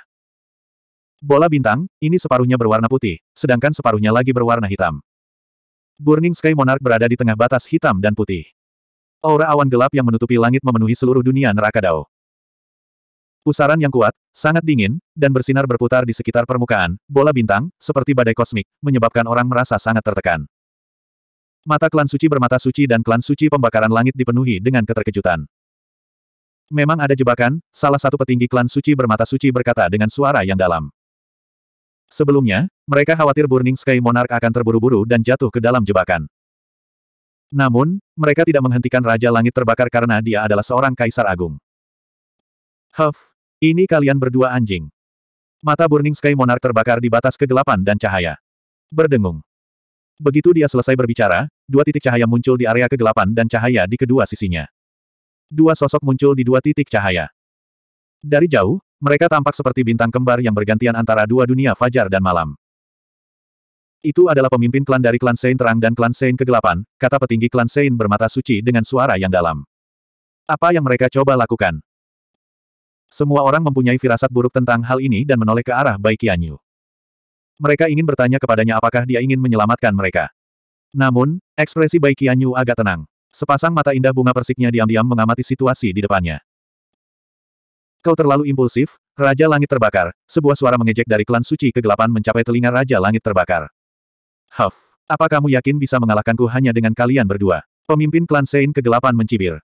Bola bintang, ini separuhnya berwarna putih, sedangkan separuhnya lagi berwarna hitam. Burning Sky Monarch berada di tengah batas hitam dan putih. Aura awan gelap yang menutupi langit memenuhi seluruh dunia neraka Dao. Pusaran yang kuat, sangat dingin, dan bersinar berputar di sekitar permukaan, bola bintang, seperti badai kosmik, menyebabkan orang merasa sangat tertekan. Mata klan suci bermata suci dan klan suci pembakaran langit dipenuhi dengan keterkejutan. Memang ada jebakan, salah satu petinggi klan suci bermata suci berkata dengan suara yang dalam. Sebelumnya, mereka khawatir Burning Sky Monarch akan terburu-buru dan jatuh ke dalam jebakan. Namun, mereka tidak menghentikan Raja Langit terbakar karena dia adalah seorang kaisar agung. Huff, ini kalian berdua anjing. Mata Burning Sky Monarch terbakar di batas kegelapan dan cahaya. Berdengung. Begitu dia selesai berbicara, dua titik cahaya muncul di area kegelapan dan cahaya di kedua sisinya. Dua sosok muncul di dua titik cahaya. Dari jauh, mereka tampak seperti bintang kembar yang bergantian antara dua dunia fajar dan malam. Itu adalah pemimpin klan dari klan Sein Terang dan klan Sein Kegelapan, kata petinggi klan Sein bermata suci dengan suara yang dalam. Apa yang mereka coba lakukan? Semua orang mempunyai firasat buruk tentang hal ini dan menoleh ke arah Bai Qianyu. Mereka ingin bertanya kepadanya apakah dia ingin menyelamatkan mereka. Namun, ekspresi Bai Qianyu agak tenang. Sepasang mata indah bunga persiknya diam-diam mengamati situasi di depannya. Kau terlalu impulsif, Raja Langit Terbakar. Sebuah suara mengejek dari klan suci kegelapan mencapai telinga Raja Langit Terbakar. Huff, apa kamu yakin bisa mengalahkanku hanya dengan kalian berdua? Pemimpin klan Sein kegelapan mencibir.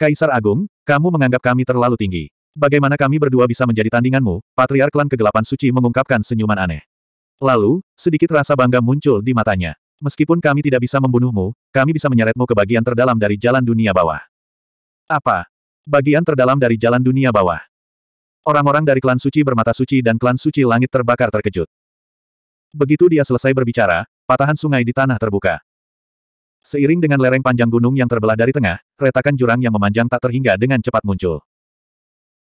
Kaisar Agung, kamu menganggap kami terlalu tinggi. Bagaimana kami berdua bisa menjadi tandinganmu? Patriark klan kegelapan suci mengungkapkan senyuman aneh. Lalu, sedikit rasa bangga muncul di matanya. Meskipun kami tidak bisa membunuhmu, kami bisa menyeretmu ke bagian terdalam dari jalan dunia bawah. Apa? Bagian terdalam dari jalan dunia bawah. Orang-orang dari klan suci bermata suci dan klan suci langit terbakar terkejut. Begitu dia selesai berbicara, patahan sungai di tanah terbuka. Seiring dengan lereng panjang gunung yang terbelah dari tengah, retakan jurang yang memanjang tak terhingga dengan cepat muncul.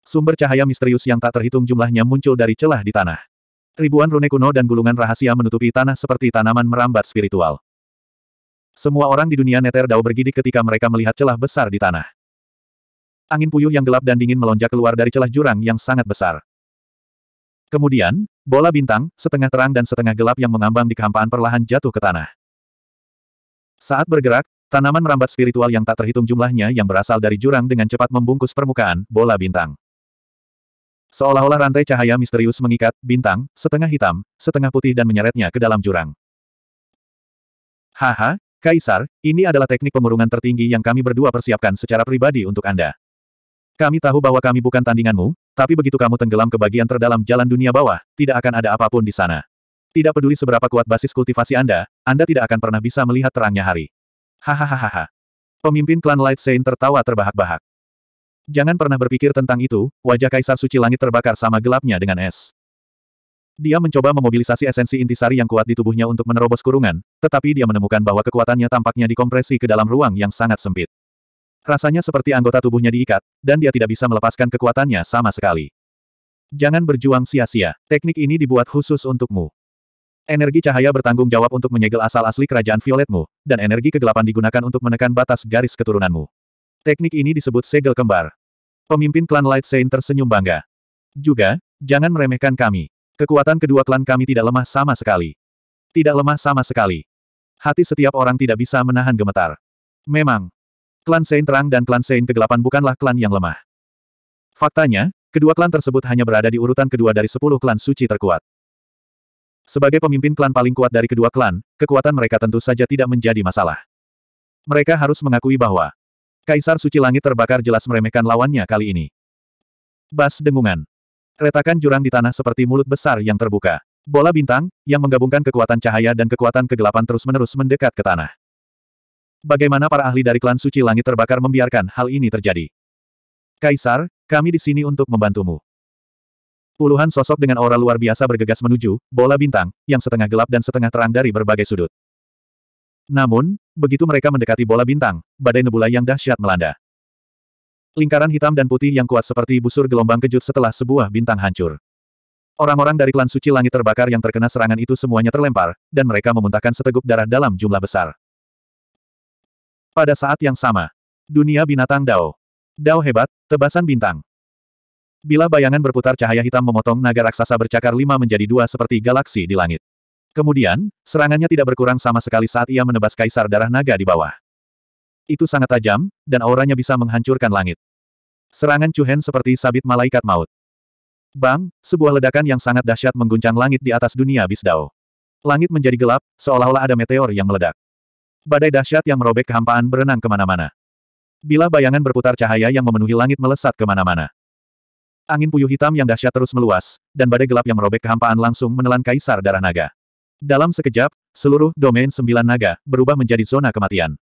Sumber cahaya misterius yang tak terhitung jumlahnya muncul dari celah di tanah. Ribuan rune kuno dan gulungan rahasia menutupi tanah seperti tanaman merambat spiritual. Semua orang di dunia Nether Dao bergidik ketika mereka melihat celah besar di tanah. Angin puyuh yang gelap dan dingin melonjak keluar dari celah jurang yang sangat besar. Kemudian, bola bintang, setengah terang dan setengah gelap yang mengambang di kehampaan perlahan jatuh ke tanah. Saat bergerak, tanaman merambat spiritual yang tak terhitung jumlahnya yang berasal dari jurang dengan cepat membungkus permukaan bola bintang. Seolah-olah rantai cahaya misterius mengikat, bintang, setengah hitam, setengah putih dan menyeretnya ke dalam jurang. Haha, Kaisar, ini adalah teknik pemurungan tertinggi yang kami berdua persiapkan secara pribadi untuk Anda. Kami tahu bahwa kami bukan tandinganmu, tapi begitu kamu tenggelam ke bagian terdalam jalan dunia bawah, tidak akan ada apapun di sana. Tidak peduli seberapa kuat basis kultivasi Anda, Anda tidak akan pernah bisa melihat terangnya hari. Hahaha. Pemimpin klan Light Saint tertawa terbahak-bahak. Jangan pernah berpikir tentang itu, wajah Kaisar Suci Langit terbakar sama gelapnya dengan es. Dia mencoba memobilisasi esensi intisari yang kuat di tubuhnya untuk menerobos kurungan, tetapi dia menemukan bahwa kekuatannya tampaknya dikompresi ke dalam ruang yang sangat sempit. Rasanya seperti anggota tubuhnya diikat, dan dia tidak bisa melepaskan kekuatannya sama sekali. Jangan berjuang sia-sia, teknik ini dibuat khusus untukmu. Energi cahaya bertanggung jawab untuk menyegel asal asli kerajaan violetmu, dan energi kegelapan digunakan untuk menekan batas garis keturunanmu. Teknik ini disebut segel kembar. Pemimpin klan Light Saint tersenyum bangga. Juga, jangan meremehkan kami. Kekuatan kedua klan kami tidak lemah sama sekali. Tidak lemah sama sekali. Hati setiap orang tidak bisa menahan gemetar. Memang, klan Saint terang dan klan Saint kegelapan bukanlah klan yang lemah. Faktanya, kedua klan tersebut hanya berada di urutan kedua dari sepuluh klan suci terkuat. Sebagai pemimpin klan paling kuat dari kedua klan, kekuatan mereka tentu saja tidak menjadi masalah. Mereka harus mengakui bahwa Kaisar Suci Langit terbakar jelas meremehkan lawannya kali ini. Bas dengungan. Retakan jurang di tanah seperti mulut besar yang terbuka. Bola bintang, yang menggabungkan kekuatan cahaya dan kekuatan kegelapan terus-menerus mendekat ke tanah. Bagaimana para ahli dari klan Suci Langit terbakar membiarkan hal ini terjadi? Kaisar, kami di sini untuk membantumu. Puluhan sosok dengan aura luar biasa bergegas menuju bola bintang, yang setengah gelap dan setengah terang dari berbagai sudut. Namun, begitu mereka mendekati bola bintang, badai nebula yang dahsyat melanda. Lingkaran hitam dan putih yang kuat seperti busur gelombang kejut setelah sebuah bintang hancur. Orang-orang dari klan suci langit terbakar yang terkena serangan itu semuanya terlempar, dan mereka memuntahkan seteguk darah dalam jumlah besar. Pada saat yang sama, dunia binatang Dao. Dao hebat, tebasan bintang. Bila bayangan berputar cahaya hitam memotong naga raksasa bercakar lima menjadi dua seperti galaksi di langit. Kemudian, serangannya tidak berkurang sama sekali saat ia menebas kaisar darah naga di bawah. Itu sangat tajam, dan auranya bisa menghancurkan langit. Serangan Chuhen seperti sabit malaikat maut. Bang, sebuah ledakan yang sangat dahsyat mengguncang langit di atas dunia Bisdao. Langit menjadi gelap, seolah-olah ada meteor yang meledak. Badai dahsyat yang merobek kehampaan berenang kemana-mana. Bila bayangan berputar cahaya yang memenuhi langit melesat kemana-mana. Angin puyuh hitam yang dahsyat terus meluas, dan badai gelap yang merobek kehampaan langsung menelan kaisar darah naga. Dalam sekejap, seluruh domain sembilan naga berubah menjadi zona kematian.